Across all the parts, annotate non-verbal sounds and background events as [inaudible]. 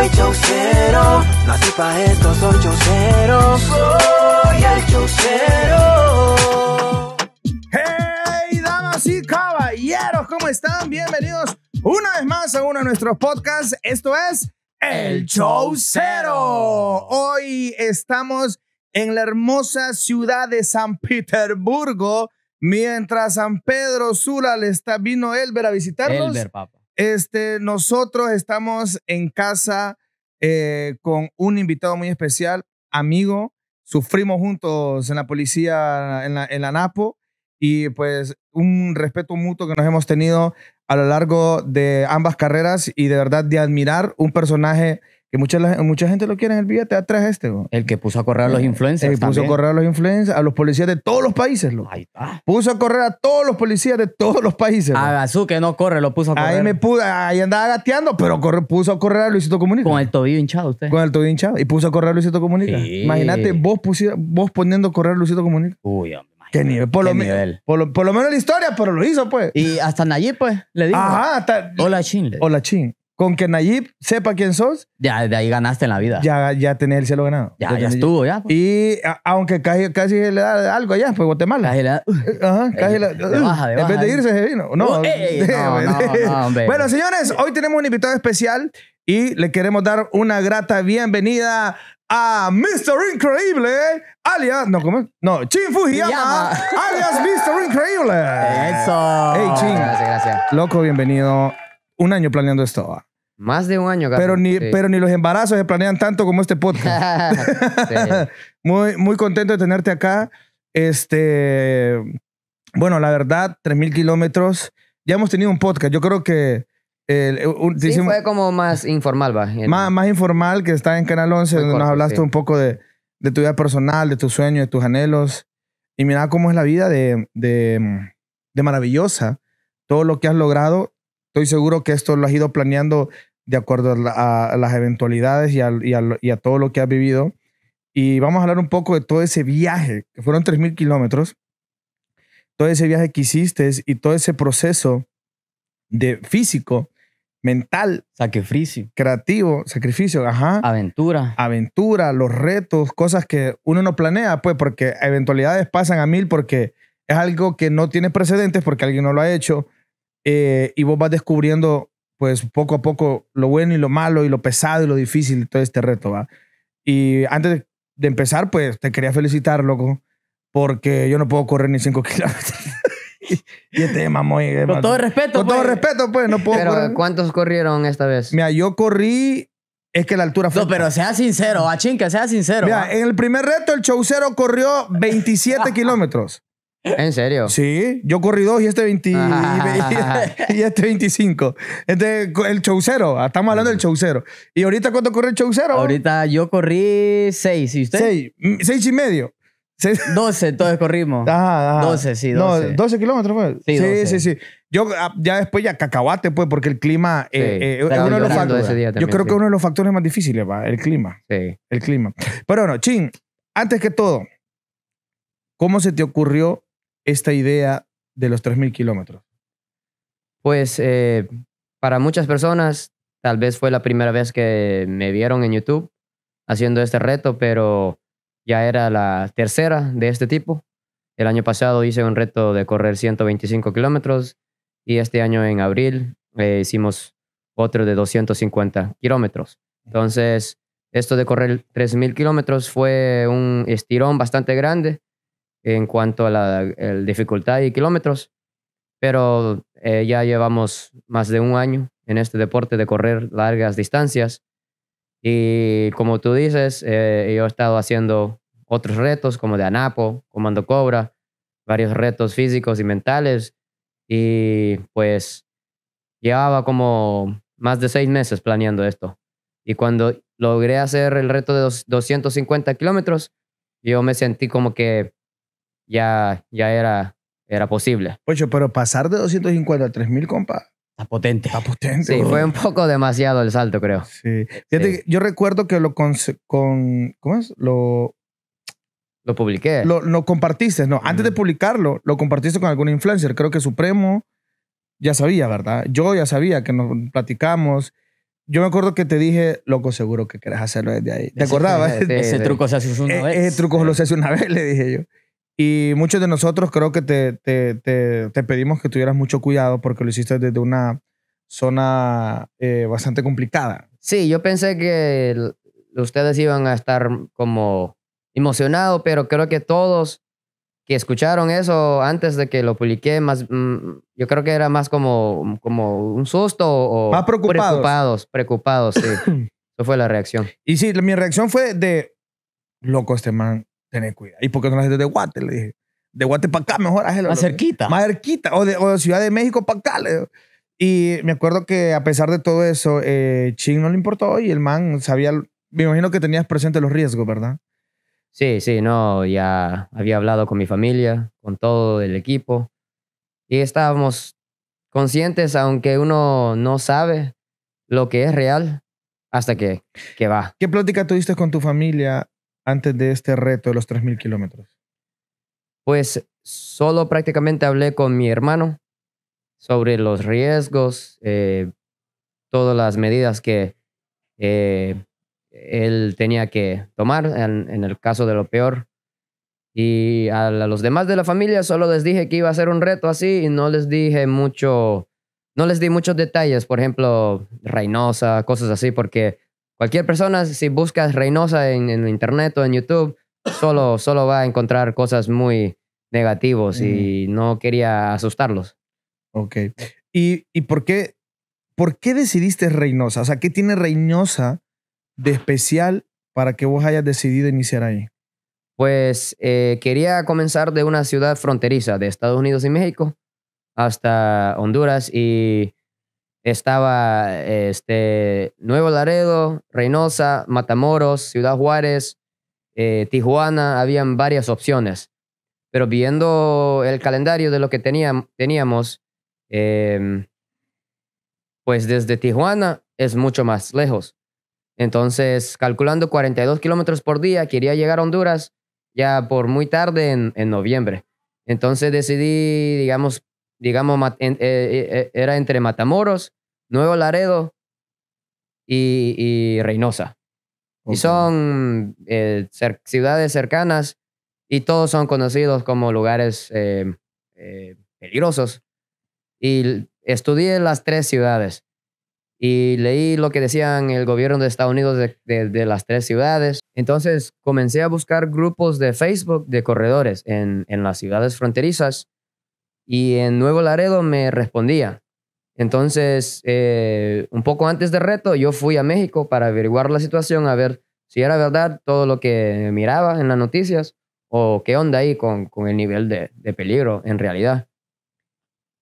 soy chaucero, nací pa' esto, soy soy el chaucero. Hey, damas y caballeros, ¿cómo están? Bienvenidos una vez más a uno de nuestros podcasts. Esto es El Chaucero. Hoy estamos en la hermosa ciudad de San Petersburgo, mientras San Pedro Sula le está vino Elber a visitarnos. Elber, papá. Este, nosotros estamos en casa eh, con un invitado muy especial, amigo. Sufrimos juntos en la policía, en la, en la NAPO, y pues un respeto mutuo que nos hemos tenido a lo largo de ambas carreras y de verdad de admirar un personaje que mucha, gente lo quiere en el billete atrás este. güey. El que puso a correr a los eh, influencers. El eh, que puso a correr a los influencers, a los policías de todos los países. Lo. Ahí está. Puso a correr a todos los policías de todos los países. A Gazú, que no corre, lo puso a correr. Ahí me ahí andaba gateando, pero puso a correr a Luisito Comunica. Con el tobillo hinchado usted. Con el tobillo hinchado. Y puso a correr a Luisito Comunica. Imagínate vos, vos poniendo a correr a Luisito Comunica. Uy, hombre. ¿Qué nivel? Por, lo Por, lo, menos la historia, pero lo hizo, pues. Y hasta allí, pues, le dijo. Ajá, hasta. Hola, Chin. Hola, Chin. Con que Nayib sepa quién sos. Ya, de ahí ganaste en la vida. Ya, ya tenés el cielo ganado. Ya, ya, estuvo, ya. Pues. Y aunque casi, casi le da algo allá, pues Guatemala. Casi le da. Ajá, casi le da. de baja, en vez de irse, se vino. No, [laughs] Bueno, señores, hoy tenemos un invitado especial y le queremos dar una grata bienvenida a Mr. Increíble, alias, no, ¿cómo? No, Chin Fujiyama, [laughs] alias Mr. Increíble. Eso. Hey, Chin. Gracias, gracias. Loco, bienvenido. Un año planeando esto. Más de un año, Pero ni, pero ni los embarazos se planean tanto como este podcast. [laughs] [laughs] muy, muy contento de tenerte acá. Este, bueno, la verdad, 3.000 kilómetros. Ya hemos tenido un podcast. Yo creo que... Eh, sí, fue como más informal, va. Más, más informal, que está en Canal 11, donde nos hablaste un poco de, de, tu vida personal, de tus sueños, de tus anhelos. Y mira cómo es la vida de, de, de maravillosa. Todo lo que has logrado. Estoy seguro que esto lo has ido planeando de acuerdo a, las eventualidades y a, todo lo que has vivido. Y vamos a hablar un poco de todo ese viaje, que fueron 3.000 kilómetros, todo ese viaje que hiciste y todo ese proceso de físico, mental, sacrificio, creativo, sacrificio, aventura, aventura, los retos, cosas que uno no planea, pues, porque eventualidades pasan a mil, porque es algo que no tiene precedentes, porque alguien no lo ha hecho, eh, y vos vas descubriendo pues poco a poco lo bueno y lo malo y lo pesado y lo difícil de todo este reto, ¿va? Y antes de, empezar, pues te quería felicitar, loco, porque yo no puedo correr ni 5 [laughs] kilómetros. y este mamón. Con todo respeto. Con todo pues. respeto, pues, no puedo Pero, ¿cuántos corrieron esta vez? Mira, yo corrí. Es que la altura fue. No, pero sea sincero, que sea sincero. Mira, en el primer reto, el chaucero corrió 27 [laughs] kilómetros. ¿En serio? Sí, yo corrí dos y este [laughs] y este 25. Este, el chaucero, ah, estamos hablando del mm. chaucero. ¿Y ahorita cuánto corre el chaucero? Ahorita yo corrí seis, ¿y usted? Seis, mm, seis y medio. [laughs] Doce, Todos corrimos. Ajá, pues. sí, doce. No, kilómetros fue. Sí, sí, sí, Yo ah, ya después ya cacahuate, pues, porque el clima yo creo que uno de los factores más difíciles, va, el clima. Sí. El clima. Pero bueno, Chin, antes que todo, ¿cómo se te ocurrió esta idea de los 3.000 kilómetros? Pues eh, para muchas personas tal vez fue la primera vez que me vieron en YouTube haciendo este reto, pero ya era la tercera de este tipo. El año pasado hice un reto de correr 125 kilómetros y este año en abril eh, hicimos otro de 250 kilómetros. Entonces, esto de correr 3.000 kilómetros fue un estirón bastante grande en cuanto a la dificultad y kilómetros, pero eh, ya llevamos más de un año en este deporte de correr largas distancias. Y como tú dices, eh, yo he estado haciendo otros retos como de Anapo, Comando Cobra, varios retos físicos y mentales. Y pues llevaba como más de seis meses planeando esto. Y cuando logré hacer el reto de 250 kilómetros, yo me sentí como que ya, era, era posible. Oye, pero pasar de 250 a 3000, compa. Está potente. Está potente. Sí, fue un poco demasiado el salto, creo. Sí. Fíjate, yo recuerdo que lo con, ¿cómo es? Lo lo publiqué. Lo, compartiste, no, antes de publicarlo, lo compartiste con algún influencer, creo que Supremo ya sabía, ¿verdad? Yo ya sabía que nos platicamos. Yo me acuerdo que te dije, loco, seguro que querés hacerlo desde ahí. ¿Te acordabas? Eh, ese, truco se hace eh. una vez. Ese truco lo se hace una vez, le dije yo. Y muchos de nosotros creo que te, pedimos que tuvieras mucho cuidado porque lo hiciste desde una zona eh, bastante complicada. Sí, yo pensé que ustedes iban a estar como emocionados, pero creo que todos que escucharon eso antes de que lo publiqué, más, mm, yo creo que era más como, como un susto o... Más preocupados. Preocupados, preocupados, sí. [clears throat] Esa fue la reacción. Y sí, mi reacción fue de, loco este man, tener cuidado. ¿Y porque qué no la gente de Guate? Le dije. De Guate para acá, mejor hazlo. Más cerquita. Más cerquita. O de, o Ciudad de México para acá. y me acuerdo que a pesar de todo eso, eh, Ching no le importó y el man sabía. Me imagino que tenías presente los riesgos, ¿verdad? Sí, sí, no, ya había hablado con mi familia, con todo el equipo y estábamos conscientes, aunque uno no sabe lo que es real hasta que, que va. ¿Qué plática tuviste con tu familia antes de este reto de los 3.000 kilómetros? Pues solo prácticamente hablé con mi hermano sobre los riesgos, eh, todas las medidas que eh, él tenía que tomar en, el caso de lo peor. Y a los demás de la familia solo les dije que iba a ser un reto así y no les dije mucho, no les di muchos detalles, por ejemplo, Reynosa, cosas así, porque Cualquier persona, si buscas Reynosa en, internet o en YouTube, solo, solo va a encontrar cosas muy negativas y no quería asustarlos. Ok. ¿Y, y por, qué, por qué decidiste Reynosa? O sea, ¿qué tiene Reynosa de especial para que vos hayas decidido iniciar ahí? Pues eh, quería comenzar de una ciudad fronteriza de Estados Unidos y México hasta Honduras y estaba este, Nuevo Laredo, Reynosa, Matamoros, Ciudad Juárez, eh, Tijuana, habían varias opciones. Pero viendo el calendario de lo que teníamos, em, pues desde Tijuana es mucho más lejos. Entonces, calculando 42 kilómetros por día, quería llegar a Honduras ya por muy tarde en, en noviembre. Entonces decidí, digamos, digamos, eh, eh, eh, era entre Matamoros, Nuevo Laredo y, Reynosa. Y son ciudades cercanas y todos son conocidos como lugares peligrosos. Y estudié las tres ciudades y leí lo que decían el gobierno de Estados Unidos de, las tres ciudades. Entonces comencé a buscar grupos de Facebook de corredores en, en las ciudades fronterizas y en Nuevo Laredo me respondía. Entonces, eh, un poco antes del reto, yo fui a México para averiguar la situación, a ver si era verdad todo lo que miraba en las noticias o qué onda ahí con, con el nivel de, de, peligro en realidad.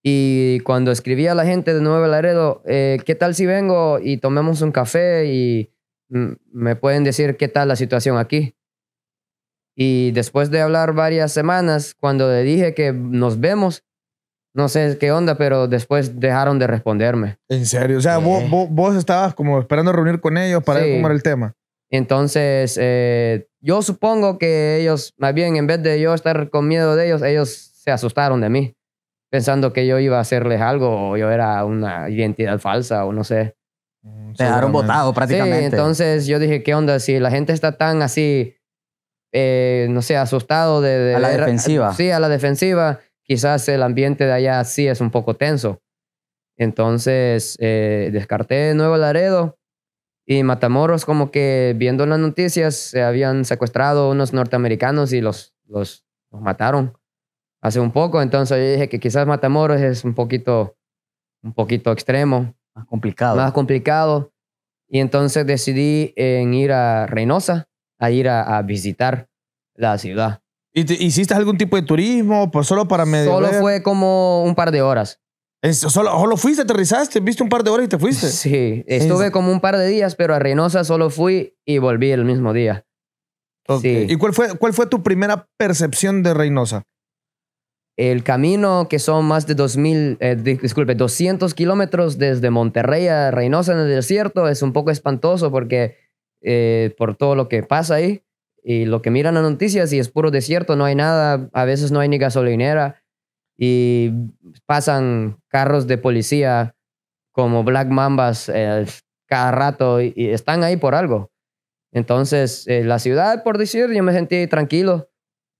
Y cuando escribí a la gente de Nuevo Laredo, eh, ¿qué tal si vengo y tomemos un café y me pueden decir qué tal la situación aquí? Y después de hablar varias semanas, cuando le dije que nos vemos, no sé qué onda, pero después dejaron de responderme. En serio, o sea, vos, vos, estabas como esperando reunir con ellos para tomar ver cómo era el tema. Entonces, eh, yo supongo que ellos, más bien, en vez de yo estar con miedo de ellos, ellos se asustaron de mí, pensando que yo iba a hacerles algo o yo era una identidad falsa o no sé. Mm, Te dejaron votado prácticamente. Sí, entonces yo dije, ¿qué onda? Si la gente está tan así, eh, no sé, asustado de, de... A la defensiva. Sí, a la defensiva quizás el ambiente de allá sí es un poco tenso. Entonces, eh, descarté descarté Nuevo Laredo y Matamoros, como que viendo las noticias, se habían secuestrado unos norteamericanos y los, los, mataron hace un poco. Entonces, yo dije que quizás Matamoros es un poquito, un poquito extremo. Más complicado. Más complicado. Y entonces decidí en ir a Reynosa, a ir a visitar la ciudad. ¿Y ¿Hiciste algún tipo de turismo? Pues solo para medio. Solo fue como un par de horas. solo, solo fuiste, aterrizaste, viste un par de horas y te fuiste. [laughs] Sí, estuve como un par de días, pero a Reynosa solo fui y volví el mismo día. sí. ¿Y cuál fue, cuál fue tu primera percepción de Reynosa? El camino que son más de 2000, eh, disculpe, 200 kilómetros desde Monterrey a Reynosa en el desierto es un poco espantoso porque eh, por todo lo que pasa ahí. Y lo que miran a noticias y es puro desierto, no hay nada, a veces no hay ni gasolinera. Y pasan carros de policía como Black Mambas eh, cada rato y, están ahí por algo. Entonces, eh, la ciudad, por decir, yo me sentí tranquilo,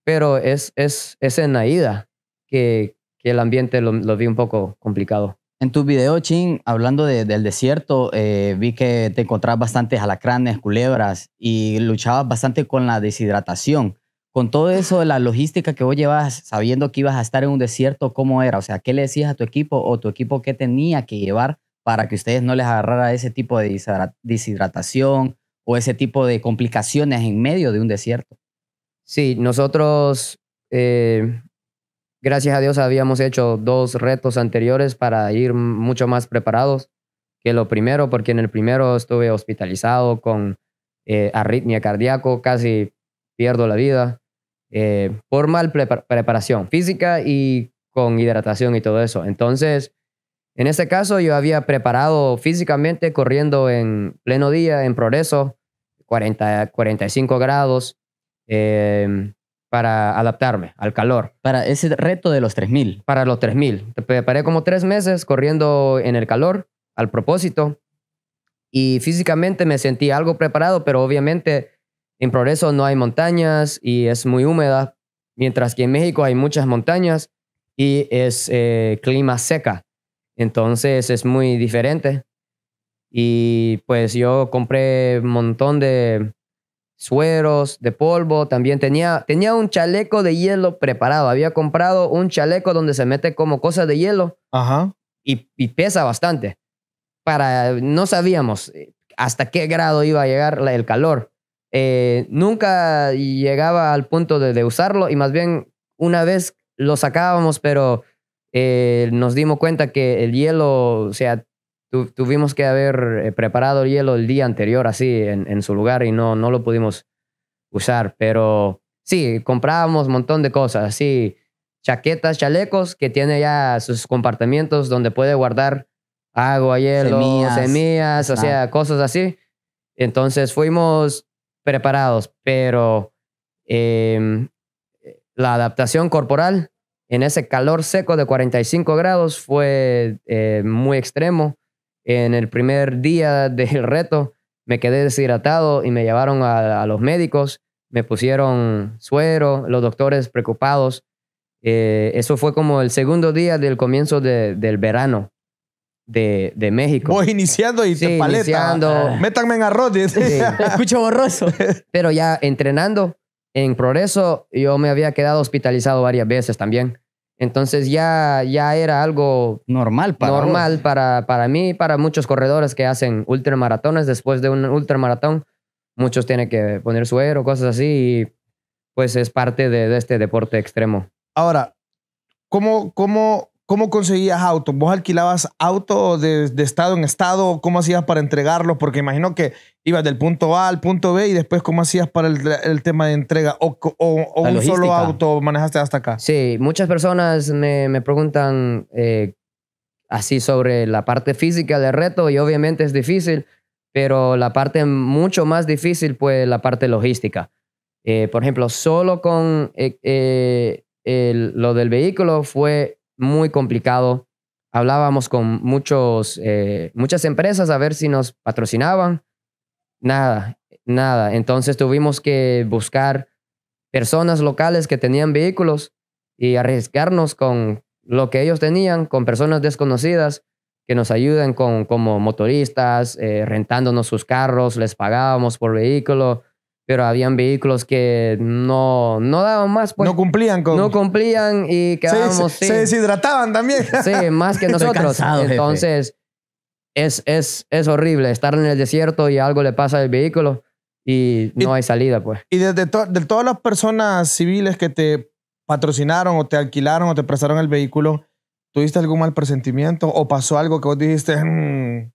pero es, es, es en la ida que, que el ambiente lo vi un poco complicado. En tu video, Chin, hablando del desierto, eh, vi que te encontrabas bastantes alacranes, culebras y luchabas bastante con la deshidratación. Con todo eso, de la logística que vos llevas, sabiendo que ibas a estar en un desierto, ¿cómo era? O sea, ¿qué le decías a tu equipo o tu equipo qué tenía que llevar para que ustedes no les agarrara ese tipo de deshidratación o ese tipo de complicaciones en medio de un desierto? Sí, nosotros eh, gracias a Dios habíamos hecho dos retos anteriores para ir mucho más preparados que lo primero, porque en el primero estuve hospitalizado con eh, arritmia cardíaco, casi pierdo la vida eh, por mal preparación física y con hidratación y todo eso. Entonces, en este caso yo había preparado físicamente corriendo en pleno día, en progreso, 40, 45 grados. Eh, para adaptarme al calor. Para ese reto de los 3000. Para los 3000. Te preparé como tres meses corriendo en el calor, al propósito. Y físicamente me sentí algo preparado, pero obviamente en Progreso no hay montañas y es muy húmeda, mientras que en México hay muchas montañas y es eh, clima seca. Entonces es muy diferente. Y pues yo compré un montón de sueros de polvo, también tenía, tenía un chaleco de hielo preparado, había comprado un chaleco donde se mete como cosas de hielo Y, pesa bastante. Para, no sabíamos eh, hasta qué grado iba a llegar el calor. Eh, nunca llegaba al punto de, usarlo y más bien una vez lo sacábamos, pero eh, nos dimos cuenta que el hielo, o sea, tuvimos que haber eh, preparado hielo el día anterior así en, su lugar y no, no lo pudimos usar. Pero sí, comprábamos un montón de cosas, así chaquetas, chalecos que tiene ya sus compartimientos donde puede guardar agua, hielo, semillas, o sea, cosas así. Entonces fuimos preparados, pero em, la adaptación corporal en ese calor seco de 45 grados fue eh, muy extremo en el primer día del reto me quedé deshidratado y me llevaron a, los médicos, me pusieron suero, los doctores preocupados. Eh, eso fue como el segundo día del comienzo del verano. De, México. Vos iniciando y te paleta. Métanme en arroz. [laughs] Escucho borroso. Pero ya entrenando en progreso, yo me había quedado hospitalizado varias veces también. Entonces ya, ya era algo normal, para, normal para, para mí para muchos corredores que hacen ultramaratones. Después de un ultramaratón, muchos tienen que poner suero, cosas así, y pues es parte de, de este deporte extremo. Ahora, ¿cómo, cómo, ¿Cómo conseguías autos? ¿Vos alquilabas auto de, estado en estado? ¿Cómo hacías para entregarlos? Porque imagino que ibas del punto A al punto B y después cómo hacías para el, tema de entrega o, un solo auto manejaste hasta acá. Sí, muchas personas me, preguntan eh, así sobre la parte física del reto y obviamente es difícil, pero la parte mucho más difícil pues la parte logística. Eh, por ejemplo, solo con eh, lo del vehículo fue muy complicado. Hablábamos con muchos, eh, muchas empresas a ver si nos patrocinaban. Nada, nada. Entonces tuvimos que buscar personas locales que tenían vehículos y arriesgarnos con lo que ellos tenían, con personas desconocidas que nos ayuden como motoristas, eh, rentándonos sus carros, les pagábamos por vehículo, pero habían vehículos que no, no daban más. Pues, no cumplían con... No cumplían y quedábamos... Se, se deshidrataban también. [laughs] Sí, más que nosotros. Entonces, es, es, es, horrible estar en el desierto y algo le pasa al vehículo y no hay salida, pues. Y desde de todas las personas civiles que te patrocinaron o te alquilaron o te prestaron el vehículo, ¿tuviste algún mal presentimiento o pasó algo que vos dijiste... Mm,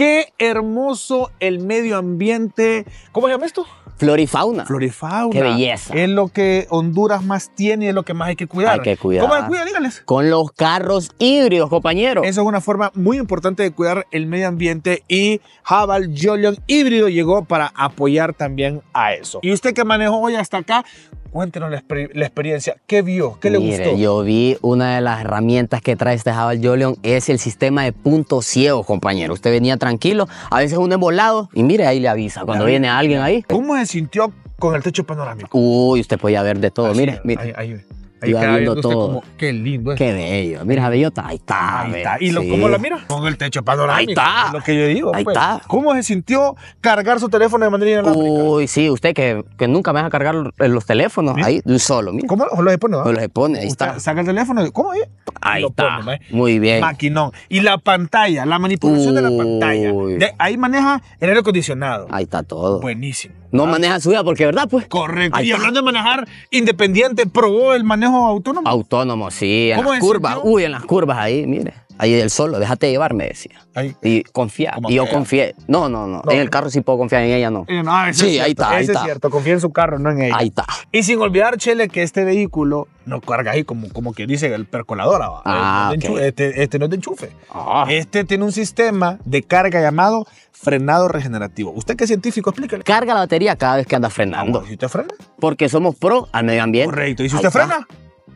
Qué hermoso el medio ambiente. ¿Cómo se llama esto? Florifauna. Florifauna. Qué belleza. Es lo que Honduras más tiene y es lo que más hay que cuidar. Hay que cuidar. ¿Cómo se cuida? Díganles. Con los carros híbridos, compañero. Esa es una forma muy importante de cuidar el medio ambiente y Haval Jolion híbrido llegó para apoyar también a eso. Y usted que manejó hoy hasta acá, Cuéntenos la, experiencia. ¿Qué vio? ¿Qué le gustó? Yo vi una de las herramientas que trae este Jabal Jolion es el sistema de puntos ciegos, compañero. Usted venía tranquilo, a veces un embolado y mire, ahí le avisa cuando viene alguien ahí. ¿Cómo se sintió con el techo panorámico? Uy, usted podía ver de todo. mire, mire. Ahí, ahí. Ahí iba viendo todo. Como, qué lindo es. Qué bello. Mira, bellota, ahí está. Ahí está. ¿Y cómo la mira? Con el techo panorámico. Ahí está. lo que yo digo. Ahí pues. está. ¿Cómo se sintió cargar su teléfono de manera inalámbrica? Uy, sí, usted que, nunca me deja cargar los teléfonos. de un solo, ¿Cómo los expone? Los expone, ahí está. Saca el teléfono. ¿Cómo es? Ahí está. ¿eh? Muy bien. Maquinón. Y la pantalla, la manipulación de la pantalla. ahí maneja el aire acondicionado. Ahí está todo. Buenísimo. No ah. maneja su vida, porque verdad, pues. Correcto. y hablando de manejar independiente, ¿probó el manejo autónomo? Autónomo, sí. En las curvas. Uy, en las curvas ahí, mire ahí del solo, déjate llevarme decía. y eh, confía. Y yo confié. No, no, no, En el carro sí puedo confiar, en ella no. Eh, sí, ahí está. Ahí es cierto, confía en su carro, no en ella. Ahí está. Y sin olvidar, Chele, que este vehículo no carga ahí como, como que dice el percolador ah, eh, este, este, no es de enchufe. Ah. Este tiene un sistema de carga llamado frenado regenerativo. ¿Usted qué científico? Explícale. Carga la batería cada vez que anda frenando. Ah, ¿Y si usted frena? Porque somos pro al medio ambiente. Correcto. ¿Y si usted frena?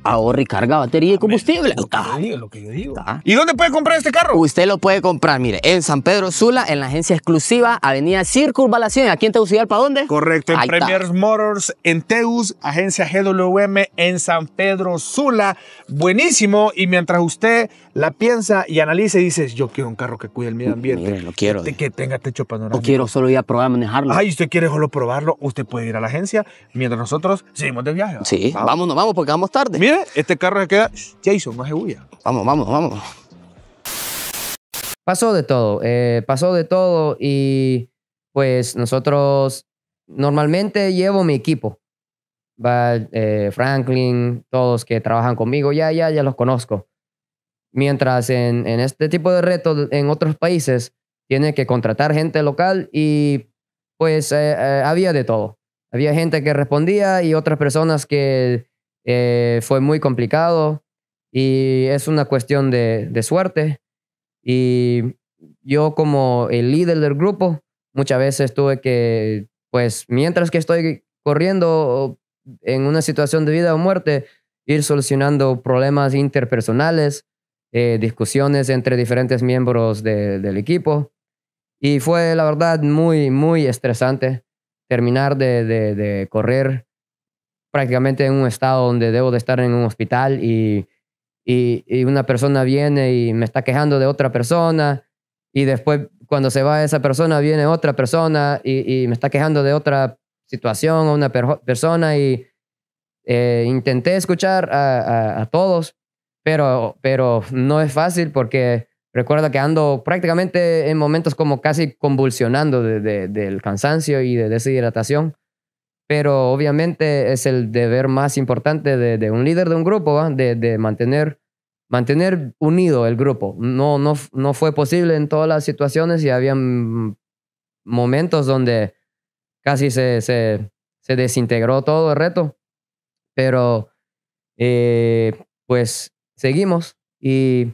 ahorra y carga batería y combustible. Lo que yo ah. digo, lo que yo digo. Ah. ¿Y dónde puede comprar este carro? Usted lo puede comprar, mire, en San Pedro Sula, en la agencia exclusiva Avenida Circunvalación. ¿Aquí en Tegucigalpa dónde? Correcto, en Premier Motors, en Teus, agencia GWM en San Pedro Sula. Buenísimo. Y mientras usted la piensa y analice y dices, yo quiero un carro que cuide el medio ambiente. lo quiero. Que, que tenga techo panorámico. O quiero solo ir a probar a manejarlo. Ay, usted quiere solo probarlo, usted puede ir a la agencia mientras nosotros seguimos de viaje. Sí, vámonos, vamos porque vamos tarde. Mire, este carro se queda. Jason, no se Vamos, vamos, vamos. Pasó de todo, eh, pasó de todo y pues nosotros normalmente llevo mi equipo. Va, eh, Franklin, todos que trabajan conmigo, ya, ya, ya los conozco. Mientras en, este tipo de retos en otros países tiene que contratar gente local y pues eh, había de todo. Había gente que respondía y otras personas que eh, fue muy complicado y es una cuestión de, suerte. Y yo como el líder del grupo, muchas veces tuve que, pues mientras que estoy corriendo en una situación de vida o muerte, ir solucionando problemas interpersonales, eh, discusiones entre diferentes miembros del equipo. Y fue, la verdad, muy, muy estresante terminar de, de correr prácticamente en un estado donde debo de estar en un hospital y, una persona viene y me está quejando de otra persona y después cuando se va esa persona viene otra persona y, me está quejando de otra situación o una persona y eh, intenté escuchar a, todos, pero, pero no es fácil porque recuerda que ando prácticamente en momentos como casi convulsionando de, del cansancio y de deshidratación. Pero obviamente es el deber más importante de, un líder de un grupo, De, mantener, mantener unido el grupo. No, no, no fue posible en todas las situaciones y había momentos donde casi se, se, se desintegró todo el reto. Pero eh, pues seguimos y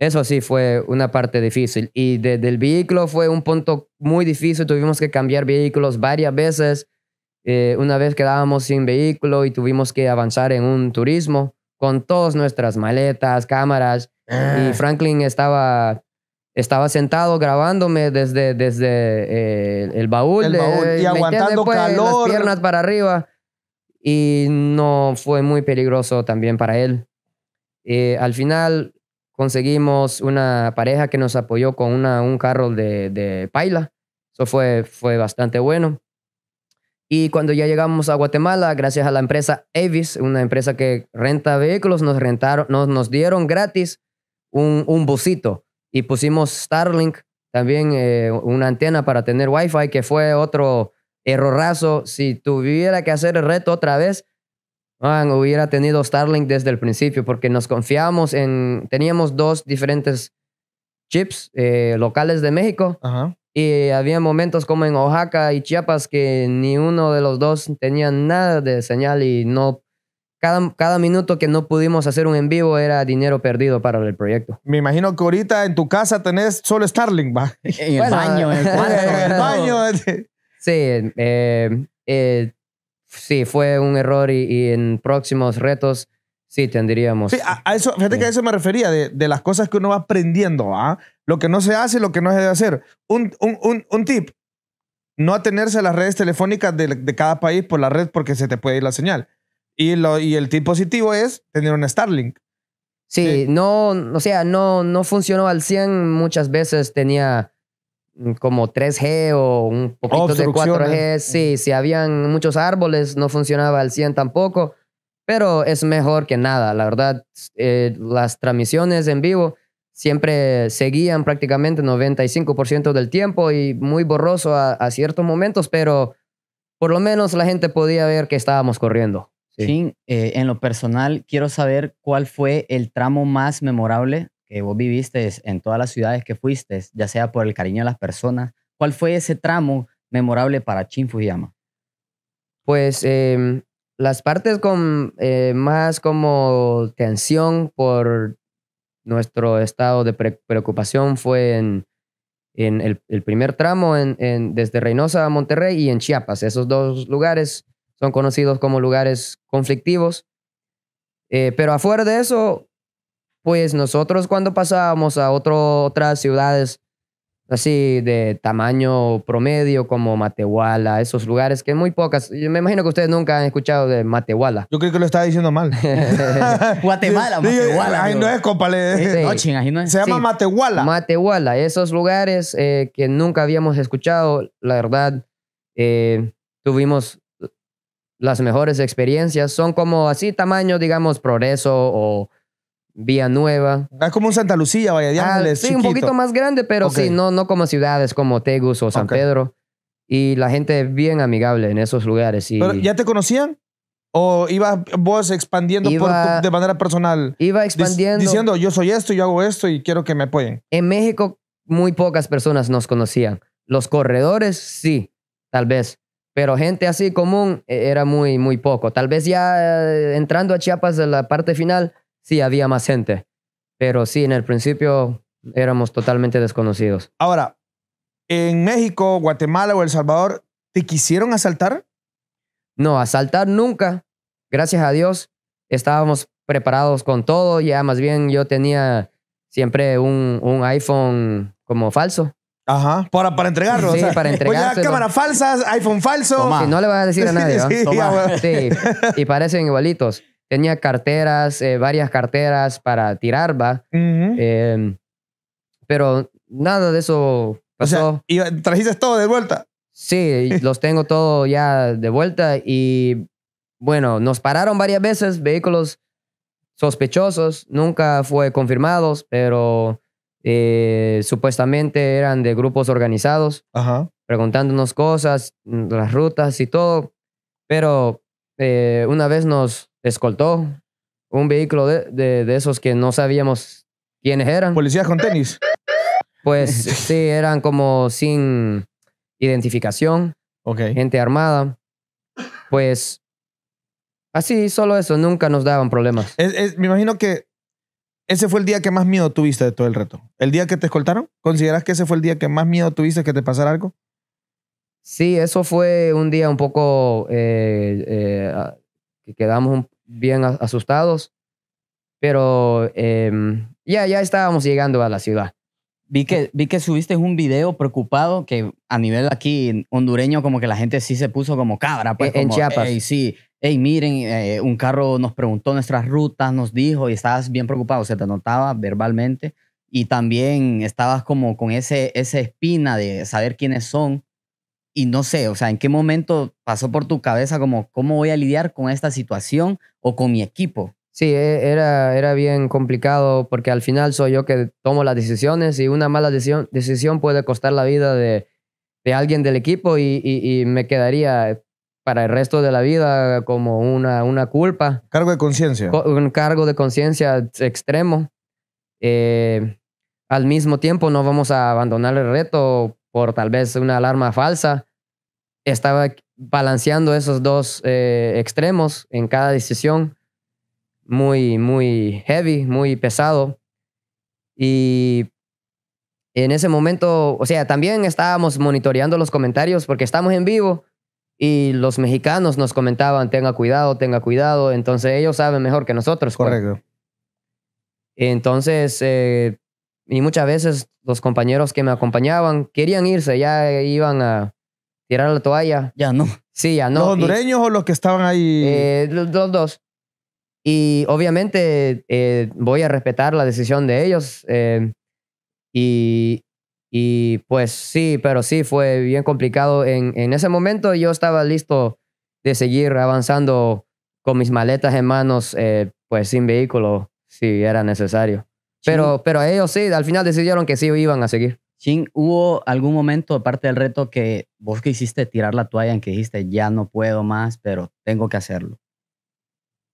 eso sí fue una parte difícil. Y desde el vehículo fue un punto muy difícil. Tuvimos que cambiar vehículos varias veces eh, una vez quedábamos sin vehículo y tuvimos que avanzar en un turismo con todas nuestras maletas, cámaras. Y ah. Franklin estaba, estaba sentado grabándome desde, desde eh, el baúl. y aguantando pues, calor. Las piernas para arriba. Y no fue muy peligroso también para él. Eh, al final conseguimos una pareja que nos apoyó con una, un carro de, de paila. Eso fue, fue bastante bueno. Y cuando ya llegamos a Guatemala, gracias a la empresa Avis, una empresa que renta vehículos, nos, rentaron, nos, nos dieron gratis un, un busito y pusimos Starlink, también eh, una antena para tener Wi-Fi, que fue otro errorazo. Si tuviera que hacer el reto otra vez, hubiera tenido Starlink desde el principio, porque nos confiamos en. Teníamos dos diferentes chips eh, locales de México. Ajá. Y había momentos como en Oaxaca y Chiapas que ni uno de los dos tenía nada de señal y no cada, cada, minuto que no pudimos hacer un en vivo era dinero perdido para el proyecto. Me imagino que ahorita en tu casa tenés solo Starling, ¿va? [laughs] [laughs] En el baño, el, baño. Este. Sí, eh, eh, sí, fue un error y en próximos retos Sí, tendríamos. Sí, a, eso, fíjate que a eso me refería, de, de, las cosas que uno va aprendiendo, ¿ah? Lo que no se hace, lo que no se debe hacer. Un, un, un, un tip, no atenerse a las redes telefónicas de, de, cada país por la red porque se te puede ir la señal. Y, lo, y el tip positivo es tener un Starlink. Sí, no, o sea, no, no funcionó al 100 muchas veces, tenía mm, como 3G o un poquito de 4G, sí, si habían muchos árboles, no funcionaba al 100 tampoco pero es mejor que nada. La verdad, eh, las transmisiones en vivo siempre seguían prácticamente 95% del tiempo y muy borroso a, ciertos momentos, pero por lo menos la gente podía ver que estábamos corriendo. Eh, en lo personal, quiero saber cuál fue el tramo más memorable que vos viviste en todas las ciudades que fuiste, ya sea por el cariño de las personas. ¿Cuál fue ese tramo memorable para Chin Fujiyama? Pues em, las partes con eh, más como tensión por nuestro estado de preocupación fue en, en el, primer tramo en, desde Reynosa a Monterrey y en Chiapas. Esos dos lugares son conocidos como lugares conflictivos. Eh, pero afuera de eso, pues nosotros cuando pasábamos a otras ciudades así de tamaño promedio como Matehuala, esos lugares que muy pocas. Yo me imagino que ustedes nunca han escuchado de Matehuala. Yo creo que lo estaba diciendo mal. Guatemala, Matehuala. Ahí no es, compadre. Se llama Matehuala. Matehuala, esos lugares eh, que nunca habíamos escuchado, la verdad, eh, tuvimos las mejores experiencias. Son como así tamaño, digamos, progreso o Vía Nueva. Es ah, como un Santa Lucía, Vaya ah, Sí, un poquito más grande, pero sí, no, no como ciudades como Tegus o San Pedro. Y la gente bien amigable en esos lugares. ¿Ya te conocían? ¿O ibas vos expandiendo de manera personal? Iba expandiendo. diciendo, yo soy esto, yo hago esto y quiero que me apoyen. En México, muy pocas personas nos conocían. Los corredores, sí, tal vez. Pero gente así común eh, era muy, muy poco. Tal vez ya eh, entrando a Chiapas, de la parte final, sí había más gente, pero sí, en el principio éramos totalmente desconocidos. Ahora, ¿en México, Guatemala o El Salvador te quisieron asaltar? No, asaltar nunca. Gracias a Dios estábamos preparados con todo. Ya más bien yo tenía siempre un, un iPhone como falso. Ajá, para, para entregarlo. Sí, para entregarlo. [laughs] Oye, cámara falsas, iPhone falso. Si no le vas a decir a [laughs] nadie. sí, y parecen igualitos tenía carteras, eh, varias carteras para tirar, va. Em, pero nada de eso pasó. ¿y trajiste todo de vuelta? Sí, los tengo todo ya de vuelta y bueno, nos pararon varias veces vehículos sospechosos, nunca fue confirmados, pero eh, supuestamente eran de grupos organizados, preguntándonos cosas, las rutas y todo, pero eh, una vez nos escoltó un vehículo de, esos que no sabíamos quiénes eran. Policías con tenis. Pues [laughs] sí, eran como sin identificación, okay. gente armada. Pues así, solo eso, nunca nos daban problemas. me imagino que ese fue el día que más miedo tuviste de todo el reto. ¿El día que te escoltaron? ¿Consideras que ese fue el día que más miedo tuviste que te pasara algo? Sí, eso fue un día un poco eh, eh, que quedamos un, bien asustados. Pero em, ya, ya estábamos llegando a la ciudad. Vi que, vi que subiste un video preocupado que a nivel aquí hondureño como que la gente sí se puso como cabra. Pues, e, en, Chiapas. sí, hey, miren, eh, un carro nos preguntó nuestras rutas, nos dijo y estabas bien preocupado, se te notaba verbalmente y también estabas como con ese, esa espina de saber quiénes son y no sé, o sea, ¿en qué momento pasó por tu cabeza como cómo voy a lidiar con esta situación o con mi equipo? Sí, e, era, era bien complicado porque al final soy yo que tomo las decisiones y una mala decisión, decisión puede costar la vida de, alguien del equipo y, me quedaría para el resto de la vida como una, una culpa. Cargo de conciencia. Un cargo de conciencia extremo. Eh, al mismo tiempo no vamos a abandonar el reto por tal vez una alarma falsa estaba balanceando esos dos eh, extremos en cada decisión, muy, muy heavy, muy pesado. Y en ese momento, o sea, también estábamos monitoreando los comentarios porque estamos en vivo y los mexicanos nos comentaban, tenga cuidado, tenga cuidado, entonces ellos saben mejor que nosotros. Pues. Correcto. Entonces, eh, y muchas veces los compañeros que me acompañaban querían irse, ya iban a, tirar la toalla. Ya no. Sí, ya no. ¿Los hondureños o los que estaban ahí? Eh, los, dos. Y obviamente eh, voy a respetar la decisión de ellos. Eh, y, pues sí, pero sí, fue bien complicado. En, en ese momento yo estaba listo de seguir avanzando con mis maletas en manos, pues sin vehículo, si era necesario. Pero, pero ellos sí, al final decidieron que sí iban a seguir. Shin, ¿hubo algún momento, aparte del reto, que vos que hiciste tirar la toalla en que dijiste, ya no puedo más, pero tengo que hacerlo?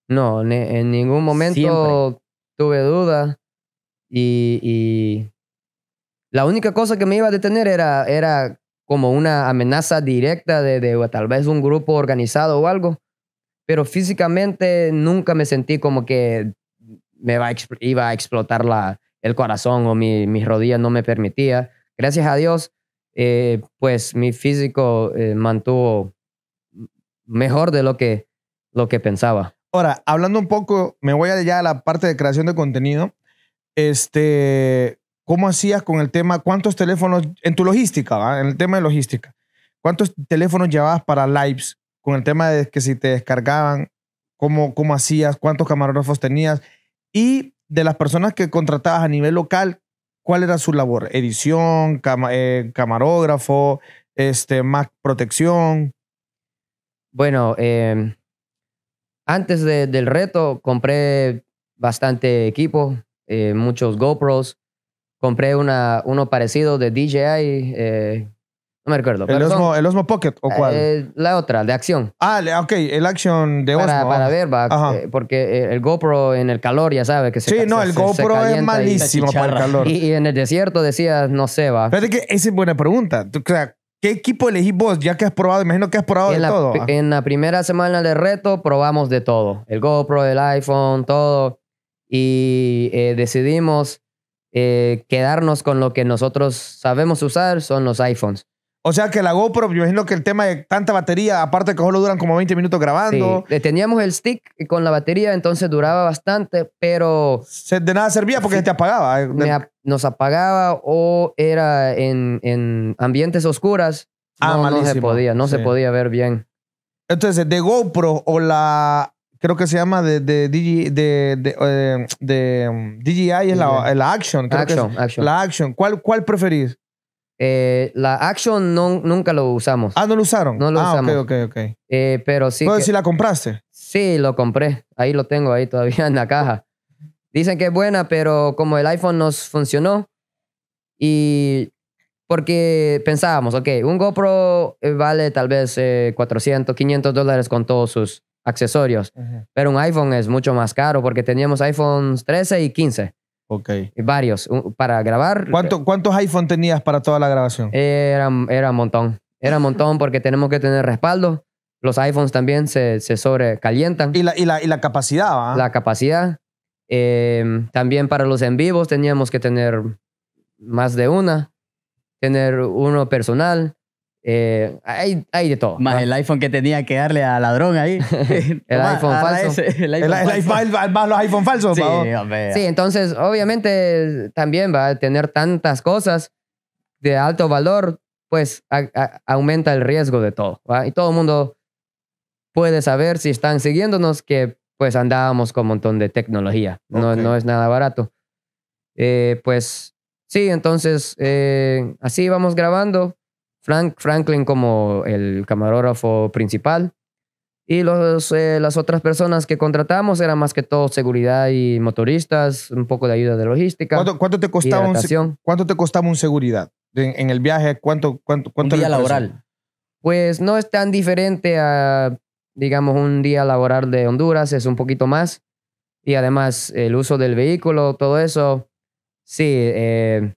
No, en ningún momento tuve duda. y, y, la única cosa que me iba a detener era, era como una amenaza directa de, de tal vez un grupo organizado o algo, pero físicamente nunca me sentí como que me va iba a explotar la, el corazón o mi, mis rodillas no me permitía. Gracias a Dios, eh, pues mi físico eh, mantuvo mejor de lo que, lo que pensaba. Ahora, hablando un poco, me voy ya a la parte de creación de contenido. Este, ¿Cómo hacías con el tema? ¿Cuántos teléfonos en tu logística, en el tema de logística? ¿Cuántos teléfonos llevabas para lives con el tema de que si te descargaban, cómo, cómo hacías, cuántos camarógrafos tenías? Y de las personas que contratabas a nivel local, ¿cuál era su labor? ¿Edición, eh, camarógrafo, este, más protección? Bueno, em, antes del reto compré bastante equipo, eh, muchos GoPros. Compré una, uno parecido de DJI eh, no me recuerdo. El Osmo, ¿El Osmo Pocket o cuál? Eh, la otra, de acción. Ah, ok, el action de Osmo. Para ver, va, eh, porque eh, el GoPro en el calor, ya sabe que se Sí, no, el GoPro es malísimo para el calor. Y, en el desierto decías, no sé, va. es que esa es buena pregunta. O sea, ¿qué equipo elegís vos? Ya que has probado, imagino que has probado de todo. Ah. En la primera semana de reto probamos de todo. El GoPro, el iPhone, todo. Y decidimos quedarnos con lo que nosotros sabemos usar, son los iPhones o sea que la GoPro, yo imagino que el tema de tanta batería, aparte que solo duran como 20 minutos grabando. Sí. Teníamos el stick con la batería, entonces duraba bastante, pero... de nada servía porque se te apagaba. nos apagaba o era en, ambientes oscuras. Ah, no, no, se podía, no se podía ver bien. Entonces, de GoPro o la... Creo que se llama de, de, DJI, eh, mm, es la, eh, la, Action. La Action. ¿Cuál, cuál preferís? Eh, la Action no, nunca lo usamos. Ah, no lo usaron. No lo ah, usamos. ok, ok, ok. Eh, pero sí. si la compraste. Sí, lo compré. Ahí lo tengo, ahí todavía [laughs] en la caja. Dicen que es buena, pero como el iPhone nos funcionó y porque pensábamos, ok, un GoPro eh, vale tal vez 400, 500 dólares con todos sus accesorios, pero un iPhone es mucho más caro porque teníamos iPhones 13 y 15. Ok. Varios, para grabar. ¿Cuántos iPhone tenías para toda la grabación? Era, un montón. Era un montón porque tenemos que tener respaldo. Los iPhones también se, se sobrecalientan. Y la, capacidad, ¿ah? La capacidad. Em, también para los en vivos teníamos que tener más de una. Tener uno personal. Eh, hay, de todo. Más el iPhone que tenía que darle al ladrón ahí. [laughs] [laughs] el, iPhone falso. más los iPhone falsos. Sí, sí, entonces obviamente también va a tener tantas cosas de alto valor, pues aumenta el riesgo de todo. Y todo el mundo puede saber si están siguiéndonos que pues andábamos con un montón de tecnología. No, no es nada barato. Eh, pues sí, entonces eh, así vamos grabando Frank Franklin como el camarógrafo principal. Y los, eh, las otras personas que contratamos eran más que todo seguridad y motoristas, un poco de ayuda de logística. ¿Cuánto, te, costaba un, ¿cuánto te costaba un seguridad en, el viaje? ¿Cuánto, cuánto, cuánto día laboral? Pues no es tan diferente a, digamos, un día laboral de Honduras, es un poquito más. Y además el uso del vehículo, todo eso, sí, eh,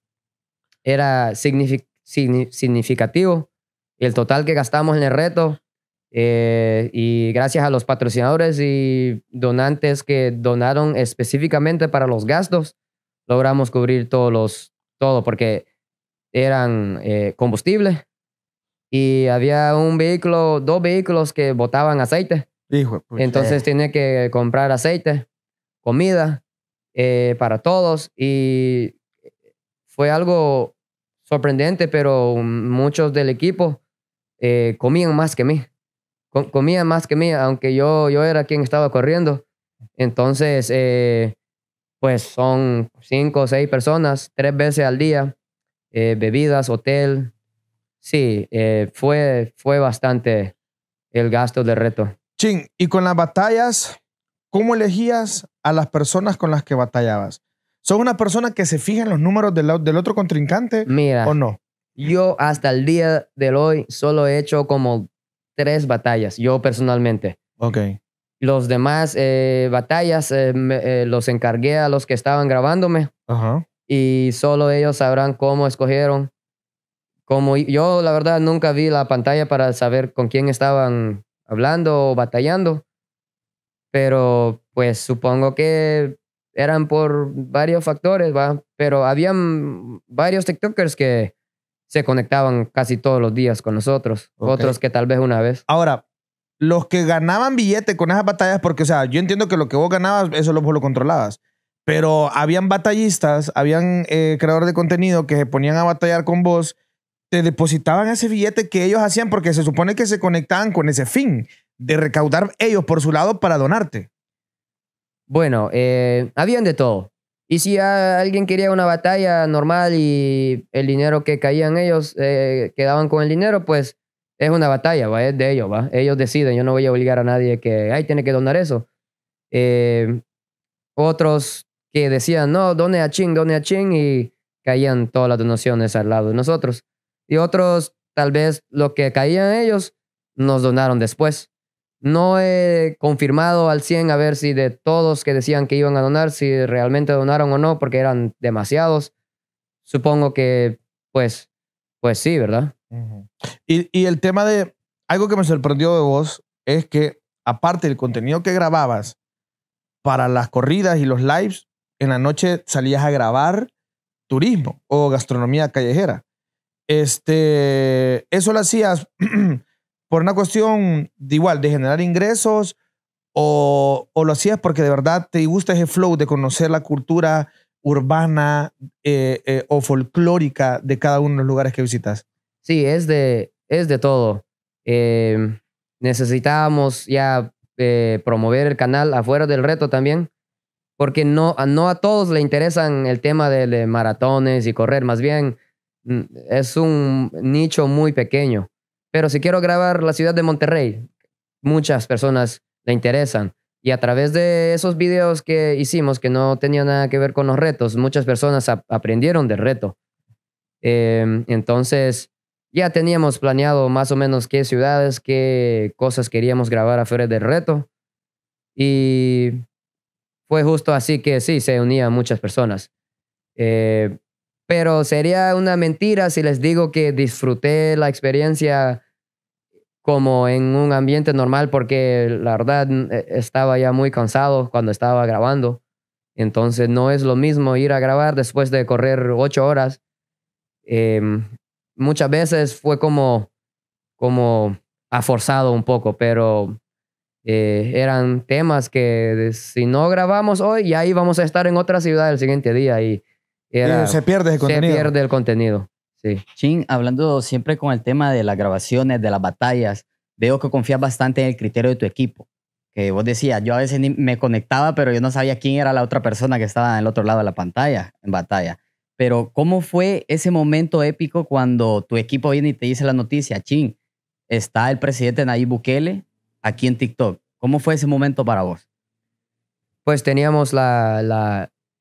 era significativo significativo. El total que gastamos en el reto eh, y gracias a los patrocinadores y donantes que donaron específicamente para los gastos, logramos cubrir todos los, todo porque eran eh, combustible y había un vehículo, dos vehículos que botaban aceite. Entonces tiene que comprar aceite, comida eh, para todos y fue algo sorprendente, pero muchos del equipo eh, comían más que mí. comían más que mí, aunque yo, yo era quien estaba corriendo. Entonces, eh, pues son cinco o seis personas, tres veces al día, eh, bebidas, hotel. Sí, fue, fue bastante el gasto del reto. Ching, y con las batallas, ¿cómo elegías a las personas con las que batallabas? son una persona que se fija en los números del, del otro contrincante o no? Yo hasta el día del hoy solo he hecho como tres batallas, yo personalmente. Ok. Los demás eh, batallas eh, eh, los encargué a los que estaban grabándome. Ajá. Y solo ellos sabrán cómo escogieron. Como yo, la verdad, nunca vi la pantalla para saber con quién estaban hablando o batallando. Pero pues supongo que eran por varios factores, ¿va? Pero habían varios TikTokers que se conectaban casi todos los días con nosotros, otros que tal vez una vez. Ahora, los que ganaban billetes con esas batallas, porque, o sea, yo entiendo que lo que vos ganabas, eso lo, vos lo controlabas. Pero habían batallistas, habían eh, creadores de contenido que se ponían a batallar con vos, te depositaban ese billete que ellos hacían porque se supone que se conectaban con ese fin de recaudar ellos por su lado para donarte. Bueno, eh, habían de todo. Y si alguien quería una batalla normal y el dinero que caían ellos, eh, quedaban con el dinero, pues es una batalla, ¿va? es de ellos, ¿va? ellos deciden, yo no voy a obligar a nadie que, ay, tiene que donar eso. Eh, otros que decían, no, done a Ching, done a Ching, y caían todas las donaciones al lado de nosotros. Y otros, tal vez lo que caían ellos, nos donaron después. No he confirmado al 100 a ver si de todos que decían que iban a donar, si realmente donaron o no, porque eran demasiados. Supongo que, pues, pues sí, ¿verdad? y, el tema de, algo que me sorprendió de vos es que, aparte del contenido que grababas para las corridas y los lives, en la noche salías a grabar turismo o gastronomía callejera. Este, eso lo hacías [clears throat] por una cuestión de igual, de generar ingresos, o, lo hacías porque de verdad te gusta ese flow de conocer la cultura urbana eh, eh, o folclórica de cada uno de los lugares que visitas? Sí, es de, es de todo. Eh, necesitábamos ya eh, promover el canal afuera del reto también, porque no, no a todos le interesan el tema de maratones y correr, más bien mm, es un nicho muy pequeño. Pero si quiero grabar la ciudad de Monterrey, muchas personas le interesan. Y a través de esos videos que hicimos, que no tenían nada que ver con los retos, muchas personas aprendieron del reto. Em, entonces, ya teníamos planeado más o menos qué ciudades, qué cosas queríamos grabar afuera del reto. Y fue justo así que sí, se unían muchas personas. Eh, pero sería una mentira si les digo que disfruté la experiencia como en un ambiente normal porque la verdad e, estaba ya muy cansado cuando estaba grabando. Entonces no es lo mismo ir a grabar después de correr ocho horas. Em, muchas veces fue como, como aforzado un poco, pero eh, eran temas que si no grabamos hoy, ya íbamos a estar en otra ciudad el siguiente día y, se pierde Se pierde el contenido. Este, Chin, hablando siempre con el tema de las grabaciones, de las batallas, veo que confías bastante en el criterio de tu equipo. Que vos decías, yo a veces me conectaba, pero yo no sabía quién era la otra persona que estaba en el otro lado de la pantalla, en batalla. Pero, ¿cómo fue ese momento épico cuando tu equipo viene y te dice la noticia, Chin, está el presidente Nayib Bukele aquí en TikTok? ¿Cómo fue ese momento para vos? Pues teníamos la,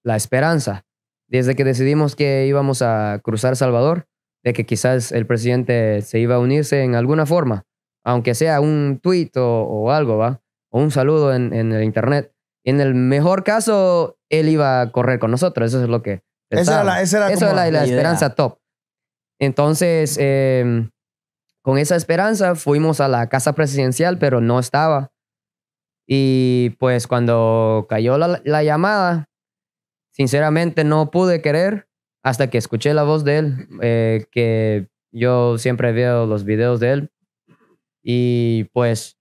la esperanza. Desde que decidimos que íbamos a cruzar Salvador, de que quizás el presidente se iba a unirse en alguna forma, aunque sea un tuit o, algo, ¿va? O un saludo en, el internet. En el mejor caso, él iba a correr con nosotros. Eso es lo que. Esa era la, esa era la, esperanza top. Entonces, em, con esa esperanza fuimos a la casa presidencial, pero no estaba. Y pues cuando cayó la, la llamada, sinceramente no pude querer hasta que escuché la voz de él, eh, que yo siempre veo los videos de él. Y pues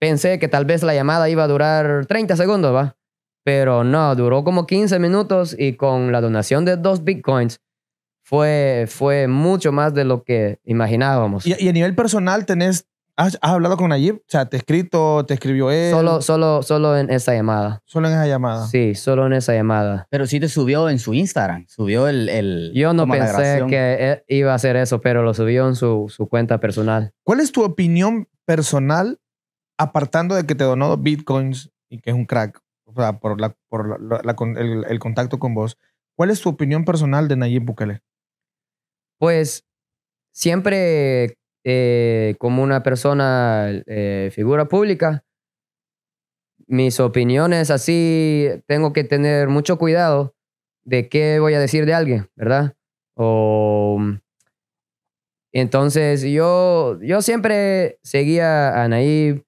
pensé que tal vez la llamada iba a durar 30 segundos, ¿va? Pero no, duró como 15 minutos y con la donación de dos bitcoins fue, fue mucho más de lo que imaginábamos. Y, y a nivel personal, ¿tenés ¿Has, hablado con Nayib? O sea, ¿te escrito, te escribió él? Solo, solo, solo en esa llamada. ¿Solo en esa llamada? Sí, solo en esa llamada. Pero sí te subió en su Instagram, subió el... Yo no pensé que e, iba a hacer eso, pero lo subió en su, su cuenta personal. ¿Cuál es tu opinión personal, apartando de que te donó bitcoins y que es un crack, o sea, por, la, por la, el, el contacto con vos, ¿cuál es tu opinión personal de Nayib Bukele? Pues siempre eh, como una persona, eh, figura pública, mis opiniones así, tengo que tener mucho cuidado de qué voy a decir de alguien, ¿verdad? O, entonces yo, yo siempre seguía a Anaí,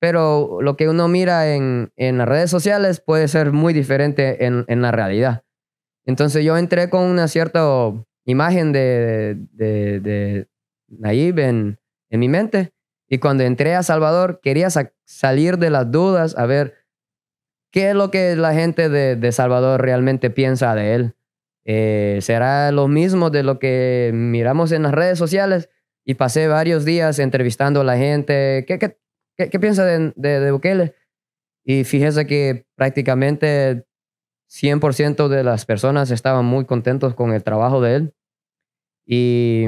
pero lo que uno mira en, las redes sociales puede ser muy diferente en, la realidad. Entonces yo entré con una cierta imagen de, Nayib en, en mi mente. Y cuando entré a Salvador, quería salir de las dudas a ver qué es lo que la gente de, de Salvador realmente piensa de él. Eh, ¿Será lo mismo de lo que miramos en las redes sociales? Y pasé varios días entrevistando a la gente. ¿Qué, qué, qué, piensa de, de, de Bukele? Y fíjese que prácticamente 100% de las personas estaban muy contentos con el trabajo de él. Y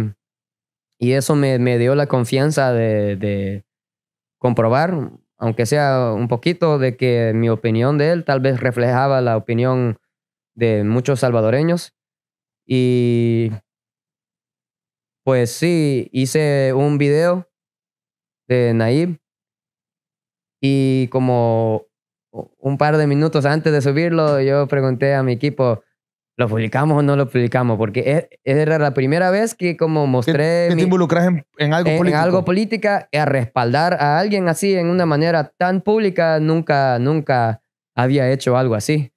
y eso me, dio la confianza de, de, comprobar, aunque sea un poquito, de que mi opinión de él tal vez reflejaba la opinión de muchos salvadoreños. Y pues sí, hice un video de Naib y como un par de minutos antes de subirlo, yo pregunté a mi equipo, ¿Lo publicamos o no lo publicamos? Porque era la primera vez que como mostré... Que, te en, algo político. En algo política, a respaldar a alguien así en una manera tan pública, nunca, nunca había hecho algo así.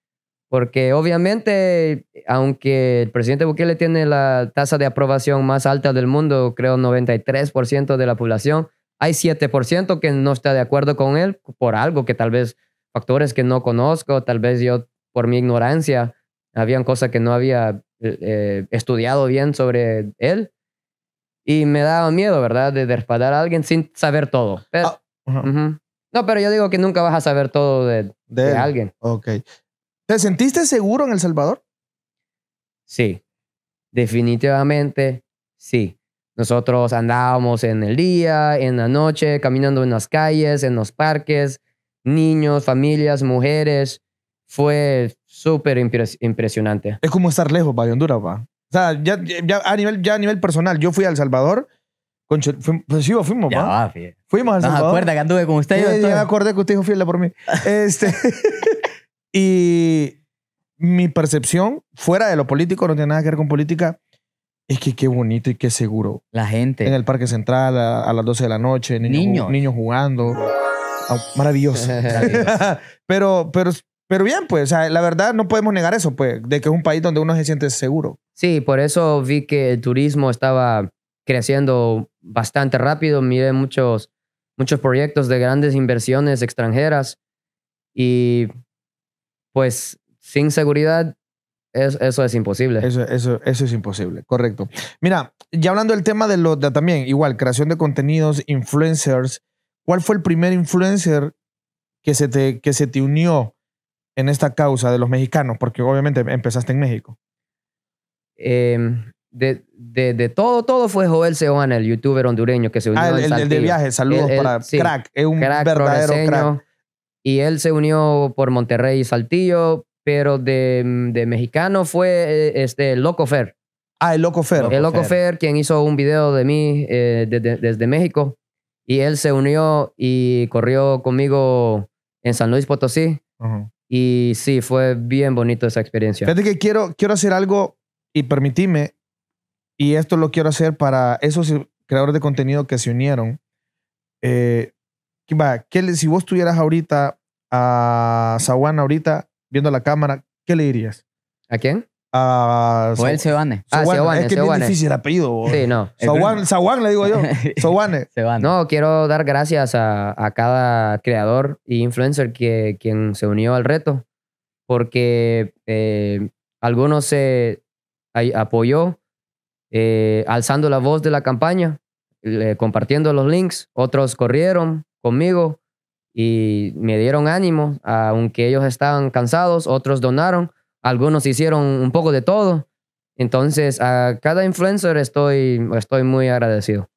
Porque obviamente, aunque el presidente Bukele tiene la tasa de aprobación más alta del mundo, creo 93% de la población, hay 7% que no está de acuerdo con él por algo que tal vez factores que no conozco, tal vez yo por mi ignorancia habían cosas que no había eh, estudiado bien sobre él. Y me daba miedo, ¿verdad? De respaldar a alguien sin saber todo. Ah, no, pero yo digo que nunca vas a saber todo de, alguien. Ok. ¿Te sentiste seguro en El Salvador? Sí, definitivamente sí. Nosotros andábamos en el día, en la noche, caminando en las calles, en los parques, niños, familias, mujeres. Fue súper impresionante. Es como estar lejos, va, de Honduras, va. O sea, ya, ya, a nivel, ya a nivel personal, yo fui a El Salvador. Con fuimos, pues sí, fuimos, ya, va. fíjate. Fuimos El Salvador. No, acuerda que anduve con usted. yo eh, ya me acordé que usted dijo fiel por mí. [laughs] este, [laughs] y mi percepción, fuera de lo político, no tiene nada que ver con política, es que qué bonito y qué seguro. La gente. En el Parque Central a, las 12 de la noche, niños, niños. jugando. maravilloso. [laughs] pero, pero pero bien, pues, la verdad no podemos negar eso, pues, de que es un país donde uno se siente seguro. Sí, por eso vi que el turismo estaba creciendo bastante rápido. Miré muchos, muchos proyectos de grandes inversiones extranjeras y pues sin seguridad eso es imposible. Eso, eso, eso es imposible, correcto. Mira, ya hablando del tema de lo de, también, igual, creación de contenidos, influencers, ¿cuál fue el primer influencer que se que se te unió? en esta causa de los mexicanos? Porque obviamente empezaste en México. Eh, de, de, todo, todo fue Joel Ceoana el youtuber hondureño que se unió. Ah, el, el, el de viaje, saludos para crack, es un verdadero crack. Y él se unió por Monterrey y Saltillo, pero de, de mexicano fue eh, este, Loco Fer. Ah, el Loco Fer. el Loco Fer. quien hizo un video de mí eh, desde, desde México. Y él se unió y corrió conmigo en San Luis Potosí. ajá y sí, fue bien bonito esa experiencia. Fíjate que quiero, quiero hacer algo, y permitime, y esto lo quiero hacer para esos creadores de contenido que se unieron. Eh, ¿qué, si vos estuvieras ahorita a Sawan, ahorita viendo la cámara, ¿qué le dirías? ¿A quién? a. Ah, o ah, Es que es difícil el apellido. Sí, no. Sawan, le digo yo. [laughs] Sawane. [laughs] No, quiero dar gracias a, a cada creador y influencer que, quien se unió al reto, porque eh, algunos se apoyó eh, alzando la voz de la campaña, compartiendo los links, otros corrieron conmigo y me dieron ánimo, aunque ellos estaban cansados, otros donaron algunos hicieron un poco de todo. Entonces, a cada influencer estoy, estoy muy agradecido.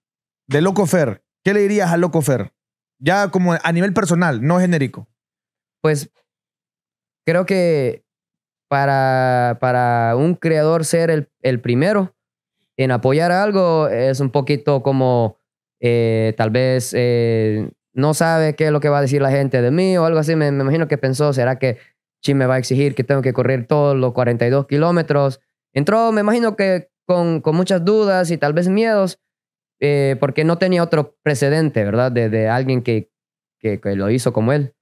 De Locofer, ¿qué le dirías a Locofer? Ya como a nivel personal, no genérico. Pues creo que para, para un creador ser el, primero en apoyar algo es un poquito como eh, tal vez eh, no sabe qué es lo que va a decir la gente de mí o algo así. Me, me imagino que pensó, ¿será que Chi me va a exigir que tengo que correr todos los 42 kilómetros. Entró, me imagino que con, muchas dudas y tal vez miedos, eh, porque no tenía otro precedente, ¿verdad? De, alguien que, que, lo hizo como él.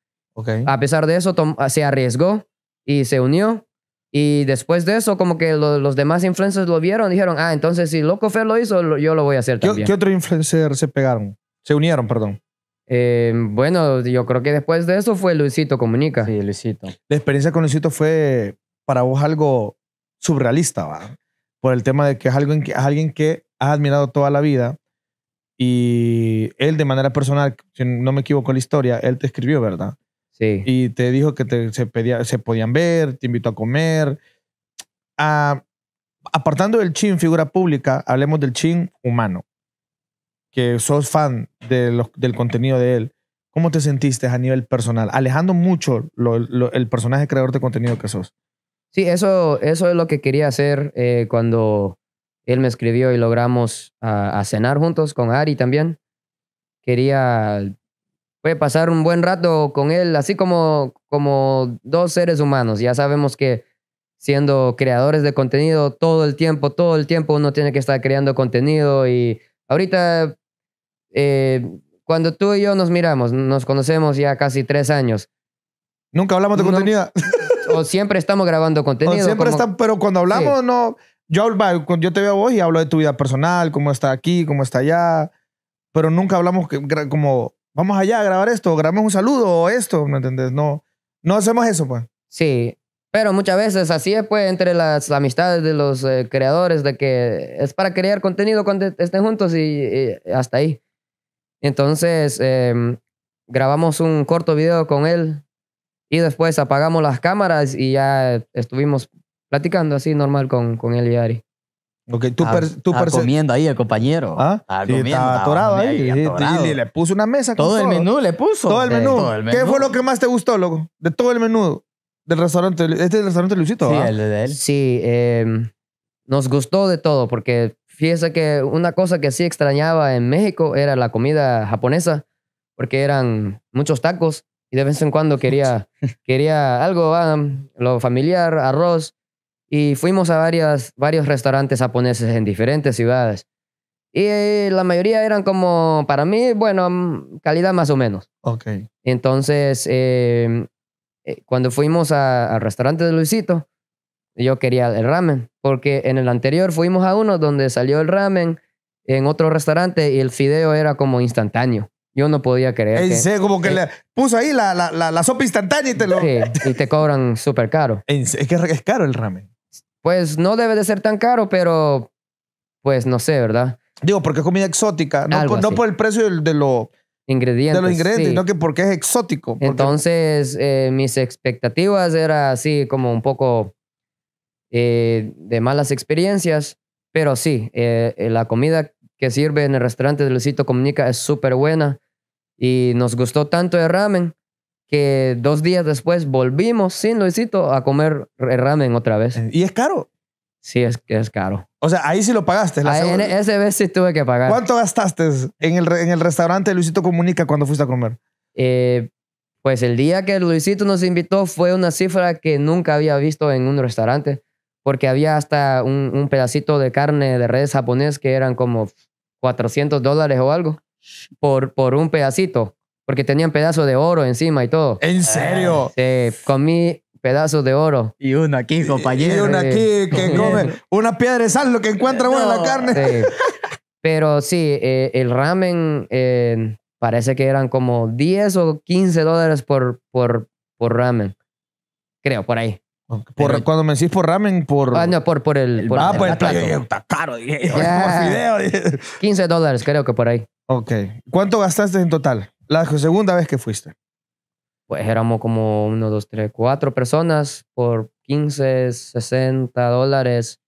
A pesar de eso, se arriesgó y se unió. Y después de eso, como que los demás influencers lo vieron, dijeron, ah, entonces si Loco Fer lo hizo, yo lo voy a hacer también. ¿Qué otros influencers se pegaron? Se unieron, perdón. Eh, bueno, yo creo que después de eso fue Luisito Comunica. Sí, Luisito. La experiencia con Luisito fue para vos algo surrealista, ¿va? Por el tema de que es, alguien que has admirado toda la vida y él de manera personal, si no me equivoco la historia, él te escribió, ¿verdad? Sí. Y te dijo que se, pedía, se podían ver, te invitó a comer. Ah, apartando del chin figura pública, hablemos del chin humano que sos fan de del contenido de él, ¿cómo te sentiste a nivel personal? Alejando mucho el personaje creador de contenido que sos. Sí, eso, eso es lo que quería hacer eh, cuando él me escribió y logramos ah, a, cenar juntos con Ari también. Quería fue pasar un buen rato con él, así como, como dos seres humanos. Ya sabemos que siendo creadores de contenido todo el tiempo, todo el tiempo uno tiene que estar creando contenido y ahorita eh, cuando tú y yo nos miramos, nos conocemos ya casi tres años. Nunca hablamos de contenido. [laughs] O siempre estamos grabando contenido. O siempre pero cuando hablamos, no. Yo, yo te veo a vos y hablo de tu vida personal, cómo está aquí, cómo está allá. Pero nunca hablamos que, como, vamos allá a grabar esto, o grabamos un saludo o esto, ¿me entendés? No, no hacemos eso, pues. Sí, pero muchas veces así es, pues, entre las amistades de los eh, creadores, de que es para crear contenido cuando estén juntos y hasta ahí. Entonces, em, grabamos un corto video con él y después apagamos las cámaras y ya estuvimos platicando así normal con, con él y Ari. Ok, tú, per, tú comiendo ahí el compañero. ¿Ah? sí, atorado ahí. Y, le puso una mesa. Todo, el menú le puso. Todo el menú. ¿Qué fue lo que más te gustó, loco? De todo el menú del restaurante. Este es el restaurante Luisito. Sí, el de él. Sí, em, nos gustó de todo porque Fíjese que una cosa que sí extrañaba en México era la comida japonesa, porque eran muchos tacos y de vez en cuando [laughs] quería, quería algo, ah, lo familiar, arroz. Y fuimos a varias, varios restaurantes japoneses en diferentes ciudades. Y eh, la mayoría eran como, para mí, bueno, mm, calidad más o menos. Ok. Entonces, em, eh, cuando fuimos al restaurante de Luisito, yo quería el ramen. Porque en el anterior fuimos a uno donde salió el ramen en otro restaurante y el fideo era como instantáneo. Yo no podía creer. como que, eh, le puso ahí la, sopa instantánea y te lo. Sí, y te cobran súper caro. Es que es caro el ramen. Pues no debe de ser tan caro, pero pues no sé, ¿verdad? Digo, porque es comida exótica. No, por, el precio de, los ingredientes, que porque es exótico. Entonces, eh, mis expectativas eran así como un poco eh, de malas experiencias, pero sí, eh, eh, la comida que sirve en el restaurante de Luisito Comunica es súper buena y nos gustó tanto el ramen que dos días después volvimos sin Luisito a comer ramen otra vez. ¿Y es caro? Sí, es, es caro. O sea, ahí sí lo pagaste. La ahí, ese vez sí tuve que pagar. ¿Cuánto gastaste en el, en el restaurante de Luisito Comunica cuando fuiste a comer? pues el día que Luisito nos invitó fue una cifra que nunca había visto en un restaurante porque había hasta un, pedacito de carne de res japonés que eran como 400 dólares o algo por, por un pedacito, porque tenían pedazos de oro encima y todo. ¿En serio? Ah, comí pedazos de oro. Y uno aquí, compañero. Y uno aquí que come una piedra de sal, lo que encuentra uno en la carne. Pero sí, eh, el ramen eh, parece que eran como 10 o 15 dólares por, por, por ramen. Creo, por ahí cuando me decís por ramen, por. Ah, no, por, por el. el por ah, pues está, caro, dije. Yeah. [laughs] 15 dólares, creo que por ahí. Ok. ¿Cuánto gastaste en total? La segunda vez que fuiste. Pues éramos como 1, 2, 3, 4 personas por 15, 60 dólares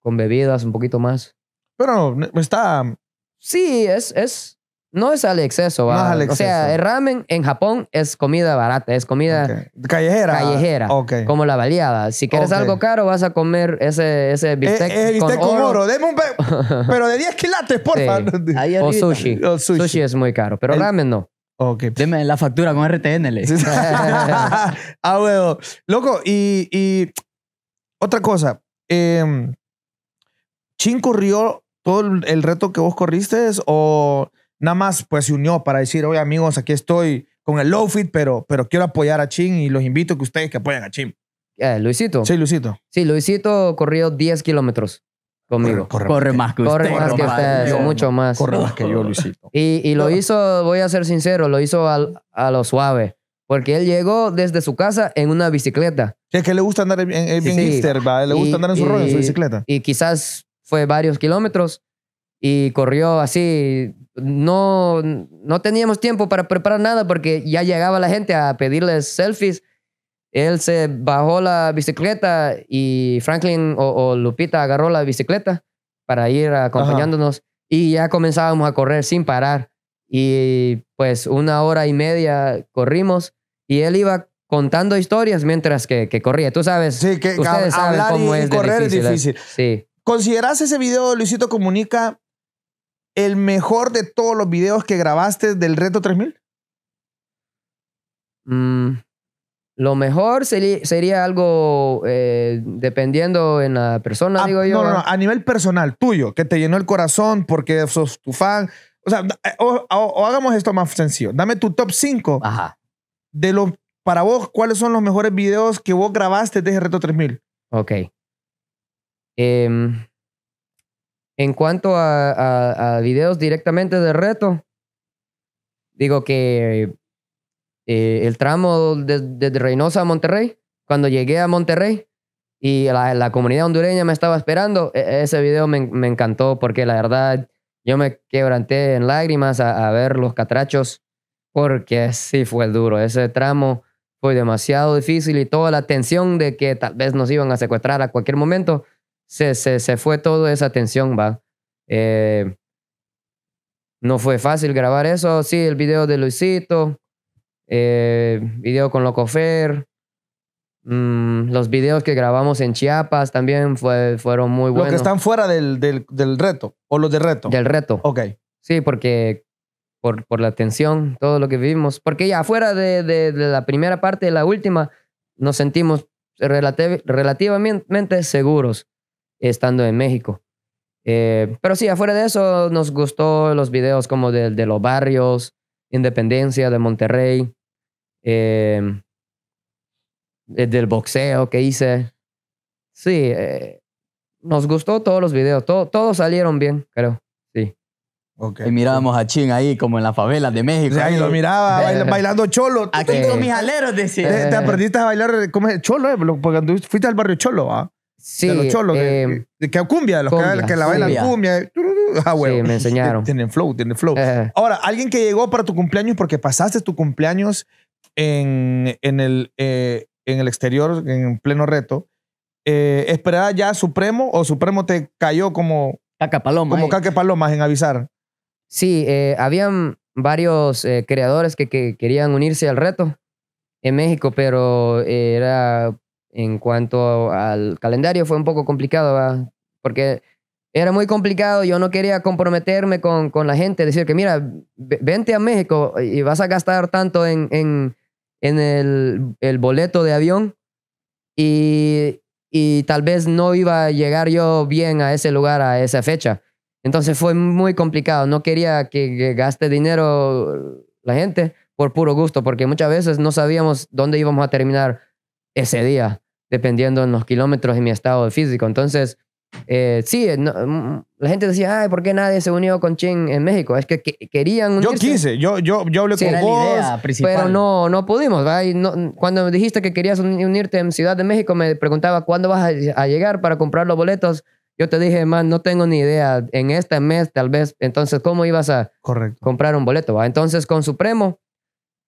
con bebidas, un poquito más. Pero está. Sí, es, es, no es al exceso, ¿vale? O sea, el ramen en Japón es comida barata, es comida callejera. Callejera. Como la baleada. Si quieres algo caro, vas a comer ese, ese eh, eh, bistec, con, oro. [laughs] pero de 10 kilates, porfa. [laughs] O, sushi. sushi. es muy caro, pero ramen no. Okay. Deme la factura con RTN. Le. [laughs] ah, Loco, y, otra cosa. Em, ¿Chin corrió todo el reto que vos corriste o nada más pues se unió para decir, oye amigos, aquí estoy con el low fit, pero, pero quiero apoyar a Chin y los invito a que ustedes que apoyen a Chin. Eh, Luisito. Sí, Luisito. Sí, Luisito corrió 10 kilómetros conmigo. Corre, más que usted. Corre más que mucho más. Corre más que yo, Luisito. Y, y lo hizo, voy a ser sincero, lo hizo al, a lo suave. Porque él llegó desde su casa en una bicicleta. es que le gusta andar en, en, ¿va? Le gusta andar en su en su bicicleta. Y quizás fue varios kilómetros, y corrió así. No, no teníamos tiempo para preparar nada porque ya llegaba la gente a pedirles selfies. Él se bajó la bicicleta y Franklin o, Lupita agarró la bicicleta para ir acompañándonos y ya comenzábamos a correr sin parar. Y pues una hora y media corrimos y él iba contando historias mientras que, que corría. Tú sabes, sí, que ustedes cómo es correr difícil. es ¿eh? difícil. Sí. ¿Consideras ese video, Luisito Comunica, el mejor de todos los videos que grabaste del reto 3000? Mm, lo mejor sería, algo eh, dependiendo en la persona, ah, digo yo. No, no, a nivel personal, tuyo, que te llenó el corazón porque sos tu fan. O sea, eh, o, hagamos esto más sencillo. Dame tu top 5 Ajá. de lo para vos, ¿cuáles son los mejores videos que vos grabaste desde Reto 3000? Ok. Eh, en cuanto a, videos directamente de reto, digo que eh, el tramo desde de, Reynosa a Monterrey, cuando llegué a Monterrey y la, comunidad hondureña me estaba esperando, e, ese video me, encantó porque la verdad yo me quebranté en lágrimas a, a ver los catrachos porque sí fue duro. Ese tramo fue demasiado difícil y toda la tensión de que tal vez nos iban a secuestrar a cualquier momento se, fue toda esa tensión, va. Eh, no fue fácil grabar eso. Sí, el video de Luisito, eh, video con Locofer, mm, los videos que grabamos en Chiapas también fue, fueron muy buenos. Los que están fuera del, del, reto, o los del reto. Del reto. Ok. Sí, porque por, por la tensión, todo lo que vivimos. Porque ya fuera de, la primera parte, de la última, nos sentimos relativamente seguros estando en México. Eh, pero sí, afuera de eso, nos gustó los videos como de, de los barrios, Independencia, de Monterrey, eh, eh, del boxeo que hice. Sí, nos gustó todos los videos, todo, todos salieron bien, creo. Sí. Okay. Y mirábamos a Chin ahí, como en las favelas de México. ahí lo miraba [laughs] bailando cholo. Aquí con mis aleros, Te, aprendiste a bailar, como Cholo, eh? porque fuiste al barrio cholo, ¿ah? Sí, de los cholos, de, em, que cumbia, los que, la bailan cumbia. Ah, bueno. Sí, me [laughs] enseñaron. Tienen flow, tienen flow. Eh. Ahora, alguien que llegó para tu cumpleaños porque pasaste tu cumpleaños en, en, el, eh, en el exterior, en pleno reto, eh, ¿esperaba ya Supremo o Supremo te cayó como... Caca Paloma. Como Caca Palomas en avisar. Sí, habían varios creadores que, que querían unirse al reto en México, pero era en cuanto al calendario fue un poco complicado, porque era muy complicado, yo no quería comprometerme con, la gente, decir que mira, vente a México y vas a gastar tanto en, en, el, boleto de avión y, tal vez no iba a llegar yo bien a ese lugar a esa fecha. Entonces fue muy complicado, no quería que gaste dinero la gente por puro gusto, porque muchas veces no sabíamos dónde íbamos a terminar ese día, dependiendo en los kilómetros y mi estado físico. Entonces, eh, sí, eh, mm, la gente decía, ay, ¿por qué nadie se unió con Chin en México? Es que, querían unirse. Yo quise, yo, yo, yo hablé con vos, pero no, no pudimos. cuando me dijiste que querías unirte en Ciudad de México, me preguntaba cuándo vas a, llegar para comprar los boletos. Yo te dije, man, no tengo ni idea. En este mes, tal vez. Entonces, ¿cómo ibas a comprar un boleto? ¿va? Entonces, con Supremo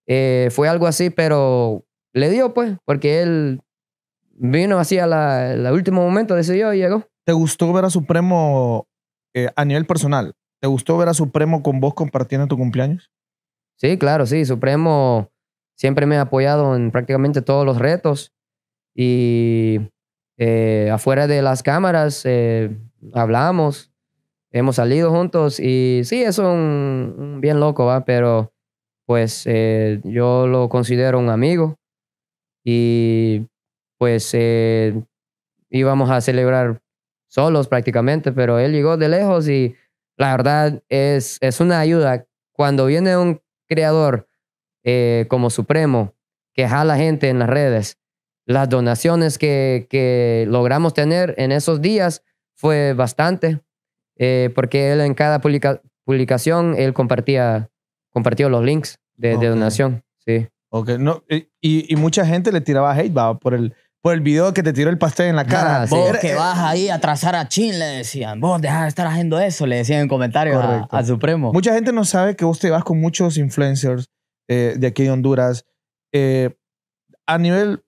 eh, fue algo así, pero le dio, pues, porque él vino así el último momento, decidió y llegó. ¿Te gustó ver a Supremo eh, a nivel personal? ¿Te gustó ver a Supremo con vos compartiendo tu cumpleaños? Sí, claro, sí. Supremo siempre me ha apoyado en prácticamente todos los retos y eh, afuera de las cámaras eh, hablamos, hemos salido juntos y sí, es un, bien loco, ¿va? Pero pues yo lo considero un amigo y pues eh, íbamos a celebrar solos prácticamente, pero él llegó de lejos y la verdad es, es una ayuda. Cuando viene un creador eh, como Supremo que la gente en las redes, las donaciones que, que logramos tener en esos días fue bastante, eh, porque él en cada publicación, él compartía, compartió los links de donación. Sí. Okay, no, y, mucha gente le tiraba hate, por el, por el video que te tiró el pastel en la cara. vos que vas ahí a trazar a Chin, le decían. Vos dejás de estar haciendo eso, le decían en comentarios a, Supremo. Mucha gente no sabe que vos te vas con muchos influencers eh, de aquí de Honduras. Eh, a, nivel,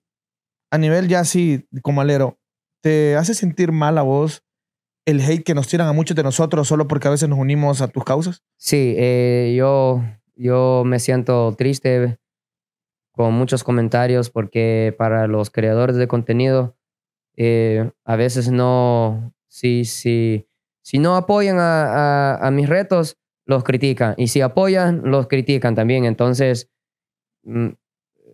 a nivel ya así, como alero, ¿te hace sentir mal a vos el hate que nos tiran a muchos de nosotros solo porque a veces nos unimos a tus causas? Sí, eh, yo, yo me siento triste con muchos comentarios porque para los creadores de contenido eh, a veces no, si, si, si no apoyan a, mis retos, los critican. Y si apoyan, los critican también. Entonces, mm,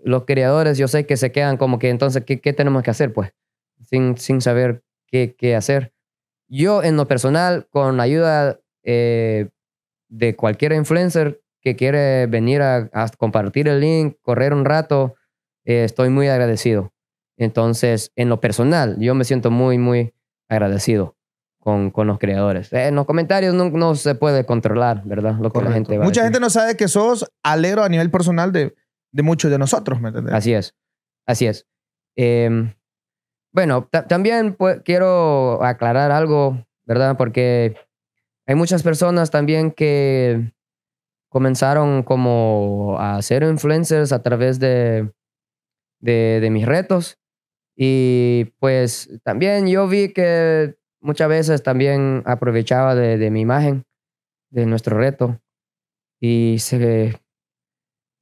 los creadores yo sé que se quedan como que entonces, ¿qué, qué tenemos que hacer? Pues sin, sin saber qué, qué, hacer. Yo en lo personal, con la ayuda eh, de cualquier influencer, que quiere venir a, compartir el link, correr un rato, eh, estoy muy agradecido. Entonces, en lo personal, yo me siento muy, muy agradecido con, con los creadores. Eh, en los comentarios no, no, se puede controlar, ¿verdad? Lo que la gente Mucha gente no sabe que sos alegro a nivel personal de, de muchos de nosotros, ¿me entiendes? Así es, así es. Em, bueno, también quiero aclarar algo, ¿verdad? Porque hay muchas personas también que comenzaron como a ser influencers a través de, de, mis retos. Y pues también yo vi que muchas veces también aprovechaba de, de, mi imagen, de nuestro reto, y se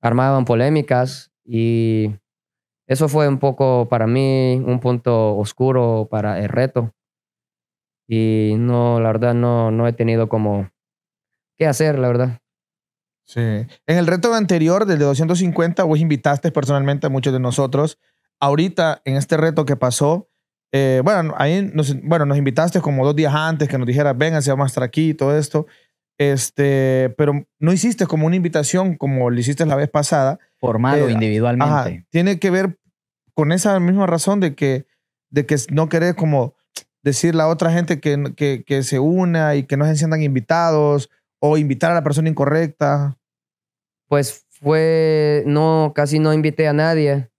armaban polémicas y eso fue un poco para mí un punto oscuro para el reto. Y no, la verdad no, no he tenido como qué hacer, la verdad. Sí. En el reto anterior, del de 250, vos invitaste personalmente a muchos de nosotros. Ahorita, en este reto que pasó, eh, bueno, ahí nos, bueno, nos invitaste como dos días antes que nos dijeras, vengan, se vamos a estar aquí y todo esto. Este, pero no hiciste como una invitación como lo hiciste la vez pasada. Formado o eh, individualmente. Ajá, tiene que ver con esa misma razón de que, de que no querés como decirle a otra gente que, que, que se una y que no se sientan invitados o invitar a la persona incorrecta pues fue, no, casi no invité a nadie.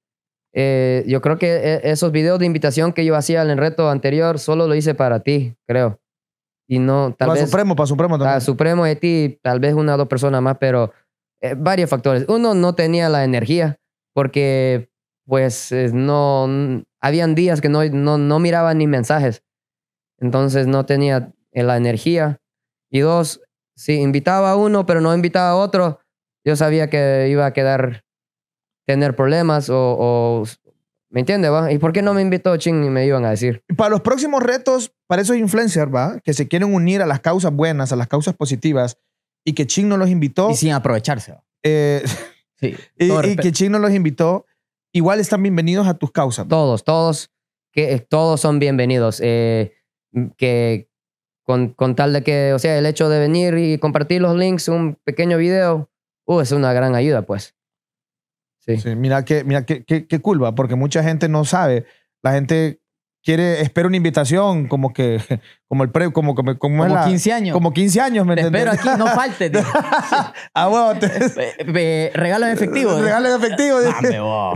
Eh, yo creo que e, esos videos de invitación que yo hacía en el reto anterior, solo lo hice para ti, creo. Y no, tal para Supremo, para Supremo también. Para Supremo de ti, tal vez una o dos personas más, pero eh, varios factores. Uno, no tenía la energía, porque pues no, habían días que no, no, miraba ni mensajes. Entonces no tenía eh, la energía. Y dos, sí, invitaba a uno, pero no invitaba a otro, yo sabía que iba a quedar, tener problemas o, ¿me entiendes, va? ¿Y por qué no me invitó Ching y me iban a decir? Para los próximos retos, para esos influencers, va, que se quieren unir a las causas buenas, a las causas positivas, y que Ching no los invitó. Y sin aprovecharse. Eh, [laughs] sí. [laughs] Y, que Ching no los invitó. Igual están bienvenidos a tus causas. Todos, todos, que, eh, todos son bienvenidos. Eh, que con, con, tal de que, o sea, el hecho de venir y compartir los links, un pequeño video, Uh, es una gran ayuda, pues. Sí. sí mira qué mira que, culpa, porque mucha gente no sabe. La gente quiere, espera una invitación, como que, [laughs] como el pre, como, como, como, 15 años. Como 15 años, ¿me entiendes? Espero aquí, no falte. [laughs] ah, en [laughs] efectivo. Regalos en efectivo.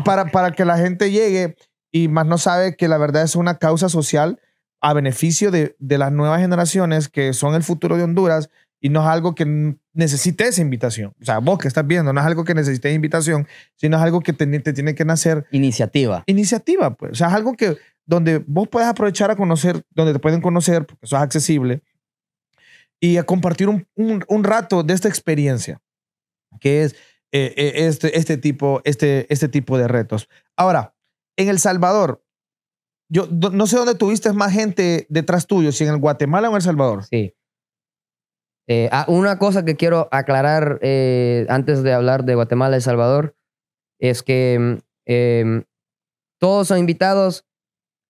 para, para que la gente llegue y más no sabe que la verdad es una causa social a beneficio de, de las nuevas generaciones que son el futuro de Honduras y no es algo que necesite esa invitación. O sea, vos que estás viendo, no es algo que necesites invitación, sino es algo que te, tiene que nacer. Iniciativa. Iniciativa, pues. O sea, es algo que donde vos puedes aprovechar a conocer, donde te pueden conocer, porque eso es accesible, y a compartir un, un, un rato de esta experiencia, que es eh, eh, este, este, tipo, este, este tipo de retos. Ahora, en El Salvador, yo no sé dónde tuviste más gente detrás tuyo, si en el Guatemala o en El Salvador. Sí. Eh, ah, una cosa que quiero aclarar eh, antes de hablar de Guatemala y El Salvador es que em, todos son invitados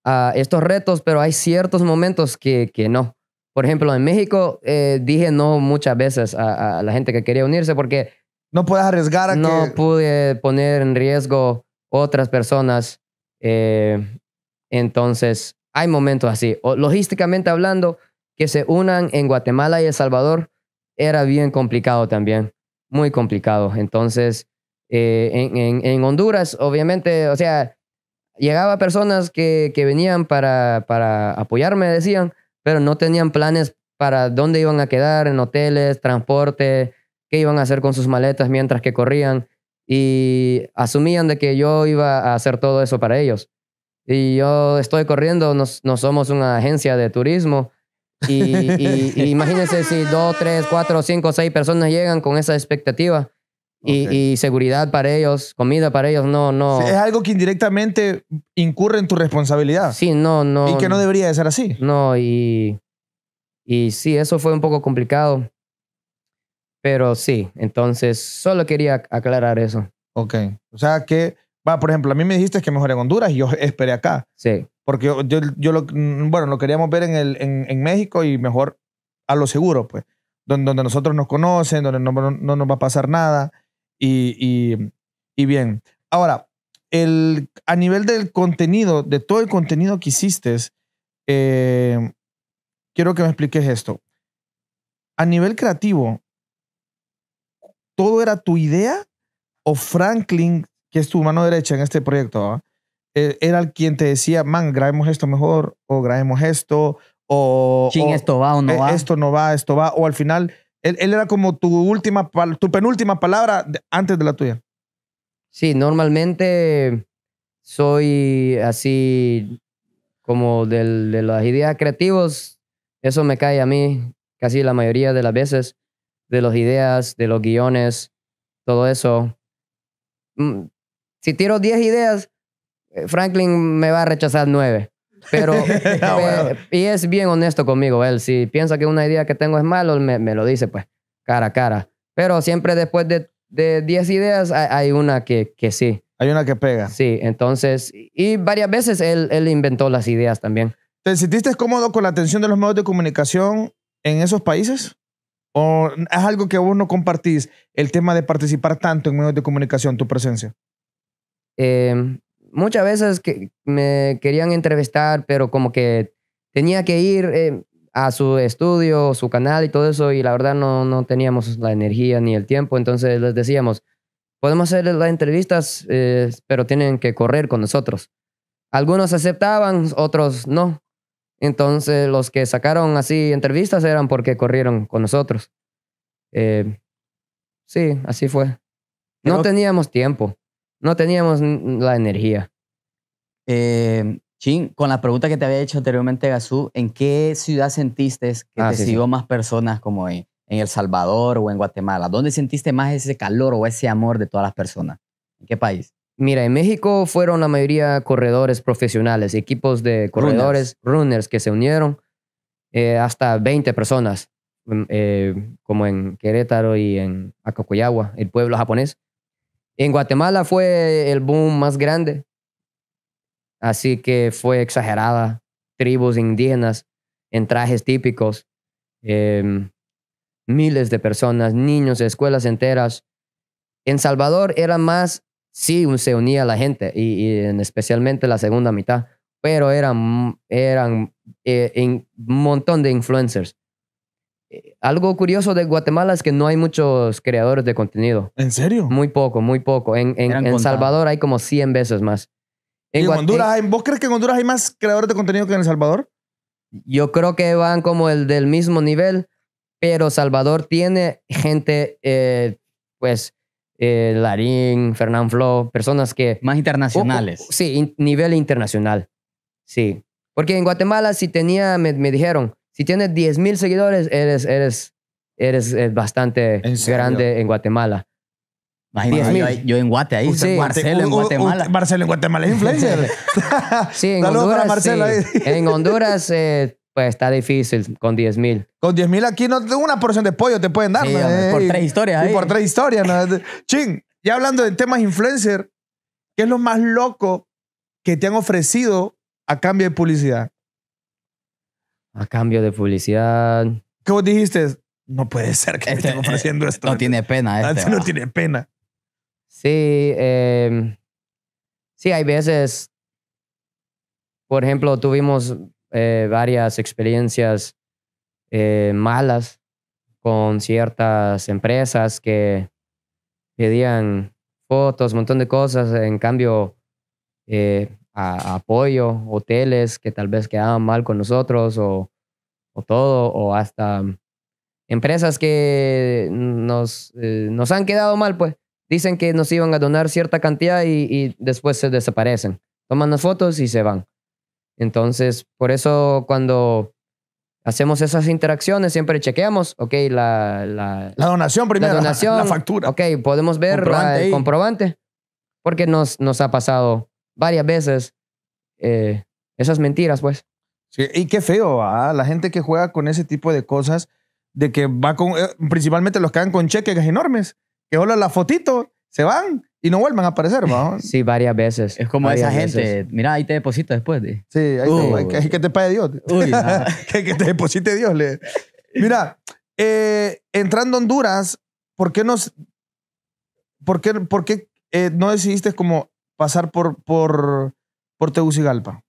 a estos retos, pero hay ciertos momentos que, que no. Por ejemplo, en México eh, dije no muchas veces a, la gente que quería unirse porque... No puedes arriesgar a no pude poner en riesgo otras personas. entonces, hay momentos así. O, logísticamente hablando, que se unan en Guatemala y El Salvador era bien complicado también, muy complicado. Entonces, eh, en, Honduras, obviamente, o sea, llegaba personas que, venían para, para apoyarme, decían, pero no tenían planes para dónde iban a quedar, en hoteles, transporte, qué iban a hacer con sus maletas mientras que corrían. Y asumían de que yo iba a hacer todo eso para ellos. Y yo estoy corriendo, no somos una agencia de turismo, y, [laughs] imagínense si dos, tres, cuatro, cinco, seis personas llegan con esa expectativa. Y, seguridad para ellos, comida para ellos, no, no. Es algo que indirectamente incurre en tu responsabilidad. Sí, no, no. Y que no debería de ser así. No, y, y sí, eso fue un poco complicado. Pero sí, entonces solo quería aclarar eso. Ok. O sea que, va, por ejemplo, a mí me dijiste que mejoré en Honduras y yo esperé acá. Sí. Porque yo, lo, bueno, lo queríamos ver en, el, en, México y mejor a lo seguro, pues. Donde, nosotros nos conocen, donde no, nos va a pasar nada. Y, bien. Ahora, el, a nivel del contenido, de todo el contenido que hiciste, eh, quiero que me expliques esto. A nivel creativo, ¿todo era tu idea o Franklin, que es tu mano derecha en este proyecto, ah? Eh, era el quien te decía, man, grabemos esto mejor o grabemos esto o... quién esto va o no eh, va. Esto no va, esto va. O al final, él, era como tu última, tu penúltima palabra antes de la tuya. Sí, normalmente soy así como de las ideas creativas. Eso me cae a mí casi la mayoría de las veces, de las ideas, de los guiones, todo eso. Mm, si tiro 10 ideas, eh, Franklin me va a rechazar nueve. Pero, [laughs] y es bien honesto conmigo, él. Si piensa que una idea que tengo es malo, me, lo dice, pues, cara a cara. Pero siempre después de, de 10 ideas, hay, una que, que, sí. Hay una que pega. Sí, entonces, y varias veces él, él inventó las ideas también. ¿Te sentiste cómodo con la atención de los medios de comunicación en esos países? ¿O es algo que vos no compartís, el tema de participar tanto en medios de comunicación, tu presencia? Eh, muchas veces que me querían entrevistar, pero como que tenía que ir eh, a su estudio, su canal y todo eso, y la verdad no, no teníamos la energía ni el tiempo, entonces les decíamos, podemos hacer las entrevistas, eh, pero tienen que correr con nosotros. Algunos aceptaban, otros no. Entonces los que sacaron así entrevistas eran porque corrieron con nosotros. Eh, sí, así fue. No teníamos tiempo. No teníamos la energía. Eh, Chin, con la pregunta que te había hecho anteriormente, Gazú, ¿en qué ciudad sentiste que ah, te siguió más personas como en, El Salvador o en Guatemala? ¿Dónde sentiste más ese calor o ese amor de todas las personas? ¿En qué país? Mira, en México fueron la mayoría corredores profesionales, equipos de corredores, runners, que se unieron, eh, hasta 20 personas, mm, eh, como en Querétaro y en Acocoyagua, el pueblo japonés. En Guatemala fue el boom más grande. Así que fue exagerada. Tribus indígenas en trajes típicos. Em, miles de personas, niños, escuelas enteras. En Salvador era más, sí, se unía la gente, y, especialmente la segunda mitad, pero eran, eran eh, un montón de influencers. Eh, algo curioso de Guatemala es que no hay muchos creadores de contenido. ¿En serio? Muy poco, muy poco. En, en, Salvador hay como 100 veces más. ¿Vos crees que en Honduras hay más creadores de contenido que en El Salvador? Yo creo que van como el del mismo nivel, pero Salvador tiene gente, eh, pues, eh, Larín, Fernán Flo, personas que... Más internacionales. Oh, oh, sí, nivel internacional. Sí. Porque en Guatemala si tenía, me dijeron, si tienes 10 mil seguidores, eres, eres, eres, eh, bastante grande en Guatemala. Imagínate, yo, en Guate ahí, Marcelo en Guatemala. Marcelo en Guatemala es influencer. [laughs] sí, en Honduras, en Honduras, eh, pues está difícil con 10 mil. Con 10 mil aquí no, una porción de pollo te pueden dar. Sí, por tres historias. por tres historias. Ching, ya hablando de temas influencer, ¿qué es lo más loco que te han ofrecido a cambio de publicidad? a cambio de publicidad. ¿Cómo dijiste? No puede ser que me este, estén ofreciendo eh, esto. No tiene pena. Ah, este este no tiene pena. Sí, eh, sí, hay veces, por ejemplo, tuvimos eh, varias experiencias malas con ciertas empresas que pedían fotos, un montón de cosas. En cambio, a, apoyo, hoteles que tal vez quedaban mal con nosotros o, o todo, o hasta empresas que nos, eh, nos han quedado mal, pues dicen que nos iban a donar cierta cantidad y, después se desaparecen. Toman las fotos y se van. Entonces, por eso cuando hacemos esas interacciones, siempre chequeamos, ok, la, la, donación primero, la, donación, [laughs] la, factura. Ok, podemos ver el comprobante, porque nos, nos ha pasado varias veces eh, esas mentiras, pues. Sí, y qué feo, ¿ah? la gente que juega con ese tipo de cosas, de que va con, eh, principalmente los que con cheques enormes, que solo la fotito, se van y no vuelvan a aparecer, ¿no? [laughs] sí, varias veces. Es como esa gente, mira, ahí te deposita después. De... Sí, ahí que te pague Dios. [laughs] que, te deposite Dios. Mira, eh, entrando a Honduras, ¿por qué, nos, por qué, por qué no decidiste como pasar por, por, por Tegucigalpa?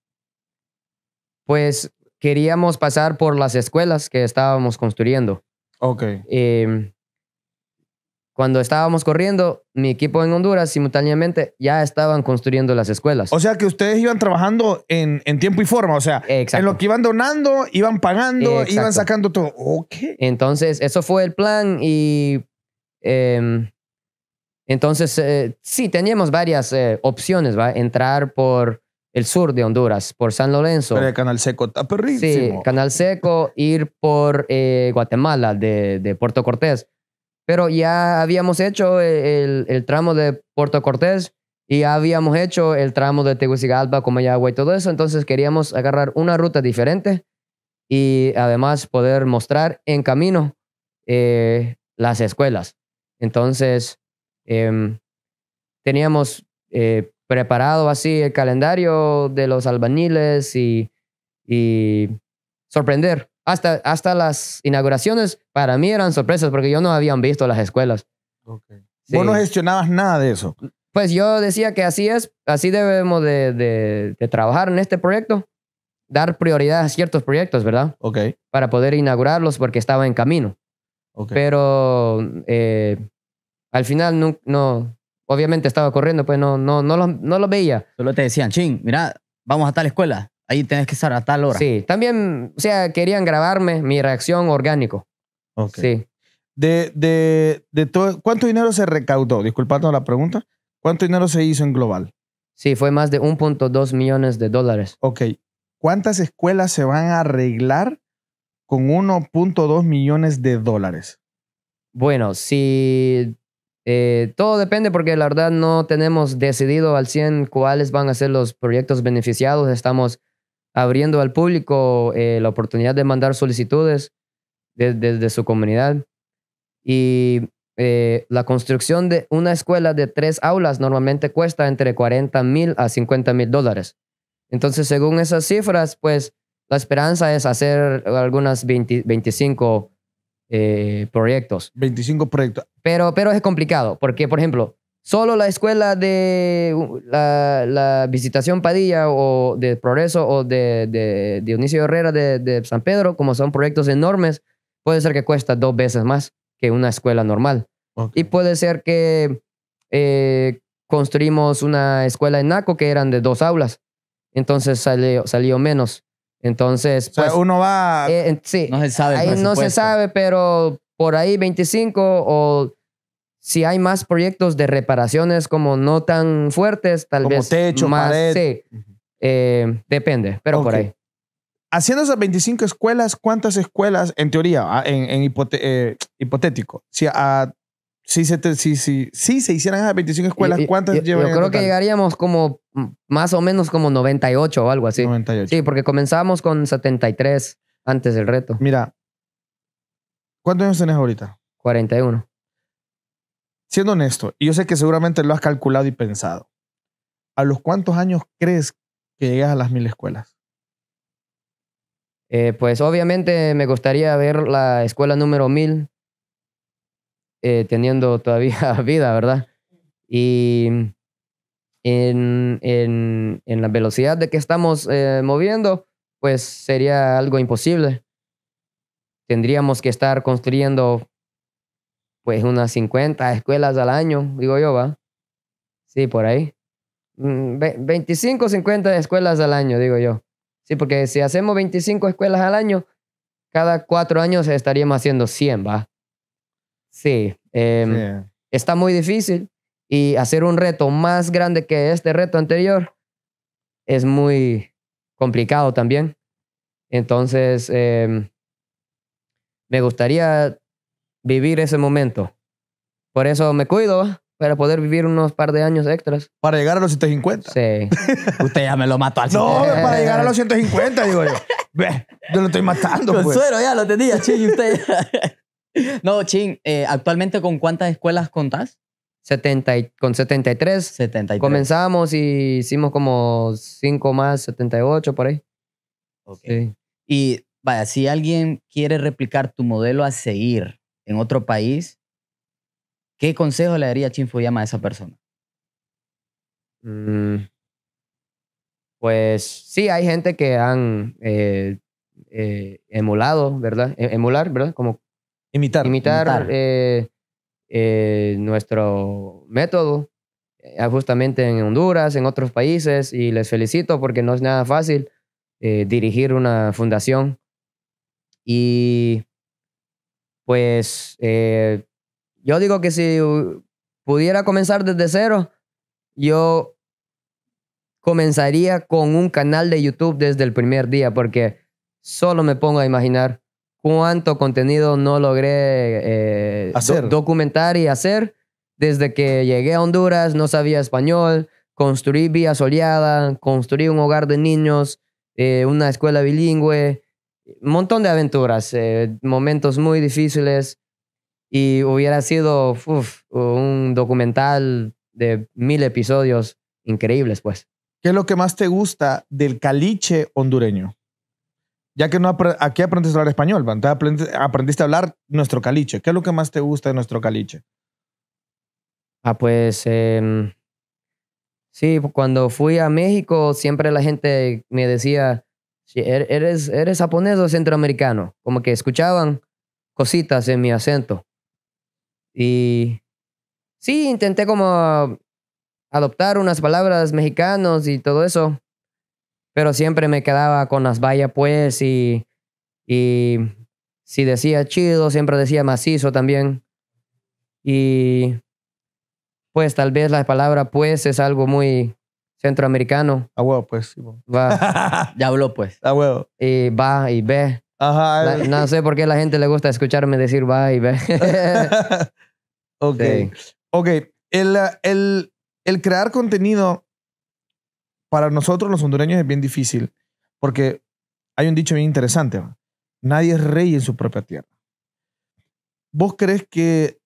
Pues queríamos pasar por las escuelas que estábamos construyendo. Ok. Em, cuando estábamos corriendo, mi equipo en Honduras simultáneamente ya estaban construyendo las escuelas. O sea que ustedes iban trabajando en, tiempo y forma, o sea, Exacto. en lo que iban donando, iban pagando, iban sacando todo. Okay. Entonces, eso fue el plan y em, entonces, eh, sí, teníamos varias eh, opciones, ¿va? Entrar por el sur de Honduras, por San Lorenzo. Pero Canal Seco está Sí, Canal Seco, ir por eh, Guatemala, de, Puerto Cortés. Pero ya habíamos hecho el, el, tramo de Puerto Cortés y ya habíamos hecho el tramo de Tegucigalpa, Comayagua y todo eso. Entonces queríamos agarrar una ruta diferente y además poder mostrar en camino las escuelas. Entonces, Em, teníamos eh, preparado así el calendario de los albañiles y, y sorprender. Hasta, hasta las inauguraciones para mí eran sorpresas porque yo no habían visto las escuelas. Vos no gestionabas nada de eso. Pues yo decía que así es, así debemos de, trabajar en este proyecto, dar prioridad a ciertos proyectos, ¿verdad? Para poder inaugurarlos porque estaba en camino. Pero eh, al final no, obviamente estaba corriendo, pues no, no, no, los, no los veía. Solo te decían, ching, mira, vamos a tal escuela, ahí tenés que estar a tal hora. Sí, también, o sea, querían grabarme mi reacción orgánico. Ok. Sí. De, todo, ¿Cuánto dinero se recaudó? Disculpando la pregunta. ¿Cuánto dinero se hizo en global? Sí, fue más de 1.2 millones de dólares. Ok. ¿Cuántas escuelas se van a arreglar con 1.2 millones de dólares? Bueno, si eh, todo depende porque la verdad no tenemos decidido al 100 cuáles van a ser los proyectos beneficiados. Estamos abriendo al público eh, la oportunidad de mandar solicitudes desde, su comunidad. Y eh, la construcción de una escuela de tres aulas normalmente cuesta entre 40 mil a 50 mil dólares. Entonces, según esas cifras, pues la esperanza es hacer algunas 25 eh, proyectos. 25 proyectos. Pero, pero es complicado, porque, por ejemplo, solo la escuela de la, la visitación Padilla o de Progreso o de, de Dionisio Herrera de, San Pedro, como son proyectos enormes, puede ser que cuesta dos veces más que una escuela normal. Y puede ser que eh, construimos una escuela en Naco que eran de dos aulas, entonces salió, salió menos. Entonces, pues, uno va. Eh, sí, no se sabe. Ahí no se sabe, pero por ahí 25 o si hay más proyectos de reparaciones como no tan fuertes, tal vez. Como techo, pared. Sí, eh, depende, pero por ahí. Haciendo esas 25 escuelas, ¿cuántas escuelas, en teoría, ah, en, eh, hipotético, si a si se, se hicieran ah, esas 25 escuelas, ¿cuántas llevarían? Yo, creo que llegaríamos como más o menos como 98 o algo así. Sí, porque comenzamos con 73 antes del reto. Mira, ¿cuántos años tienes ahorita? 41. Siendo honesto, y yo sé que seguramente lo has calculado y pensado, ¿a los cuántos años crees que llegas a las mil escuelas? Eh, pues obviamente me gustaría ver la escuela número mil eh, teniendo todavía [laughs] vida, ¿verdad? Y en, la velocidad de que estamos eh, moviendo, pues sería algo imposible. Tendríamos que estar construyendo pues unas 50 escuelas al año, digo yo, ¿va? Sí, por ahí. 25, mm, 50 escuelas al año, digo yo. Sí, porque si hacemos 25 escuelas al año, cada cuatro años estaríamos haciendo 100, ¿va? Em, sí. Está muy difícil y hacer un reto más grande que este reto anterior es muy complicado también. Entonces, em, me gustaría vivir ese momento. Por eso me cuido, para poder vivir unos par de años extras. Para llegar a los 150. Sí. [laughs] Usted ya me lo mató al No, para llegar a los 150, digo yo. Yo lo estoy matando. Con pues. suero ya lo tenía, chile, usted. [laughs] [laughs] No, Chin, eh, ¿actualmente con cuántas escuelas contás? y, con 73, 73. Comenzamos y hicimos como 5 más, 78 por ahí. Okay. Y vaya, si alguien quiere replicar tu modelo a seguir en otro país, ¿qué consejo le daría Chin Fuyama a esa persona? Mm. pues sí, hay gente que han eh, eh, emulado, ¿verdad? E-, emular, ¿verdad? Como Imitar. Eh, eh, nuestro método, eh, justamente en Honduras, en otros países, y les felicito porque no es nada fácil dirigir una fundación. Y pues yo digo que si pudiera comenzar desde cero, yo comenzaría con un canal de YouTube desde el primer día, porque solo me pongo a imaginar cuánto contenido no logré eh, documentar y hacer. Desde que llegué a Honduras no sabía español, construí vía soleada, construí un hogar de niños, eh, una escuela bilingüe, un montón de aventuras, eh, momentos muy difíciles y hubiera sido un documental de mil episodios increíbles, pues. ¿Qué es lo que más te gusta del caliche hondureño? Ya que no aquí aprendiste a hablar español, aprendiste, a hablar nuestro caliche. ¿Qué es lo que más te gusta de nuestro caliche? Ah, pues em, sí, cuando fui a México siempre la gente me decía, er, ¿eres, eres japonés o centroamericano? Como que escuchaban cositas en mi acento. Y sí, intenté como adoptar unas palabras mexicanas y todo eso, pero siempre me quedaba con las vallas, pues, y, y si decía chido, siempre decía macizo también. Y pues tal vez la palabra pues es algo muy centroamericano. A huevo, pues. Va. [laughs] ya habló, pues. A huevo. Y va y ve. Ajá. Eh. no sé por qué a la gente le gusta escucharme decir va y ve. [laughs] ok. Ok. el, el crear contenido para nosotros los hondureños es bien difícil porque hay un dicho bien interesante. Nadie es rey en su propia tierra. ¿Vos crees que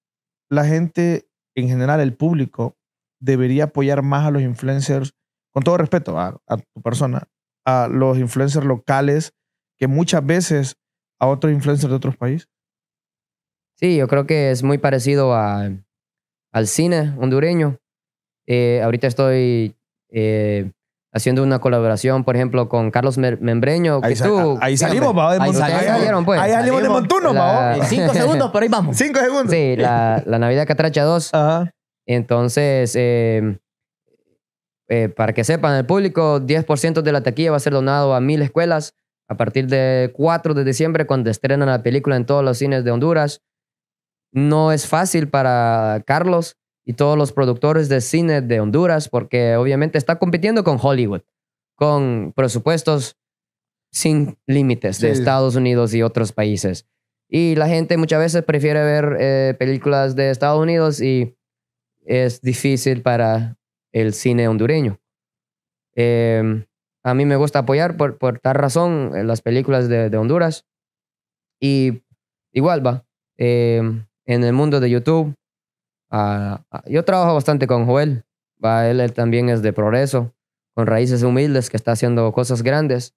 la gente, en general el público, debería apoyar más a los influencers, con todo respeto a, tu persona, a los influencers locales que muchas veces a otros influencers de otros países? Sí, yo creo que es muy parecido al cine hondureño. Eh, ahorita estoy eh, haciendo una colaboración, por ejemplo, con Carlos Membreño. Ahí, tú, ah, ahí salimos, ahí, pues. ahí salimos, de Montuno, la... [laughs] Cinco segundos, por ahí vamos. Cinco segundos. Sí, la, Navidad Catracha 2. Entonces, eh, eh, para que sepan, el público, 10% de la taquilla va a ser donado a mil escuelas a partir de 4 de diciembre, cuando estrenan la película en todos los cines de Honduras. No es fácil para Carlos y todos los productores de cine de Honduras, porque obviamente está compitiendo con Hollywood, con presupuestos sin límites de Estados Unidos y otros países. Y la gente muchas veces prefiere ver eh, películas de Estados Unidos y es difícil para el cine hondureño. Em, a mí me gusta apoyar por, tal razón eh, las películas de, Honduras. Y igual va. Em, en el mundo de YouTube Ah, ah, yo trabajo bastante con Joel. Va, él, también es de progreso, con raíces humildes, que está haciendo cosas grandes.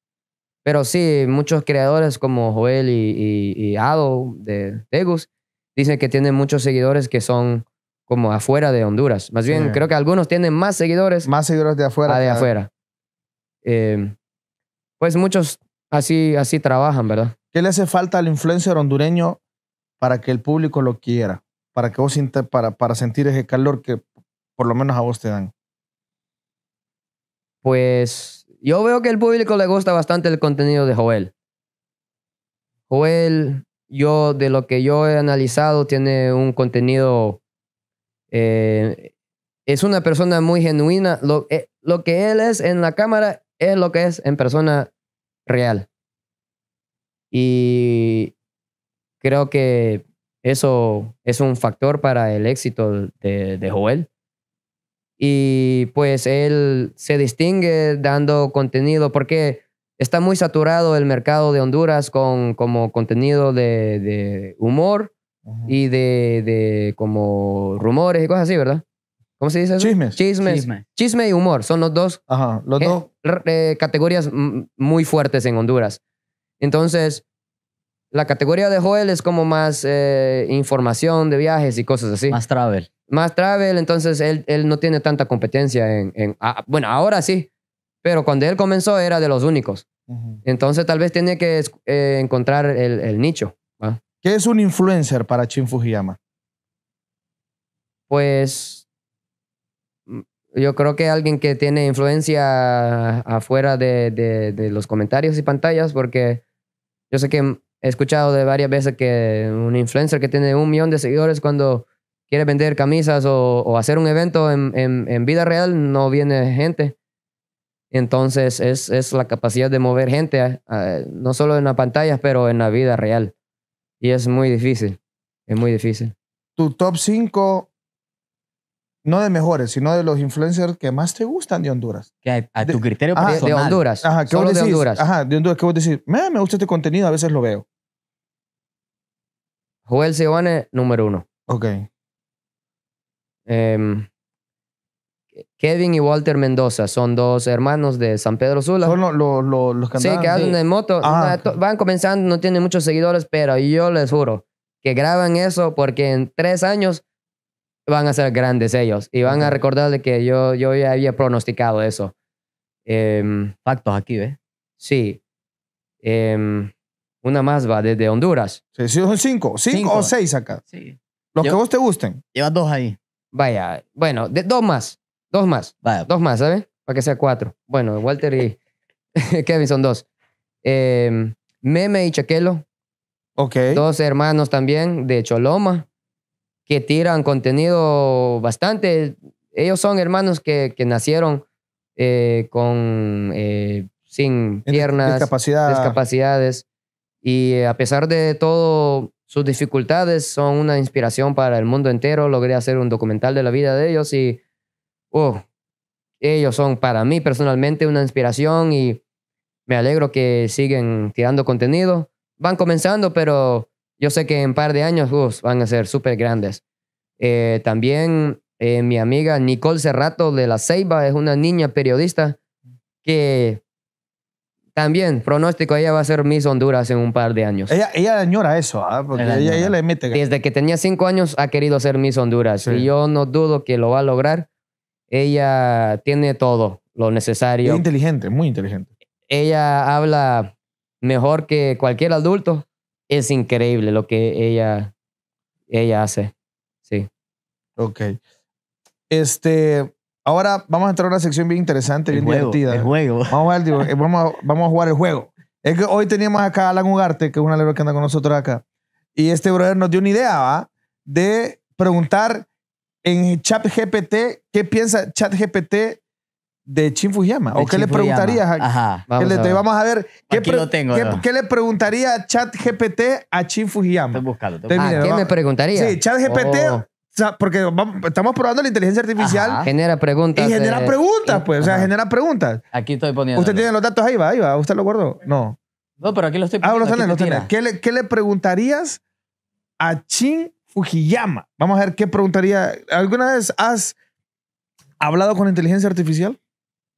Pero sí, muchos creadores como Joel y, y, Ado de Tegus dicen que tienen muchos seguidores que son como afuera de Honduras. Más bien, creo que algunos tienen más seguidores. Más seguidores de afuera. de afuera. Eh, pues muchos así, así trabajan, ¿verdad? ¿Qué le hace falta al influencer hondureño para que el público lo quiera? para que vos para, para sentir ese calor que por lo menos a vos te dan? Pues yo veo que el público le gusta bastante el contenido de Joel. Joel, yo de lo que yo he analizado, tiene un contenido... Eh, es una persona muy genuina. Lo, eh, lo que él es en la cámara es lo que es en persona real. Y creo que eso es un factor para el éxito de, Joel. Y pues él se distingue dando contenido porque está muy saturado el mercado de Honduras con como contenido de, humor y de, como rumores y cosas así, ¿verdad? ¿Cómo se dice eso? Chismes. Chisme, y humor son los dos, los eh, dos. Eh, categorías muy fuertes en Honduras. Entonces, la categoría de Joel es como más eh, información de viajes y cosas así. Más travel. Más travel, entonces él, él no tiene tanta competencia en... bueno, ahora sí, pero cuando él comenzó era de los únicos. Entonces tal vez tiene que eh, encontrar el, nicho. ¿Qué es un influencer para Chin Fujiyama? Pues yo creo que alguien que tiene influencia afuera de los comentarios y pantallas, porque yo sé que He escuchado de varias veces que un influencer que tiene un millón de seguidores cuando quiere vender camisas o, hacer un evento en, vida real, no viene gente. Entonces es, la capacidad de mover gente, eh, no solo en la pantalla, pero en la vida real. Y es muy difícil, es muy difícil. Tu top 5 no de mejores, sino de los influencers que más te gustan de Honduras. a, tu criterio personal. De Honduras. Ajá, ¿qué de Honduras. Ajá, de Honduras, ¿qué vos decís? Me, me gusta este contenido, a veces lo veo. Joel Sebane, número uno. Ok. Em, Kevin y Walter Mendoza son dos hermanos de San Pedro Sula. Son los, los, Sí, que andan en moto. Ah, van comenzando, no tienen muchos seguidores, pero yo les juro que graban eso porque en tres años van a ser grandes ellos y van a recordar de que yo, yo ya había pronosticado eso. Eh, Factos aquí, ¿ves? ¿eh? Sí. Em, una más va desde Honduras. Sí, son cinco, cinco, o seis acá. Sí. Los que vos te gusten. Llevas dos ahí. Vaya, bueno, dos más. Dos más. Dos más, ¿sabes? Para que sea cuatro. Bueno, Walter y [laughs] Kevin son dos. Em, Meme y Chaquelo. Ok. Dos hermanos también de Choloma que tiran contenido bastante. Ellos son hermanos que, que nacieron eh, con eh, sin piernas, discapacidades. Y eh, a pesar de todo, sus dificultades son una inspiración para el mundo entero. Logré hacer un documental de la vida de ellos y oh, ellos son para mí personalmente una inspiración y me alegro que siguen tirando contenido. Van comenzando, pero yo sé que en un par de años van a ser súper grandes. Eh, también eh, mi amiga Nicole Cerrato de La Ceiba es una niña periodista que también pronóstico, ella va a ser Miss Honduras en un par de años. Ella, ella añora eso, ¿ah? porque ella, le mete. Desde que tenía cinco años ha querido ser Miss Honduras y yo no dudo que lo va a lograr. Ella tiene todo lo necesario. Es inteligente, muy inteligente. Ella habla mejor que cualquier adulto es increíble lo que ella, ella hace. Sí. Ok. Este, ahora vamos a entrar a una sección bien interesante, bien divertida. El juego. Vamos a, ver, eh, vamos, a, vamos a jugar el juego. Es que hoy teníamos acá a Alan Ugarte, que es una alero que anda con nosotros acá. Y este brother nos dio una idea, De preguntar en ChatGPT, ¿qué piensa ChatGPT de Chin Fujiyama? ¿O qué le preguntarías a, Ajá. Vamos, a ver. vamos a ver qué, le preguntaría Chat GPT a Chin Fujiyama. Estoy buscando. ¿Qué me preguntaría? Sí, Chat GPT. Oh. Porque estamos probando la inteligencia artificial. Genera preguntas. Y genera preguntas, pues. O sea, genera preguntas. Aquí estoy poniendo. Usted tiene los datos ahí, va, va. ¿Usted lo guardó? No. No, pero aquí lo estoy poniendo. Ah, los tenés, los ¿Qué le, ¿Qué le preguntarías a Chin Fujiyama? Vamos a ver qué preguntaría. ¿Alguna vez has hablado con inteligencia artificial?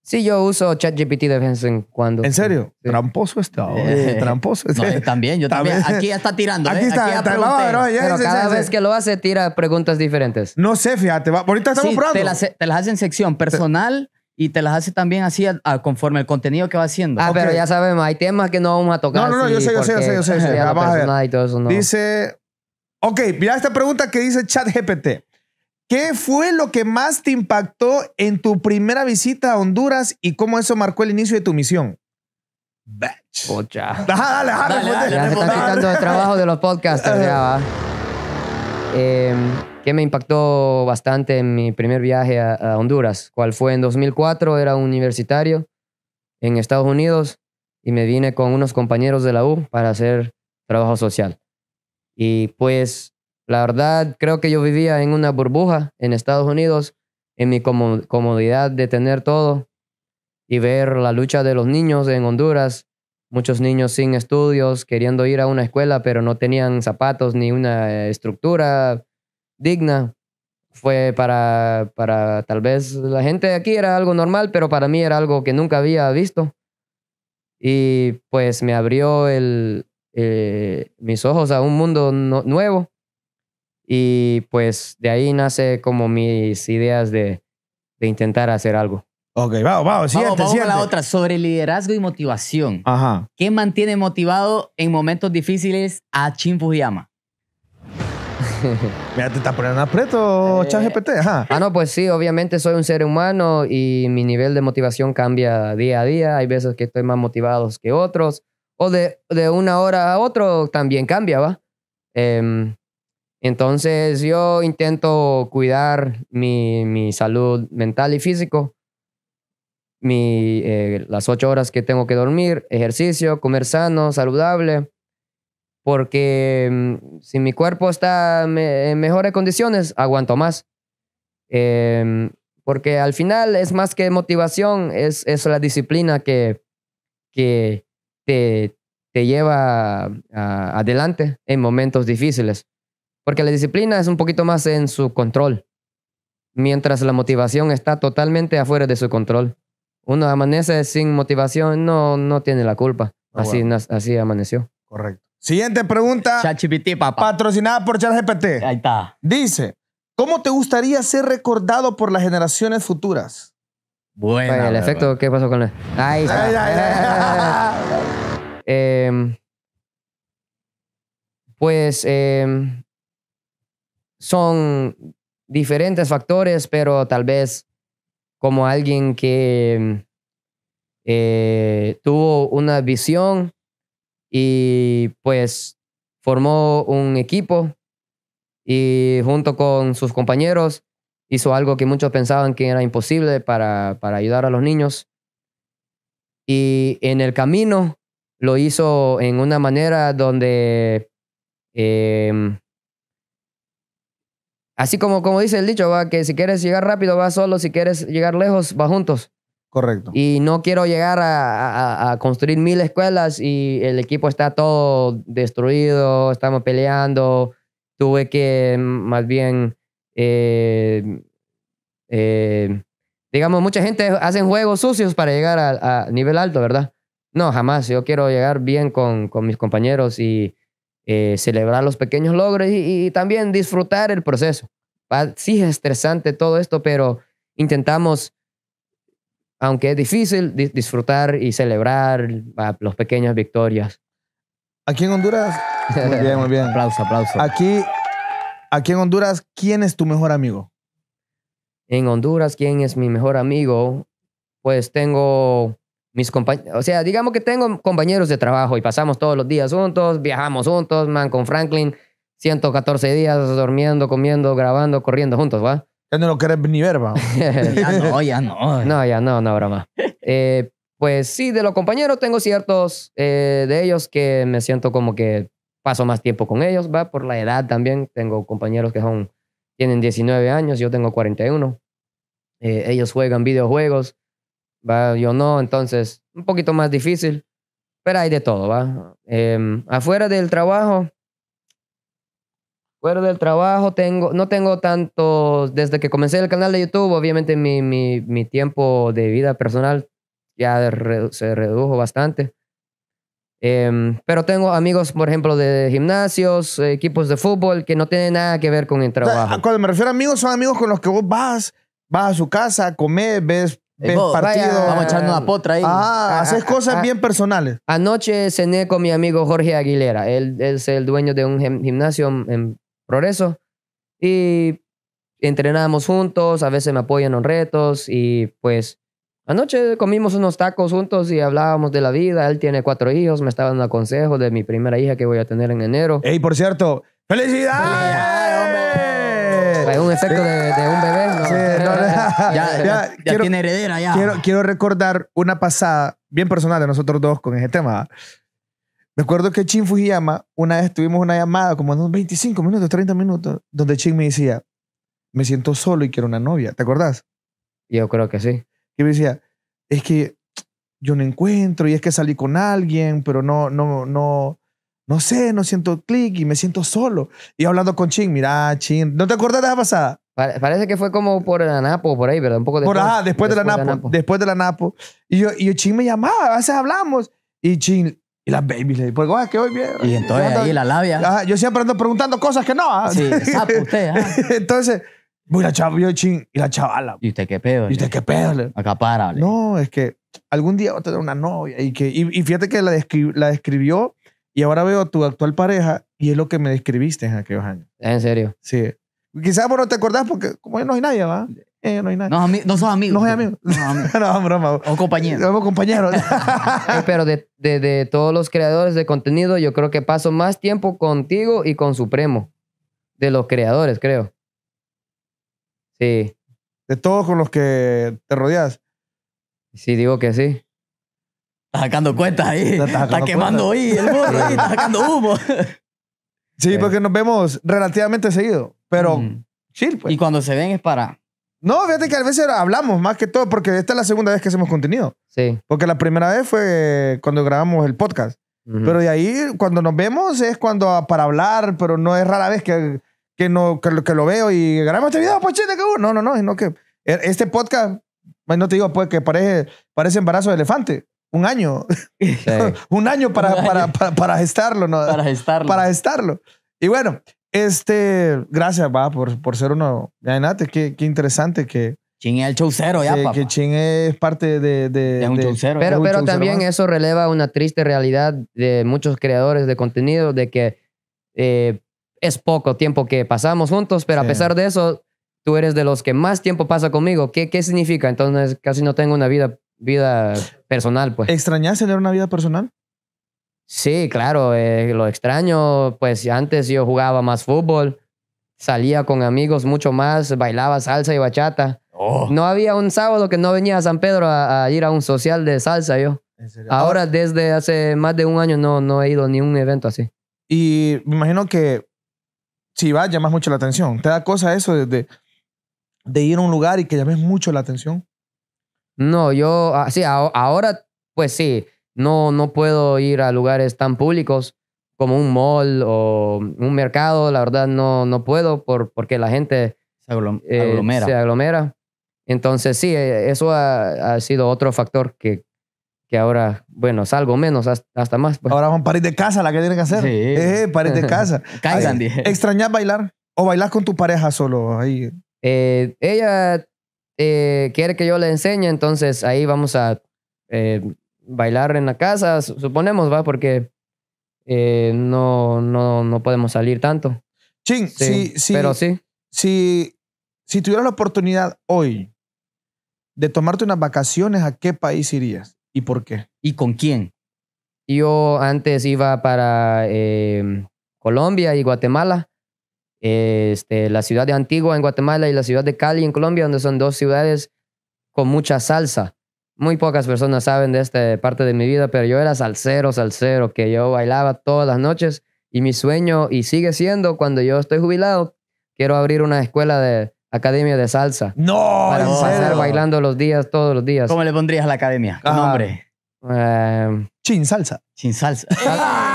Sí, yo uso ChatGPT de vez en cuando. ¿En serio? Tramposo está. Eh. tramposo está. también, yo también. Aquí ya está tirando. Aquí eh, está. Aquí está Pero cada vez que lo hace, tira preguntas diferentes. No sé, fíjate. Ahorita estamos sí, Te las, hace en sección personal y te las hace también así conforme el contenido que va haciendo. Ah, pero ya sabemos, hay temas que no vamos a tocar. No, no, no, yo sé, yo sé, yo sé, yo sé. Dice, ok, mira esta pregunta que dice ChatGPT. ¿Qué fue lo que más te impactó en tu primera visita a Honduras y cómo eso marcó el inicio de tu misión? ¡Bach! Dale, ah, dale, dale, Ya quitando el trabajo de los podcasters. Ya va. Em, ¿Qué me impactó bastante en mi primer viaje a, a Honduras? ¿Cuál fue? En 2004 era universitario en Estados Unidos y me vine con unos compañeros de la U para hacer trabajo social. Y pues la verdad, creo que yo vivía en una burbuja en Estados Unidos, en mi comodidad de tener todo y ver la lucha de los niños en Honduras, muchos niños sin estudios, queriendo ir a una escuela, pero no tenían zapatos ni una estructura digna. Fue para, para tal vez la gente de aquí era algo normal, pero para mí era algo que nunca había visto. Y pues me abrió eh, mis ojos a un mundo nuevo y pues de ahí nace como mis ideas de, de intentar hacer algo. Ok, vamos, vamos, vamos, vamos a la otra, sobre liderazgo y motivación. Ajá. ¿Qué mantiene motivado en momentos difíciles a Chin Fujiyama? [laughs] Mira, te está poniendo aprieto, eh, ChatGPT, ajá. Ah, no, pues sí, obviamente soy un ser humano y mi nivel de motivación cambia día a día. Hay veces que estoy más motivado que otros. O de, de una hora a otro también cambia, ¿va? Em, entonces yo intento cuidar mi, salud mental y físico, eh, las ocho horas que tengo que dormir, ejercicio, comer sano, saludable, porque mm, si mi cuerpo está en mejores condiciones, aguanto más. Em, porque al final es más que motivación, es, es la disciplina que, que te, lleva adelante en momentos difíciles. Porque la disciplina es un poquito más en su control, mientras la motivación está totalmente afuera de su control. Uno amanece sin motivación, no, no tiene la culpa. Ah, así, así amaneció. Correcto. Siguiente pregunta. Chachipiti Patrocinada por ChatGPT. Ahí está. Dice, ¿cómo te gustaría ser recordado por las generaciones futuras? Bueno. el efecto, ¿qué pasó con él? Ahí está. [laughs] Em, pues em, son diferentes factores, pero tal vez como alguien que eh, tuvo una visión y pues formó un equipo y junto con sus compañeros hizo algo que muchos pensaban que era imposible para, para ayudar a los niños. Y en el camino lo hizo en una manera donde em, Así como, como dice el dicho, va que si quieres llegar rápido, va solo, si quieres llegar lejos, va juntos. Correcto. Y no quiero llegar a, construir mil escuelas y el equipo está todo destruido, estamos peleando. Tuve que más bien, eh, eh, digamos, mucha gente hace juegos sucios para llegar a, a, nivel alto, ¿verdad? No, jamás. Yo quiero llegar bien con, con mis compañeros y eh, celebrar los pequeños logros y, también disfrutar el proceso. Sí es estresante todo esto, pero intentamos, aunque es difícil, disfrutar y celebrar ah, las pequeñas victorias. Aquí en Honduras. Muy bien, muy bien. [laughs] aplauso, aplauso. Aquí, aquí en Honduras, ¿quién es tu mejor amigo? En Honduras, ¿quién es mi mejor amigo? Pues tengo mis compañeros, o sea, digamos que tengo compañeros de trabajo y pasamos todos los días juntos, viajamos juntos, man, con Franklin, 114 días durmiendo, comiendo, grabando, corriendo juntos, ¿va? Ya no lo querés ni ver, va. [laughs] ya no, ya no. No, ya no, no, broma. Eh, pues sí, de los compañeros tengo ciertos eh, de ellos que me siento como que paso más tiempo con ellos, va, por la edad también. Tengo compañeros que son, tienen 19 años, yo tengo 41. Eh, ellos juegan videojuegos yo no, entonces un poquito más difícil, pero hay de todo, ¿va? Em, afuera del trabajo, fuera del trabajo tengo, no tengo tanto, desde que comencé el canal de YouTube, obviamente mi, mi, mi tiempo de vida personal ya se redujo bastante. Em, pero tengo amigos, por ejemplo, de gimnasios, equipos de fútbol, que no tienen nada que ver con el trabajo. cuando me refiero a amigos, son amigos con los que vos vas, vas a su casa, comes, ves Vamos Vamos echando una potra ahí. Ah, ah, haces ah, cosas bien personales. Anoche cené con mi amigo Jorge Aguilera. Él, es el dueño de un gimnasio en Progreso. Y entrenábamos juntos, a veces me apoyan en retos y pues anoche comimos unos tacos juntos y hablábamos de la vida. Él tiene cuatro hijos, me estaba dando consejos de mi primera hija que voy a tener en enero. Y por cierto, ¡felicidades! un efecto de un bebé ya, quiero, heredera, Quiero, recordar una pasada bien personal de nosotros dos con ese tema. Me acuerdo que Chin Fujiyama, una vez tuvimos una llamada como en unos 25 minutos, 30 minutos, donde Chin me decía, me siento solo y quiero una novia. ¿Te acordás? Yo creo que sí. Y me decía, es que yo no encuentro y es que salí con alguien, pero no, no, no, no sé, no siento clic y me siento solo. Y hablando con Chin, mira, Chin, ¿no te acordás de esa pasada? Parece que fue como por la Napo, por ahí, ¿verdad? Un poco después. Por, ah, después, de, la Napo, Después de la Napo. Y yo, y yo me llamaba, a veces hablamos. Y Chin, y las babies le digo, pues, ¿qué que hoy bien. Y entonces ahí la labia. Ajá, yo siempre ando preguntando cosas que no. ¿ah? Sí, sapo usted. [laughs] entonces, voy la chava, yo Chin, y la chavala. ¿Y usted qué pedo? ¿Y usted qué pedo? Acá Acapara, No, es que algún día va a tener una novia. Y, que, y, fíjate que la, la describió y ahora veo a tu actual pareja y es lo que me describiste en aquellos años. ¿En serio? Sí. Quizás vos no te acordás porque como yo no hay nadie, ¿va? Eh, no hay nadie. No, no amigos. No soy amigo. No, amigos. [laughs] O compañero. Somos compañeros. [laughs] Eh, pero de, de, todos los creadores de contenido, yo creo que paso más tiempo contigo y con Supremo. De los creadores, creo. Sí. De todos con los que te rodeas. Sí, digo que sí. Estás sacando cuentas ahí. Estás está quemando ahí el sacando humo. sí, porque nos vemos relativamente seguido. Pero chill, pues. Y cuando se ven es para. No, fíjate que a veces hablamos más que todo, porque esta es la segunda vez que hacemos contenido. Sí. Porque la primera vez fue cuando grabamos el podcast. Pero de ahí, cuando nos vemos, es cuando ah, para hablar, pero no es rara vez que, que, no, que, lo- veo y grabamos este video, pues chiste, que No, no, no, sino que e, este podcast, no te digo, pues que parece, parece embarazo de elefante. Un año. [laughs] un año para, para, para, para gestarlo, ¿no? para gestarlo para gestarlo Y bueno, este, gracias, va, por, por ser uno. Ya qué, qué interesante que, Ching es el chaucero ya, papá. Que ching es parte de... pero, también eso releva una triste realidad de muchos creadores de contenido de que eh, es poco tiempo que pasamos juntos, pero a pesar de eso, tú eres de los que más tiempo pasa conmigo. ¿Qué, qué significa? Entonces casi no tengo una vida, vida personal, pues. ¿Extrañas tener una vida personal? Sí, claro, eh, lo extraño, pues antes yo jugaba más fútbol, salía con amigos mucho más, bailaba salsa y bachata. Oh. No había un sábado que no venía a San Pedro a, ir a un social de salsa yo. Ahora ah. desde hace más de un año no, no he ido a ni un evento así. Y me imagino que si vas llamas mucho la atención. ¿Te da cosa eso de, de, ir a un lugar y que llames mucho la atención? No, yo, ah, sí, ahora pues sí no, puedo ir a lugares tan públicos como un mall o un mercado. La verdad, no, no puedo por, porque la gente se, eh, aglomera. Entonces, sí, eh, eso ha, sido otro factor que, que ahora, bueno, salgo menos, hasta más. Pues. Ahora van parir de casa la que tienen que hacer. Sí. Eh, de casa. [laughs] Caigan, ¿Extrañas bailar? ¿O bailar con tu pareja solo ahí? ella quiere que yo le enseñe, entonces ahí vamos a bailar en la casa, suponemos, va, porque eh, no, no, no podemos salir tanto. sí, sí, sí, Pero sí. Si, si tuvieras la oportunidad hoy de tomarte unas vacaciones, ¿a qué país irías? ¿Y por qué? ¿Y con quién? Yo antes iba para em, Colombia y Guatemala. Este, la ciudad de Antigua en Guatemala y la ciudad de Cali en Colombia, donde son dos ciudades con mucha salsa. Muy pocas personas saben de esta parte de mi vida, pero yo era salsero, salsero, que yo bailaba todas las noches y mi sueño, y sigue siendo, cuando yo estoy jubilado, quiero abrir una escuela de academia de salsa. ¡No! Para pasar bailando los días, todos los días. ¿Cómo le pondrías a la academia? ¿Qué nombre? Eh, Chin Salsa. Chin Salsa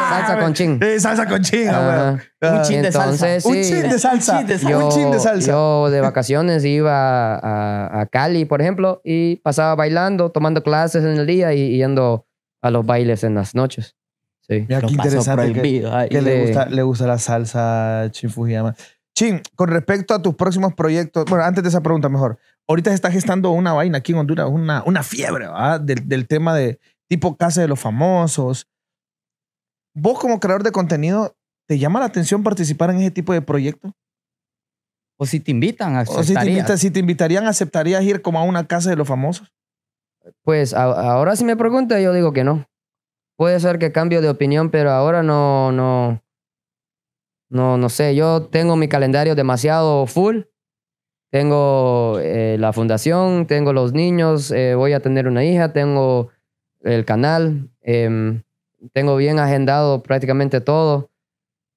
salsa con chin. Eh, salsa con ah, ah. chin, Un chin de salsa. un chin de salsa. Yo, un chin de salsa. Yo de vacaciones iba a, Cali, por ejemplo, y pasaba bailando, tomando clases en el día y yendo a los bailes en las noches. Sí. Mira, qué interesante que, le, gusta, la salsa Chin Fujiyama. Chin, con respecto a tus próximos proyectos, bueno, antes de esa pregunta mejor, ahorita se está gestando una vaina aquí en Honduras, una, una fiebre, Del, del tema de tipo Casa de los Famosos, vos como creador de contenido, ¿te llama la atención participar en ese tipo de proyectos? O si te invitan, aceptarías. O si te, si te invitarían, ¿aceptarías ir como a una casa de los famosos? Pues ahora si me pregunta, yo digo que no. Puede ser que cambio de opinión, pero ahora no, no, no, no sé. Yo tengo mi calendario demasiado full. Tengo eh, la fundación, tengo los niños, eh, voy a tener una hija, tengo el canal. Eh, tengo bien agendado prácticamente todo.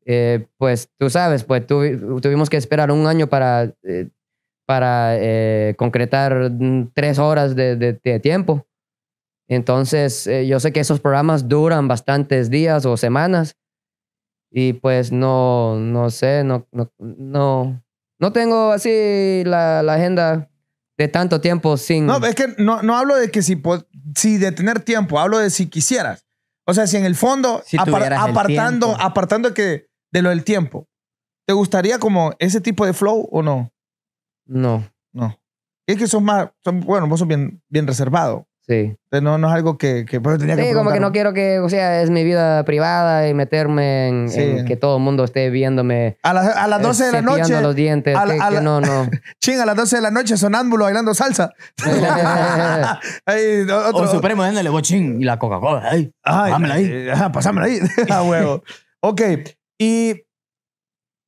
Eh, pues tú sabes, pues tuvimos que esperar un año para, eh, para eh, concretar mm, tres horas de, de, tiempo. Entonces, yo sé que esos programas duran bastantes días o semanas y pues no, no sé, no, no, no, no tengo así la, la agenda de tanto tiempo sin... No, es que no, no hablo de que si, si de tener tiempo, hablo de si quisieras. O sea, si en el fondo, apartando, apartando que de lo del tiempo, ¿te gustaría como ese tipo de flow o no? No. No. Es que son más, son, bueno, vos sos bien, bien reservado. Sí. no, es algo que, que pues, tenía sí, como que no quiero que, o sea, es mi vida privada y meterme en, que todo el mundo esté viéndome. A, las a las 12 eh, de la noche. los dientes. no, no. [laughs] Ching, a las 12 de la noche sonámbulo bailando salsa. [laughs] ahí, otro, o Supremo dándole ching y la Coca-Cola. Ay, ay, ahí. Eh, Pásamela ahí. [laughs] a huevo. ok. Y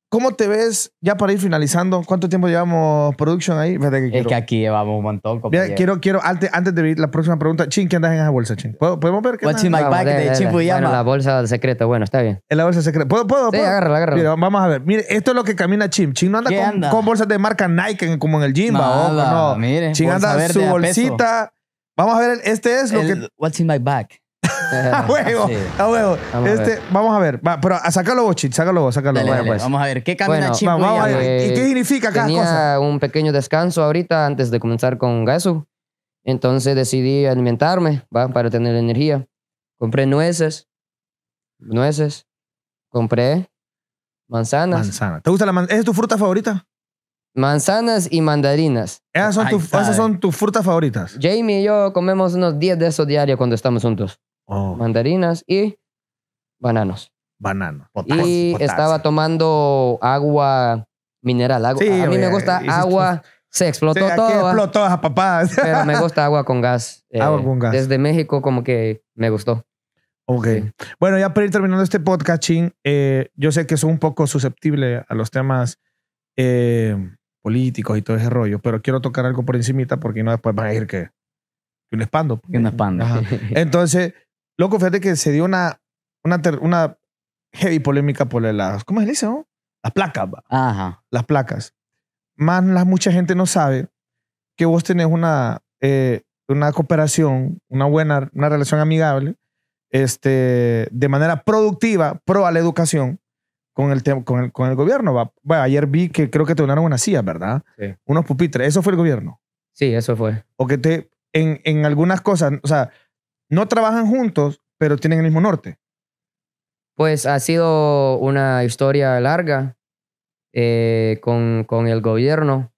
¿Cómo te ves ya para ir finalizando? ¿Cuánto tiempo llevamos production ahí? Es que aquí llevamos un montón. quiero, quiero, antes, de la próxima pregunta, Chin, ¿qué andas en esa bolsa, Chin? ¿Podemos ver qué What's in my bag de Chin En Bueno, la bolsa secreta, secreto. Bueno, está bien. en la bolsa secreta? ¿Puedo, puedo, Sí, vamos a ver. Mire, esto es lo que camina Chin. Chin no anda, con, bolsas de marca Nike como en el gym, no. no. mire, Chin anda su bolsita. Vamos a ver, este es lo que... What's in my bag? [laughs] a huevo, a huevo. Vamos, este, a vamos a ver. Va, pero a ah, sácalo vos, Chit, sácalo sácalo. Pues. Vamos a ver, ¿qué cambia ¿Y qué significa cada tenía un pequeño descanso ahorita antes de comenzar con Gasu. Entonces decidí alimentarme, ¿va? Para tener energía. Compré nueces, nueces. Compré manzanas. ¿Te gusta la manzana? ¿Es tu fruta favorita? Manzanas y mandarinas. Esas son, esas son tus frutas favoritas. Jamie y yo comemos unos 10 de esos diarios cuando estamos juntos. Oh. mandarinas y bananos. bananas y estaba tomando agua mineral. Agua. a mí me gusta agua. Se explotó todo explotó a papás. Pero me [laughs] gusta agua con gas. Eh, agua con gas. Desde México como que me gustó. Ok. Bueno, ya para ir terminando este podcast, eh, yo sé que soy un poco susceptible a los temas eh, políticos y todo ese rollo, pero quiero tocar algo por encimita porque no después van a ir que, que un espando. Que un espando. [laughs] Entonces, Loco, fíjate que se dio una, una, heavy polémica por las. ¿Cómo se dice? No? Las placas. Ajá. Las placas. Más la, mucha gente no sabe que vos tenés una, eh, una cooperación, una buena, una relación amigable, este, de manera productiva, pro a la educación con el, con con el gobierno. ayer vi que creo que te donaron una silla, ¿verdad? Sí. Unos pupitres. ¿Eso fue el gobierno? Sí, eso fue. O que te, en, en algunas cosas, o sea, no trabajan juntos, pero tienen el mismo norte. Pues ha sido una historia larga eh, con, con, el gobierno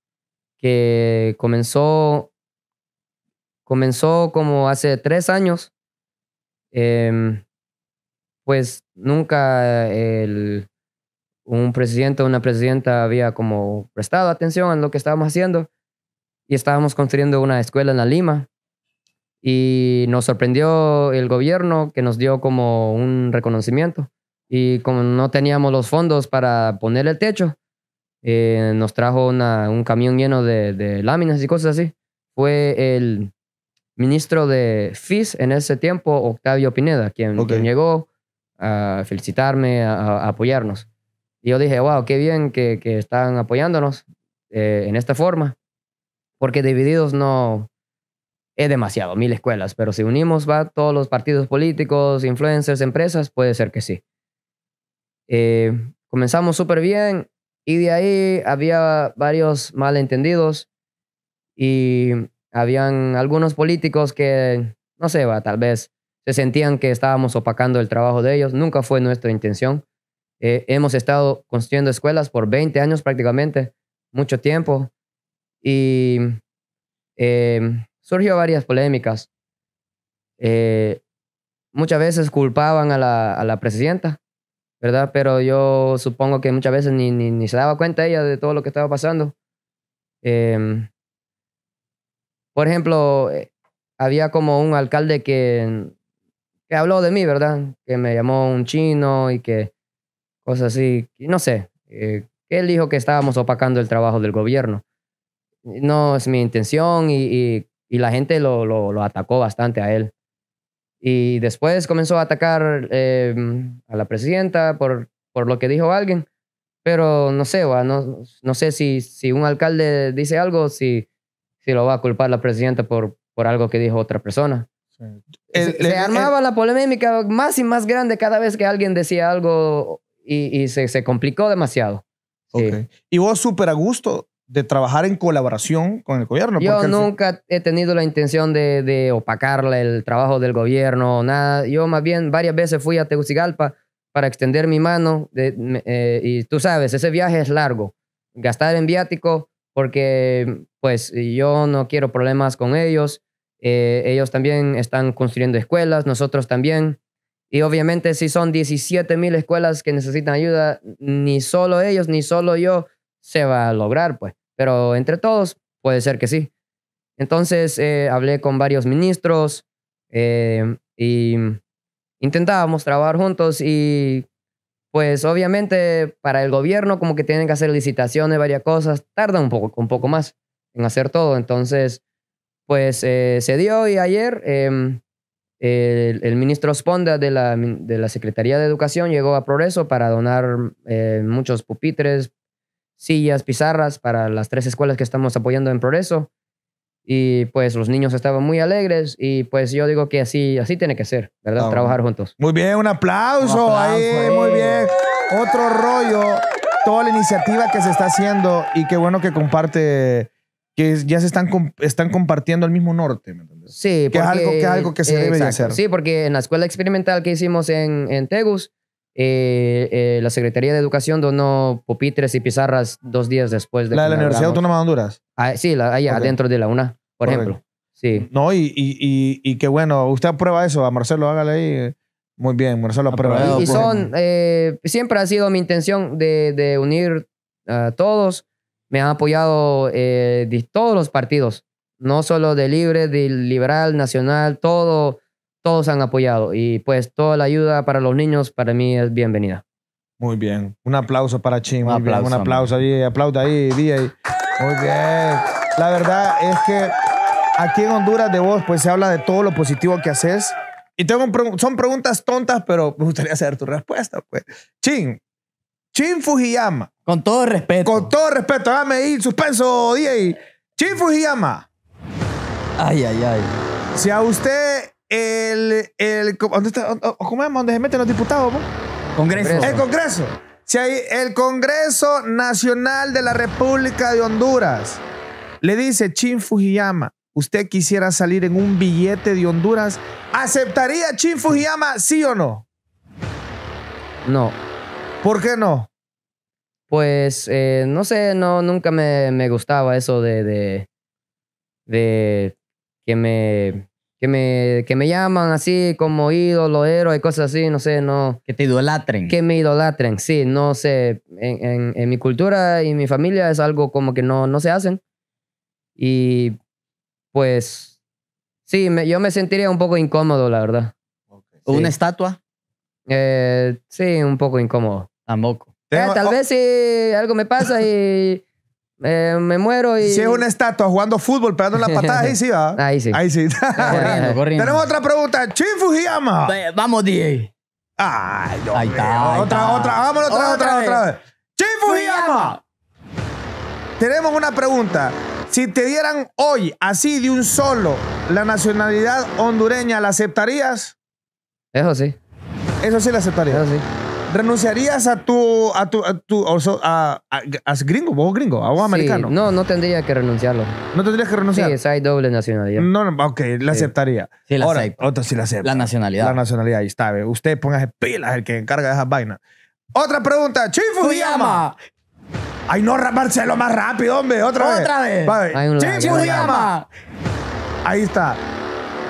que comenzó, comenzó como hace tres años. Em, pues nunca eh, un presidente o una presidenta había como prestado atención a lo que estábamos haciendo y estábamos construyendo una escuela en la Lima y nos sorprendió el gobierno que nos dio como un reconocimiento. Y como no teníamos los fondos para poner el techo, eh, nos trajo un camión lleno de, láminas y cosas así. Fue el ministro de FIS en ese tiempo, Octavio Pineda, quien, llegó a felicitarme, a, apoyarnos. Y yo dije, wow, qué bien que, que están apoyándonos eh, en esta forma, porque divididos no, es demasiado, mil escuelas, pero si unimos va todos los partidos políticos, influencers, empresas, puede ser que sí. Eh, comenzamos súper bien y de ahí había varios malentendidos y habían algunos políticos que, no sé, va, tal vez se sentían que estábamos opacando el trabajo de ellos, nunca fue nuestra intención. Eh, hemos estado construyendo escuelas por 20 años prácticamente, mucho tiempo, y eh, surgió varias polémicas. Eh, muchas veces culpaban a la, a la, presidenta, ¿verdad? Pero yo supongo que muchas veces ni, ni, ni se daba cuenta ella de todo lo que estaba pasando. Em, por ejemplo, eh, había como un alcalde que, que habló de mí, ¿verdad? Que me llamó un chino y que cosas así, no sé. Eh, él dijo que estábamos opacando el trabajo del gobierno. No es mi intención y, y y la gente lo, lo, atacó bastante a él. Y después comenzó a atacar em, a la presidenta por, por lo que dijo alguien. Pero no sé, no, no sé si, si un alcalde dice algo, si, si lo va a culpar la presidenta por, por algo que dijo otra persona. se, armaba la polémica más y más grande cada vez que alguien decía algo y, y se, se, complicó demasiado. ¿Y vos súper a gusto de trabajar en colaboración con el gobierno. Yo nunca he tenido la intención de, de opacar el trabajo del gobierno, o nada. Yo más bien varias veces fui a Tegucigalpa para extender mi mano eh, y tú sabes, ese viaje es largo. Gastar en viático porque pues yo no quiero problemas con ellos. Eh, ellos también están construyendo escuelas, nosotros también. Y obviamente si son 17 mil escuelas que necesitan ayuda, ni solo ellos, ni solo yo se va a lograr, pues pero entre todos puede ser que sí. Entonces eh, hablé con varios ministros eh, y intentábamos trabajar juntos y pues obviamente para el gobierno como que tienen que hacer licitaciones, varias cosas, tarda un poco, un poco más en hacer todo. Entonces pues eh, se dio y ayer em, el, el, ministro Sponda de la, de la, Secretaría de Educación llegó a Progreso para donar eh, muchos pupitres, sillas, pizarras para las tres escuelas que estamos apoyando en progreso. Y pues los niños estaban muy alegres y pues yo digo que así, así tiene que ser, ¿verdad? Ah, Trabajar juntos. Muy bien, un aplauso, ahí, muy bien. Otro rollo, toda la iniciativa que se está haciendo y qué bueno que comparte que ya se están, están compartiendo el mismo norte, ¿me Sí, porque, es algo, que algo que se debe de hacer. Sí, porque en la escuela experimental que hicimos en, en Tegus, eh, eh, la Secretaría de Educación donó pupitres y pizarras dos días después de la de la Universidad Autónoma de Honduras. Ah, sí, ahí allá adentro de la UNA, por ejemplo. Sí. No, y, y, y, qué bueno, usted aprueba eso, a Marcelo hágale ahí. Muy bien, Marcelo aprueba. Y, pues. son, eh, siempre ha sido mi intención de, unir a todos. Me han apoyado de todos los partidos, no solo de libre, de liberal, nacional, todo todos han apoyado y pues toda la ayuda para los niños para mí es bienvenida. Muy bien. Un aplauso para Chin. Un aplauso. Un aplauso ahí. Aplauda ahí, DJ. Muy bien. La verdad es que aquí en Honduras de vos pues se habla de todo lo positivo que haces. Y tengo son preguntas tontas, pero me gustaría saber tu respuesta. Pues. Chin, Chin Fujiyama. Con todo respeto. Con todo respeto, dame ahí suspenso, DJ. Chin Fujiyama. Ay, ay, ay. Si a usted el, el ¿dónde está? Oh, ¿Cómo es? ¿Dónde se meten los diputados? Congreso. El Congreso. Si el Congreso Nacional de la República de Honduras le dice Chin Fujiyama, usted quisiera salir en un billete de Honduras, ¿aceptaría Chin Fujiyama sí o no? No. ¿Por qué no? Pues eh, no sé, no, nunca me, me gustaba eso de, de, de que me que me, que me llaman así como ídolo, héroe, cosas así, no sé, no. Que te idolatren. Que me idolatren, sí, no sé. En, en, mi cultura y mi familia es algo como que no, no se hacen. Y pues, sí, yo me sentiría un poco incómodo, la verdad. ¿Una estatua? Eh, sí, un poco incómodo. Tampoco. Eh, tal vez si algo me pasa y eh, me muero y. Si es una estatua jugando fútbol, pegando las patadas, ahí sí va. [laughs] Ahí sí. Ahí sí. [laughs] corriendo, corriendo. Tenemos otra pregunta. Chin Fujiyama. Vamos, DJ. Ay, Ahí está, otra, otra, vámonos otra, otra, Otra vez. Chin Fujiyama. Tenemos una pregunta. Si te dieran hoy, así de un solo, la nacionalidad hondureña, ¿la aceptarías? Eso sí, Eso sí la aceptaría. eso sí. ¿Renunciarías a tu, a tu, a tu, a, a, a gringo, vos gringo, a vos americano? No, no tendría que renunciarlo. ¿No tendrías que renunciar? Sí, esa hay doble nacionalidad. No, no ok, la aceptaría. Sí, la acepto. sí la acepta. La nacionalidad. La nacionalidad, ahí está. Usted póngase pilas el que encarga de esas vainas. Otra pregunta, Chifu Yama! Ay, no, lo más rápido, hombre, otra, vez. Otra vez. Chifu Ahí está.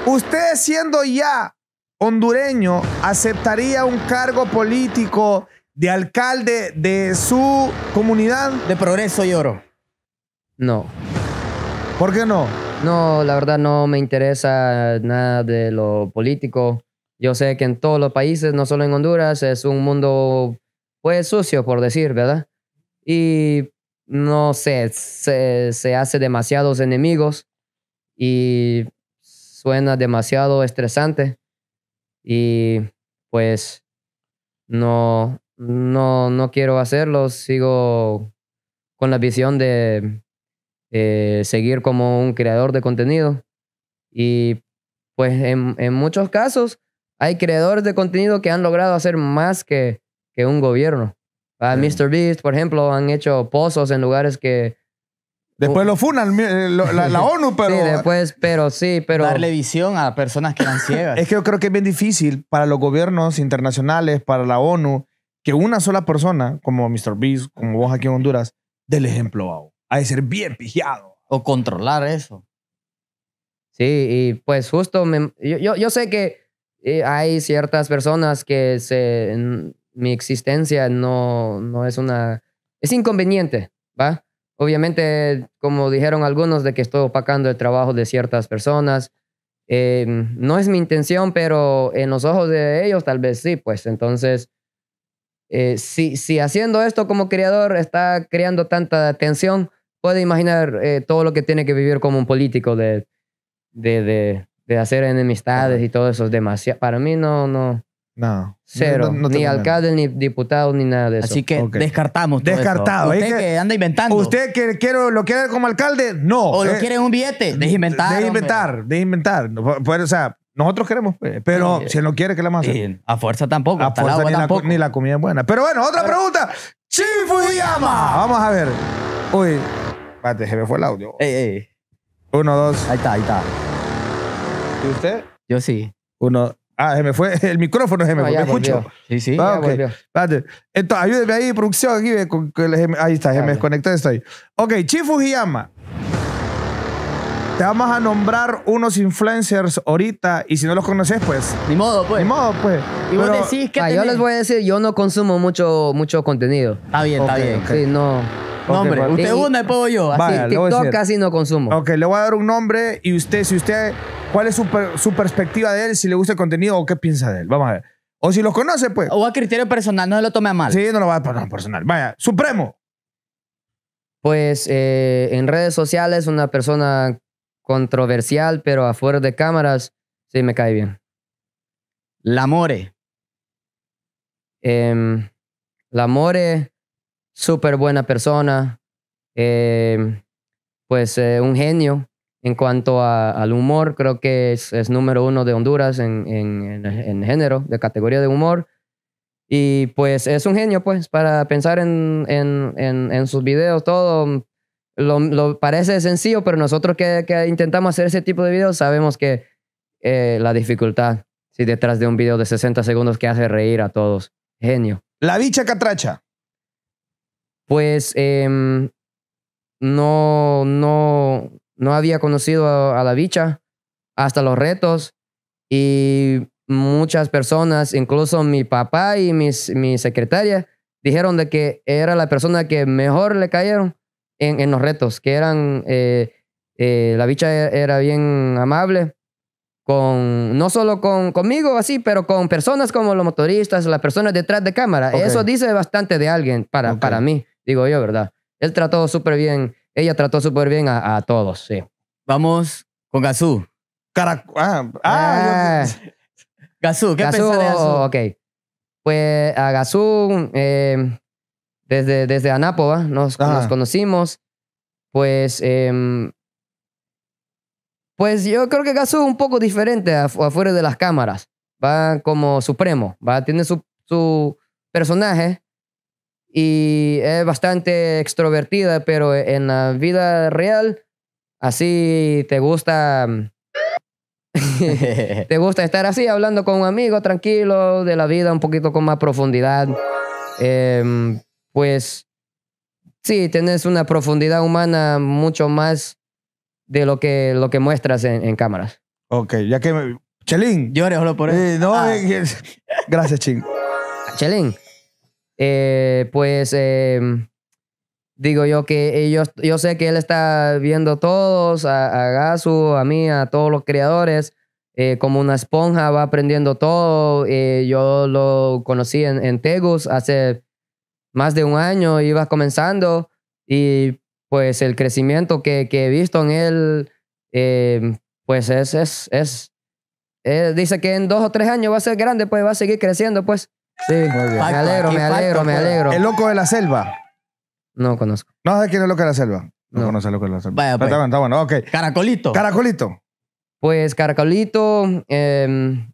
Usted siendo ya hondureño aceptaría un cargo político de alcalde de su comunidad? De progreso y oro. No. ¿Por qué no? No, la verdad no me interesa nada de lo político. Yo sé que en todos los países, no solo en Honduras, es un mundo pues sucio, por decir, ¿verdad? Y no sé, se, se hace demasiados enemigos y suena demasiado estresante y pues no, no, no quiero hacerlo, sigo con la visión de eh, seguir como un creador de contenido. Y pues en, muchos casos hay creadores de contenido que han logrado hacer más que, que un gobierno. A ah, Beast, por ejemplo, han hecho pozos en lugares que Después oh. lo funan eh, la, [laughs] ONU, pero... Sí, después, pero sí, pero... Darle visión a personas que eran [laughs] ciegas. Es que yo creo que es bien difícil para los gobiernos internacionales, para la ONU, que una sola persona, como Mr. Beast, como vos aquí en Honduras, del ejemplo a ser bien pijado. o controlar eso. Sí, y pues justo, yo, yo, sé que eh, hay ciertas personas que se, mi existencia no, no es una... Es inconveniente, ¿va? Obviamente, como dijeron algunos, de que estoy opacando el trabajo de ciertas personas. Eh, no es mi intención, pero en los ojos de ellos tal vez sí, pues entonces, eh, si, si, haciendo esto como creador está creando tanta tensión, puede imaginar eh, todo lo que tiene que vivir como un político de, de, de, hacer enemistades y todo eso. Es para mí no, no, no. Cero. ni alcalde, ni diputado, ni nada de eso. Así que descartamos. Descartado. Usted que, anda inventando. Usted que lo quiere como alcalde, no. O lo eh, quiere en un billete, inventar de inventar de inventar o sea, nosotros queremos, eh, pero si no quiere, ¿qué le vamos a hacer? A fuerza tampoco. A ni, La, ni, La, comida buena. Pero bueno, otra pregunta. ¡Chifuyama! Vamos a ver. Uy. Espérate, se me fue el audio. Uno, dos. Ahí está, ahí está. ¿Y usted? Yo sí. Uno, Ah, se me fue. [laughs] El micrófono se me ¿Me escucho? Sí, sí. Ah, ya volvió. Entonces, ayúdeme ahí, producción. Aquí, ahí está, se me desconectó esto ahí. Ok, Chifujiyama. Te vamos a nombrar unos influencers ahorita y si no los conoces, pues. Ni modo, pues. Ni modo, pues. Y vos decís que. yo les voy a decir, yo no consumo mucho, mucho contenido. Está bien, está bien. Sí, no. Hombre, usted una y puedo yo. Así. TikTok casi no consumo. Ok, le voy a dar un nombre y usted, si usted, ¿cuál es su, perspectiva de él? Si le gusta el contenido o qué piensa de él. Vamos a ver. O si los conoce, pues. O a criterio personal, no se lo tome a mal. Sí, no lo va a tomar personal. Vaya, Supremo. Pues eh, en redes sociales, una persona controversial, pero afuera de cámaras, sí me cae bien. Lamore. Em, Lamore súper buena persona, em, pues eh, un genio en cuanto al humor, creo que es, número uno de Honduras en, género, de categoría de humor. Y pues es un genio, pues, para pensar en, en, sus videos, todo. Lo, parece sencillo, pero nosotros que, intentamos hacer ese tipo de videos sabemos que eh, la dificultad, si detrás de un video de 60 segundos que hace reír a todos. Genio. La bicha catracha pues em, no, no, no había conocido a, la bicha hasta los retos y muchas personas, incluso mi papá y mis, mi secretaria, dijeron de que era la persona que mejor le cayeron en, los retos, que eran, eh, eh, la bicha e, era bien amable, con, no solo con, conmigo así, pero con personas como los motoristas, las personas detrás de cámara. Eso dice bastante de alguien para, para mí digo yo, ¿verdad? Él trató súper bien, ella trató súper bien a, todos, sí. Vamos con Gazú. Caracu ah, ah, eh. Gazú, ¿qué Gazú, de Gazú? Ok. Pues a Gazú, eh, desde, desde nos, nos conocimos. Pues, em, pues yo creo que Gazú es un poco diferente afuera de las cámaras. Va como supremo, va, tiene su, su personaje y es bastante extrovertida, pero en la vida real, así te gusta. Mm, [laughs] te gusta estar así, hablando con un amigo tranquilo, de la vida un poquito con más profundidad. Em, pues sí, tienes una profundidad humana mucho más de lo que, lo que muestras en, en cámaras. Ok, ya que. Chelín. Llores solo por eso. no, ah. gracias, Ching. Chelín. Eh, pues em, digo yo que yo sé que él está viendo todos, a, Gasu, a mí, a todos los creadores, eh, como una esponja, va aprendiendo todo. Eh, yo lo conocí en, Tegus hace más de un año, iba comenzando y pues el crecimiento que, que he visto en él, em, pues es, es, es, dice que en dos o tres años va a ser grande, pues va a seguir creciendo, pues. Sí, Me alegro, me alegro, pues. me alegro. ¿El loco de la selva? No conozco. ¿No sé quién es el loco de la selva? No, No. el loco de la selva. Vaya, pues. Está bueno, está bueno, ok. Caracolito. Caracolito. Pues Caracolito, em,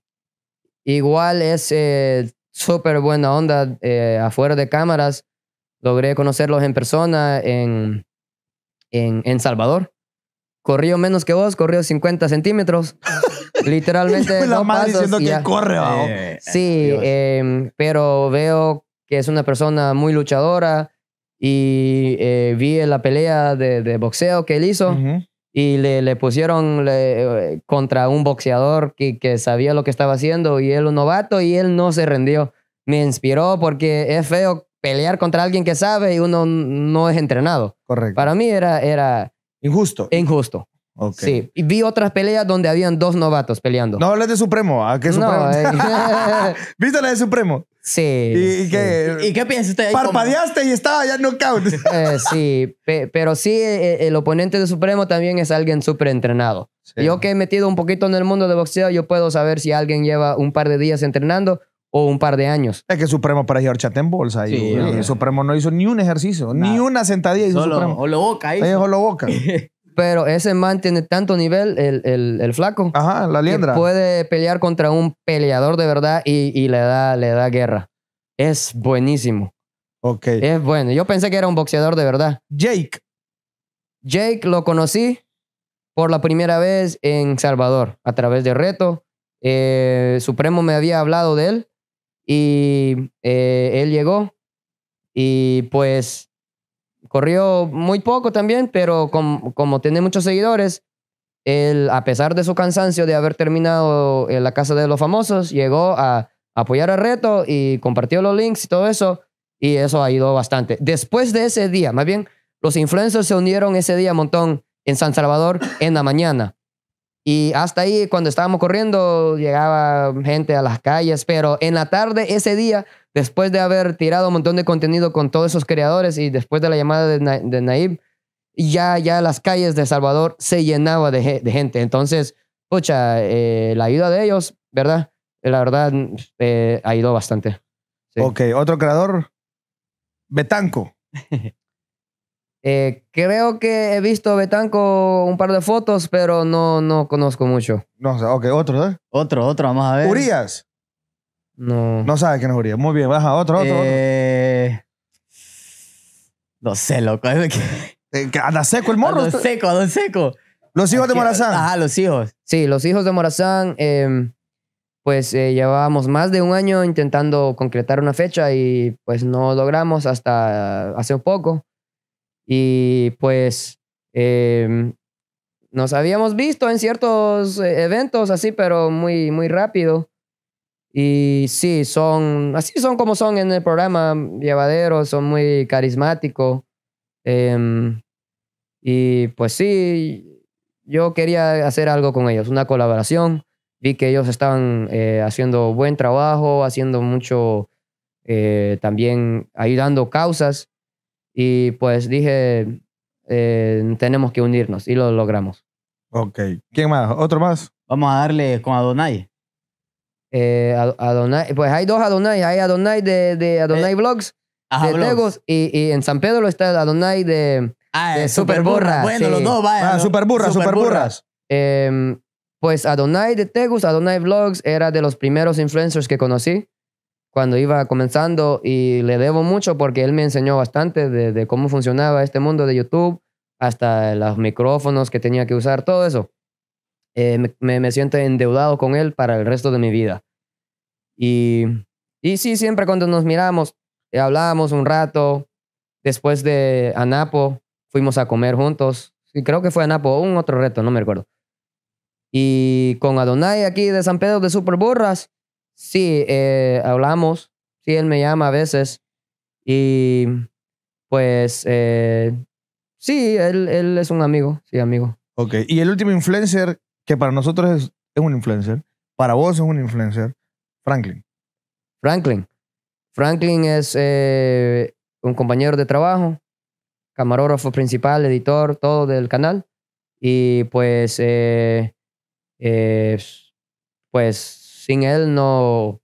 igual es eh, súper buena onda eh, afuera de cámaras. Logré conocerlos en persona en, en Salvador corrió menos que vos, corrió 50 centímetros. [laughs] Literalmente. No la diciendo que corre, eh, sí, em, pero veo que es una persona muy luchadora y eh, vi la pelea de, boxeo que él hizo y le, pusieron contra un boxeador que, sabía lo que estaba haciendo y él un novato y él no se rindió. Me inspiró porque es feo pelear contra alguien que sabe y uno no es entrenado. Correcto. Para mí era, era Injusto. Injusto. Sí, y vi otras peleas donde habían dos novatos peleando. No hables de Supremo, ¿a ¿ah? qué Supremo? Eh. [laughs] ¿Viste la de Supremo? Sí. ¿Y, qué, piensas? qué Ahí Parpadeaste y estaba ya knockout. [laughs] Eh, sí, pero sí, eh, eh, el oponente de Supremo también es alguien súper entrenado. Yo que he metido un poquito en el mundo de boxeo, yo puedo saber si alguien lleva un par de días entrenando o un par de años. Es que Supremo para chat en bolsa. y, Supremo no hizo ni un ejercicio, ni una sentadilla O lo boca. [laughs] Pero ese man tiene tanto nivel, el, el, flaco. Ajá, la liendra. puede pelear contra un peleador de verdad y, le, da, le da guerra. Es buenísimo. Ok. Es bueno. Yo pensé que era un boxeador de verdad. Jake. Jake lo conocí por la primera vez en Salvador, a través de Reto. Eh, Supremo me había hablado de él y eh, él llegó y pues corrió muy poco también, pero como tiene muchos seguidores, él, a pesar de su cansancio de haber terminado en la casa de los famosos, llegó a apoyar a reto y compartió los links y todo eso, y eso ha ido bastante. Después de ese día, más bien, los influencers se unieron ese día un montón en San Salvador en la mañana. Y hasta ahí, cuando estábamos corriendo, llegaba gente a las calles, pero en la tarde, ese día, después de haber tirado un montón de contenido con todos esos creadores y después de la llamada de, Naib, ya, ya las calles de Salvador se llenaba de, gente. Entonces, pucha, eh, la ayuda de ellos, ¿verdad? La verdad, ha eh, ido bastante. Ok, otro creador, Betanco. [laughs] Eh, creo que he visto Betanco un par de fotos, pero no, no conozco mucho. No, sé, ok, otro, ¿eh? Otro, otro, vamos a ver. Urias. No. No sabe quién es Urias. Muy bien, baja, otro, otro. Eh... No sé, loco. [laughs] Eh, anda seco el morro. Ando seco, ando seco. Los hijos de Morazán. Ajá, los hijos. Sí, los hijos de Morazán. Em, pues eh, llevábamos más de un año intentando concretar una fecha y pues no logramos hasta hace poco. Y pues em, nos habíamos visto en ciertos eh, eventos así, pero muy, muy rápido. Y sí, son, así son como son en el programa, llevaderos, son muy carismáticos. Em, y pues sí, yo quería hacer algo con ellos, una colaboración. Vi que ellos estaban eh, haciendo buen trabajo, haciendo mucho, eh, también ayudando causas. Y pues dije, eh, tenemos que unirnos y lo logramos. Ok. ¿Quién más? ¿Otro más? Vamos a darle con Adonai. Eh, Adonai, pues hay dos Adonai. Hay Adonai de, Adonai eh, Vlogs, de Tegus y, y, en San Pedro está Adonai de, ah, de eh, Superburra. Super bueno, no, vaya. Ah, Superburra, Superburras. Em, pues Adonai de Tegus, Adonai Vlogs, era de los primeros influencers que conocí cuando iba comenzando y le debo mucho porque él me enseñó bastante de, cómo funcionaba este mundo de YouTube, hasta los micrófonos que tenía que usar, todo eso. Eh, me, siento endeudado con él para el resto de mi vida. Y, y sí, siempre cuando nos miramos, hablábamos un rato. Después de Anapo, fuimos a comer juntos. Y creo que fue Anapo, un otro reto, no me acuerdo. Y con Adonai aquí de San Pedro de Superburras, sí, eh, hablamos, sí, él me llama a veces y pues eh, sí, él, es un amigo, sí, amigo. Ok, y el último influencer, que para nosotros es, un influencer, para vos es un influencer, Franklin. Franklin. Franklin es eh, un compañero de trabajo, camarógrafo principal, editor, todo del canal. Y pues, pues sin él no,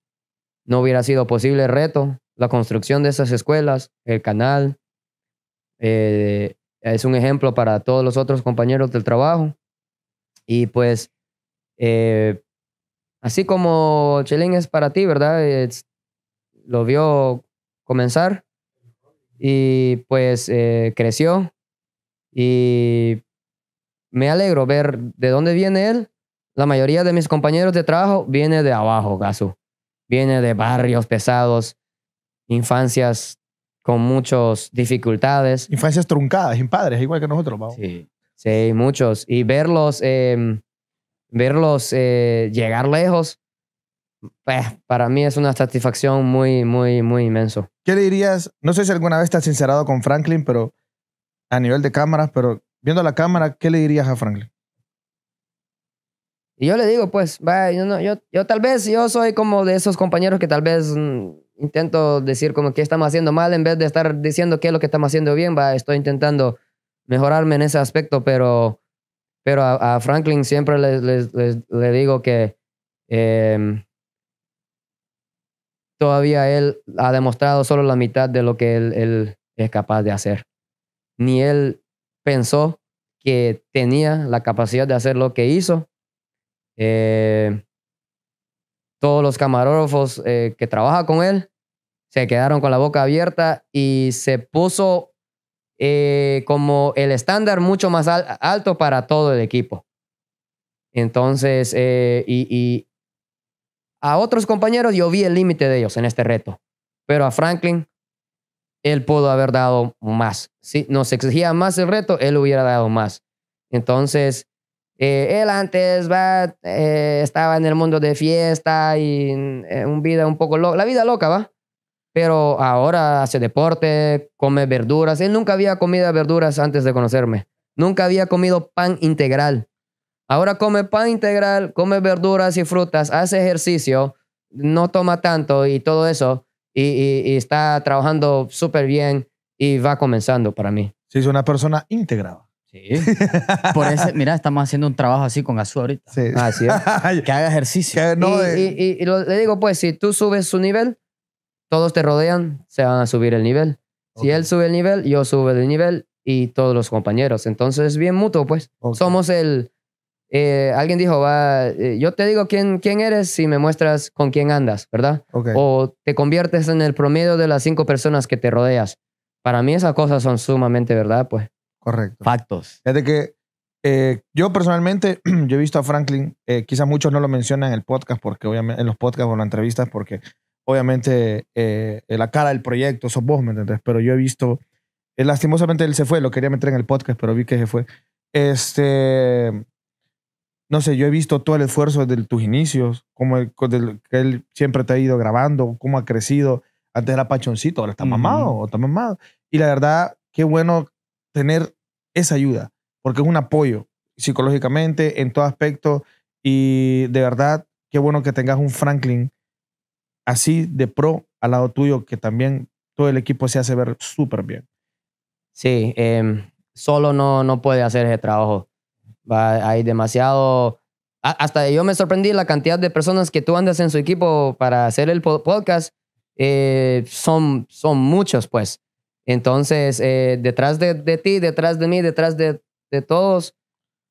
no hubiera sido posible el reto. La construcción de esas escuelas, el canal, eh, es un ejemplo para todos los otros compañeros del trabajo. Y pues, eh, así como Chelín es para ti, ¿verdad? lo vio comenzar y pues eh, creció y me alegro ver de dónde viene él la mayoría de mis compañeros de trabajo viene de abajo, Gasu. Viene de barrios pesados, infancias con muchas dificultades. Infancias truncadas, sin padres, igual que nosotros, Sí, muchos. Y verlos, em, verlos eh, llegar lejos, pues, para mí es una satisfacción muy, muy, muy inmenso. ¿Qué le dirías? No sé si alguna vez te has sincerado con Franklin, pero a nivel de cámaras, pero viendo la cámara, ¿qué le dirías a Franklin? Y yo le digo, pues, yo, no, yo, yo, tal vez, yo soy como de esos compañeros que tal vez mm, intento decir como que estamos haciendo mal en vez de estar diciendo qué es lo que estamos haciendo bien, va, estoy intentando mejorarme en ese aspecto, pero, pero a, Franklin siempre le, digo que em, todavía él ha demostrado solo la mitad de lo que él es capaz de hacer. Ni él pensó que tenía la capacidad de hacer lo que hizo eh, todos los camarógrafos eh, que trabajan con él se quedaron con la boca abierta y se puso eh, como el estándar mucho más alto para todo el equipo. Entonces, y, y, a otros compañeros yo vi el límite de ellos en este reto, pero a Franklin, él pudo haber dado más. Si nos exigía más el reto, él hubiera dado más. Entonces, eh, él antes eh, estaba en el mundo de fiesta y en eh, un vida un poco loca, la vida loca, ¿va? Pero ahora hace deporte, come verduras. Él nunca había comido verduras antes de conocerme. Nunca había comido pan integral. Ahora come pan integral, come verduras y frutas, hace ejercicio, no toma tanto y todo eso. Y, está trabajando súper bien y va comenzando para mí. Sí, es una persona integrada. Sí. Por eso, mira, estamos haciendo un trabajo así con Azú ahorita. Sí. Ah, [laughs] que haga ejercicio. y, le digo, pues, si tú subes su nivel, todos te rodean, se van a subir el nivel. Si él sube el nivel, yo subo el nivel y todos los compañeros. Entonces, bien mutuo, pues. Somos el. Eh, alguien dijo, eh, yo te digo quién, quién eres si me muestras con quién andas, ¿verdad? O te conviertes en el promedio de las cinco personas que te rodeas. Para mí esas cosas son sumamente verdad, pues. Correcto. Factos. de que eh, yo personalmente, [clears throat] yo he visto a Franklin, quizá eh, quizás muchos no lo mencionan en el podcast, porque obviamente, en los podcasts o en las entrevistas, porque obviamente eh, la cara del proyecto sos vos, ¿me entendés? Pero yo he visto, lastimosamente él se fue, lo quería meter en el podcast, pero vi que se fue. Este, no sé, yo he visto todo el esfuerzo de tus inicios, como el, que él siempre te ha ido grabando, cómo ha crecido. Antes era pachoncito, ahora está mamado o está mamado. Y la verdad, qué bueno tener esa ayuda, porque es un apoyo psicológicamente, en todo aspecto, y de verdad, qué bueno que tengas un Franklin así de pro al lado tuyo, que también todo el equipo se hace ver súper bien. Sí, em, solo no, no puede hacer ese trabajo. hay demasiado... Hasta yo me sorprendí la cantidad de personas que tú andas en su equipo para hacer el podcast. Eh, son, son muchos, pues. Entonces, eh, detrás de, ti, detrás de mí, detrás de, todos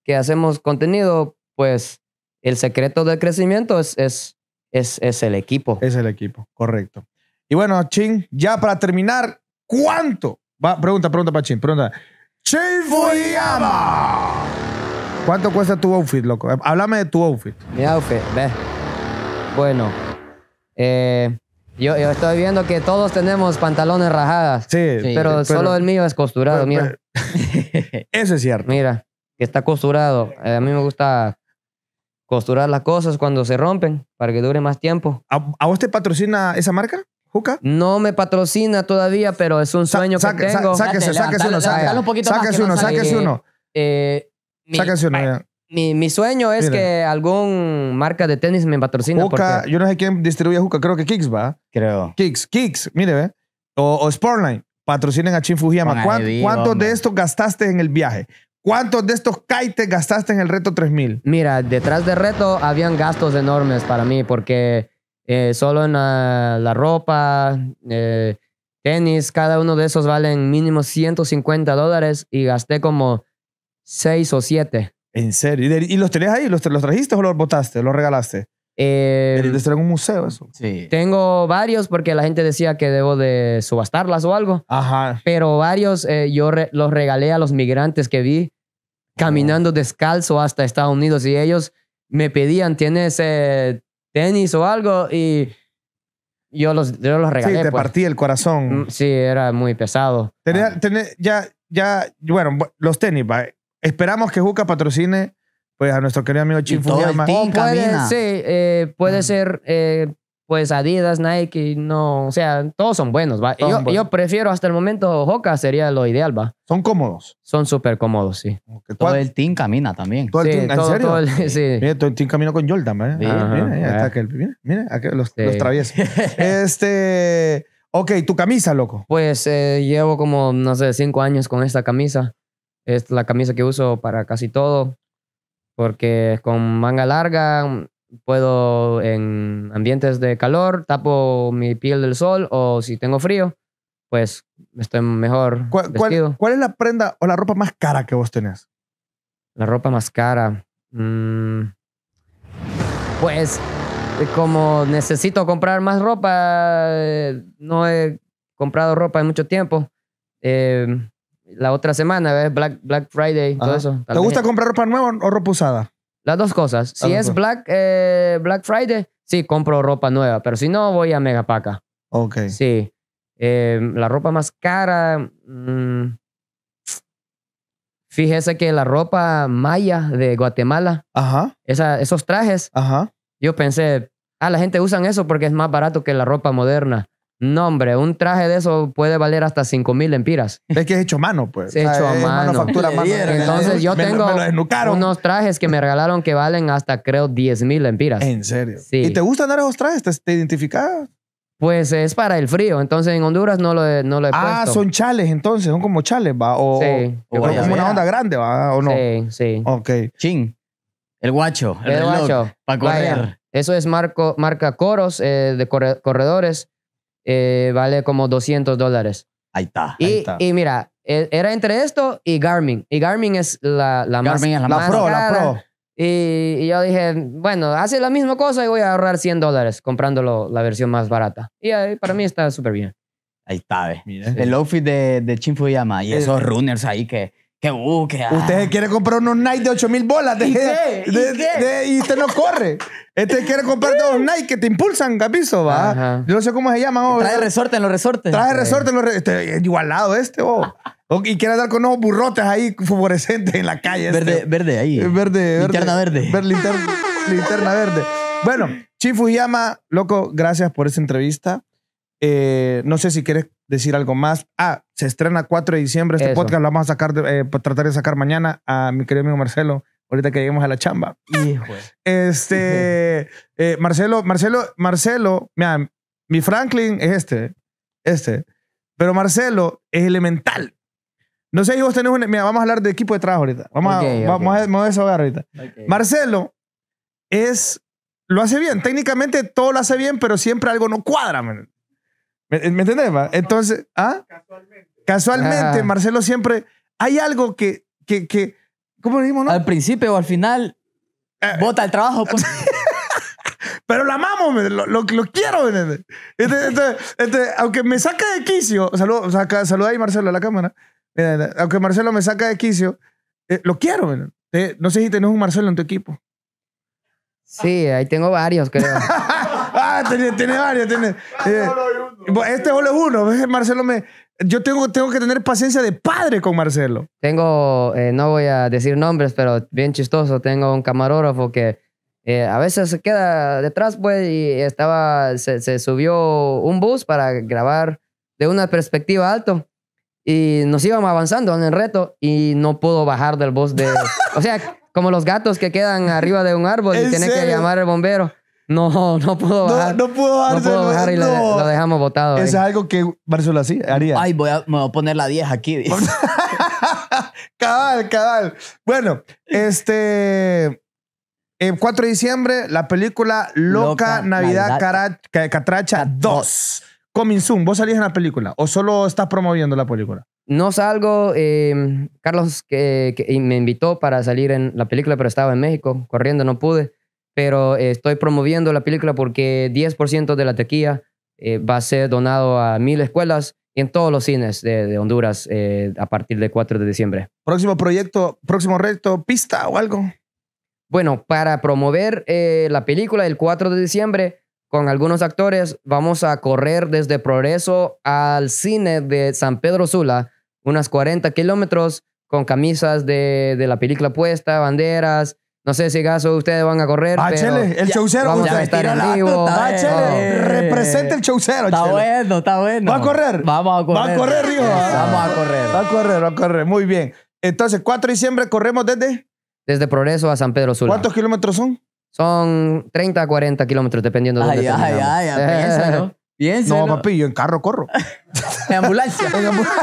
que hacemos contenido, pues el secreto del crecimiento es, es, el equipo. Es el equipo, correcto. Y bueno, Chin, ya para terminar, ¿cuánto? Va, pregunta, pregunta para Chin, pregunta. ¡Chin Fuyama! ¿Cuánto cuesta tu outfit, loco? Háblame de tu outfit. Mi outfit, ve. Bueno, eh, yo, estoy viendo que todos tenemos pantalones rajadas. Sí, pero, solo el mío es costurado, mira. eso es cierto. Mira, que está costurado. Eh, a mí me gusta costurar las cosas cuando se rompen para que dure más tiempo. ¿A, usted vos te patrocina esa marca? ¿Juca? No me patrocina todavía, pero es un sueño que tengo. Sáquese, sáquese uno, sáquese uno, sáquese uno. Sáquese uno. Mi, mi sueño es que algún marca de tenis me patrocine. yo no sé quién distribuye Juca, creo que Kicks va. Creo. Kicks, Kicks, mire, ve. O, Sportline, patrocinen a Chin Fujiyama. ¿Cuántos de estos gastaste en el viaje? ¿Cuántos de estos kites gastaste en el reto 3000? Mira, detrás del reto habían gastos enormes para mí, porque eh, solo en la, ropa, eh, tenis, cada uno de esos valen mínimo 150 dólares y gasté como 6 o 7. En serio. ¿Y, los tenías ahí? ¿Los, los trajiste o los botaste? ¿Los regalaste? Eh, en un museo eso. Sí. tengo varios porque la gente decía que debo de subastarlas o algo. Ajá. Pero varios eh, yo los regalé a los migrantes que vi caminando descalzo hasta Estados Unidos y ellos me pedían, ¿tienes eh, tenis o algo? Y yo los, los regalé. sí, te pues. partí el corazón. Mm, sí, era muy pesado. Tenía ah. ya, ya, bueno, los tenis, Esperamos que Juca patrocine pues, a nuestro querido amigo todo el team puede, sí, eh, puede mm. ser eh, pues Adidas, Nike, no, o sea, todos son buenos, ¿va? yo, prefiero hasta el momento Juca sería lo ideal, ¿va? Son cómodos. Son súper cómodos, sí. Todo el team camina también. ¿Todo el team? ¿En serio? [laughs] sí. todo el team camina con Jordan, ¿eh? mira, los, los traviesos. [laughs] este, ok, ¿tu camisa, loco? Pues eh, llevo como, no sé, cinco años con esta camisa. Es la camisa que uso para casi todo, porque con manga larga mm, puedo en ambientes de calor, tapo mi piel del sol o si tengo frío, pues estoy mejor ¿Cuál, vestido. ¿Cuál, es la prenda o la ropa más cara que vos tenés? La ropa más cara. Mm, pues eh, como necesito comprar más ropa, eh, no he comprado ropa en mucho tiempo. Eh, la otra semana, ¿ves? Black, Black Friday, todo eso. ¿Te gusta comprar ropa nueva o ropa usada? Las dos cosas. Si es Black, eh, Black Friday, sí, compro ropa nueva, pero si no, voy a Megapaca. Ok. Sí. Em, la ropa más cara. Mm, fíjese que la ropa maya de Guatemala, Ajá. esos trajes, Ajá. yo pensé, ah, la gente usan eso porque es más barato que la ropa moderna. No, hombre, un traje de eso puede valer hasta 5 mil empiras. Es que es hecho a mano, pues. Ah, hecho a eh, mano. Manufactura mano. Entonces yo tengo unos trajes que me regalaron que valen hasta creo 10 mil empiras. ¿En serio? Sí. ¿Y te gustan dar esos trajes? ¿Te, identificas? Pues es para el frío, entonces en Honduras no lo he, no ah, puesto. Ah, son chales entonces, son como chales, ¿va? O, sí. como una onda grande, ¿va? ¿O no? Sí, sí. Ok. Chin. El guacho. El, guacho. Para correr. Eso es marco, marca Coros eh, de corredores. Eh, vale como 200 dólares. Ahí está. Y, mira, e, era entre esto y Garmin. Y Garmin es la, la Garmin es la, más pro, la pro. Y, yo dije, bueno, hace la misma cosa y voy a ahorrar 100 dólares comprando la versión más barata. Y ahí, para mí está súper bien. Ahí está, ve. El outfit de, de Chin y eh, esos runners ahí que... Que uh, Usted ah. quiere comprar unos Nike de 8000 mil bolas de, ¿Y, qué? ¿Y, de, y usted no corre. [laughs] Este quiere comprar dos Nike que te impulsan, capizo, va. Yo no sé cómo se llama. trae resorte en los resortes. Trae resorte en los resortes. Este, igualado este, oh. y quiere andar con unos burrotes ahí fluorescentes en la calle. Este. Verde, verde ahí. Eh, verde, verde. Linterna verde. verde linterna, verde. Bueno, Chifu yama loco, gracias por esta entrevista. Eh, no sé si quieres decir algo más. Ah, se estrena 4 de diciembre. Este podcast lo vamos a sacar, eh, tratar de sacar mañana a mi querido amigo Marcelo ahorita que lleguemos a la chamba. Hijo. Este, [laughs] eh, Marcelo, Marcelo, Marcelo, mira, mi Franklin es este, este, pero Marcelo es elemental. No sé si vos tenés una, mira, vamos a hablar de equipo de trabajo ahorita. Vamos, a, vamos, a, desahogar ahorita. Marcelo es, lo hace bien, técnicamente todo lo hace bien, pero siempre algo no cuadra, man. ¿Me, entiendes, Entonces, ¿ah? Casualmente. Casualmente, Marcelo siempre, hay algo que, que, que ¿Cómo lo dimos, no? Al principio o al final, eh, bota el trabajo. Pues. [laughs] Pero la amamos, lo, quiero. Este, este, este, aunque me saca de quicio, saluda ahí Marcelo a la cámara. Aunque Marcelo me saca de quicio, eh, lo quiero. Eh, no sé si tenés un Marcelo en tu equipo. Sí, ahí tengo varios, creo. [laughs] ah, tiene, varios. Tiene, ah, este solo es uno. Este Marcelo me, yo tengo, tengo que tener paciencia de padre con Marcelo. Tengo, eh, no voy a decir nombres, pero bien chistoso, tengo un camarógrafo que eh, a veces se queda detrás, pues, y estaba, se, subió un bus para grabar de una perspectiva alto y nos íbamos avanzando en el reto y no pudo bajar del bus de... [laughs] o sea, como los gatos que quedan arriba de un árbol y tiene que llamar al bombero. No, no puedo No, puedo pudo lo, dejamos botado. Eso es algo que Marcelo así haría. Ay, voy a, me voy a poner la 10 aquí. [laughs] cabal, cabal. Bueno, este... El 4 de diciembre, la película Loca, Navidad, Catracha 2. Coming soon. ¿Vos salís en la película o solo estás promoviendo la película? No salgo. Eh, Carlos que, me invitó para salir en la película, pero estaba en México corriendo, no pude pero eh, estoy promoviendo la película porque 10% de la taquilla eh, va a ser donado a mil escuelas en todos los cines de, Honduras eh, a partir del 4 de diciembre. ¿Próximo proyecto, próximo reto, pista o algo? Bueno, para promover la película el 4 de diciembre, con algunos actores vamos a correr desde Progreso al cine de San Pedro Sula, unas 40 kilómetros, con camisas de la película puesta, banderas, no sé si caso ustedes van a correr. HL, ah, el showcero. Vamos a estar en vivo. Ah, representa el showcero. Está bueno, está bueno. ¿Va a correr? Vamos a correr. ¿Va a correr, Río. Vamos a correr. Va a correr, va a correr. Muy bien. Entonces, 4 de diciembre corremos desde. Desde Progreso a San Pedro Sula. ¿Cuántos kilómetros son? Son 30 a 40 kilómetros, dependiendo de ay, dónde Ay, ay, ay, piensa, ¿no? [laughs] Piensa, no, ¿no? papi, yo en carro corro. [laughs] en ambulancia. en ambulancia.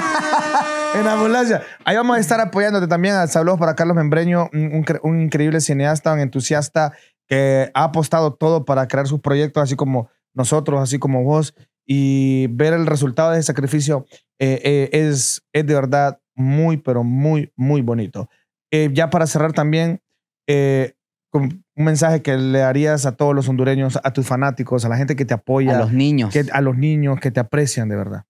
En ambulancia. Ahí vamos a estar apoyándote también. Saludos para Carlos Membreño, un, increíble cineasta, un entusiasta que ha apostado todo para crear sus proyectos, así como nosotros, así como vos. Y ver el resultado de ese sacrificio eh, eh, es, es de verdad muy, pero muy, muy bonito. Eh, ya para cerrar también, un mensaje que le harías a todos los hondureños, a tus fanáticos, a la gente que te apoya. A los niños. a los niños que te aprecian de verdad.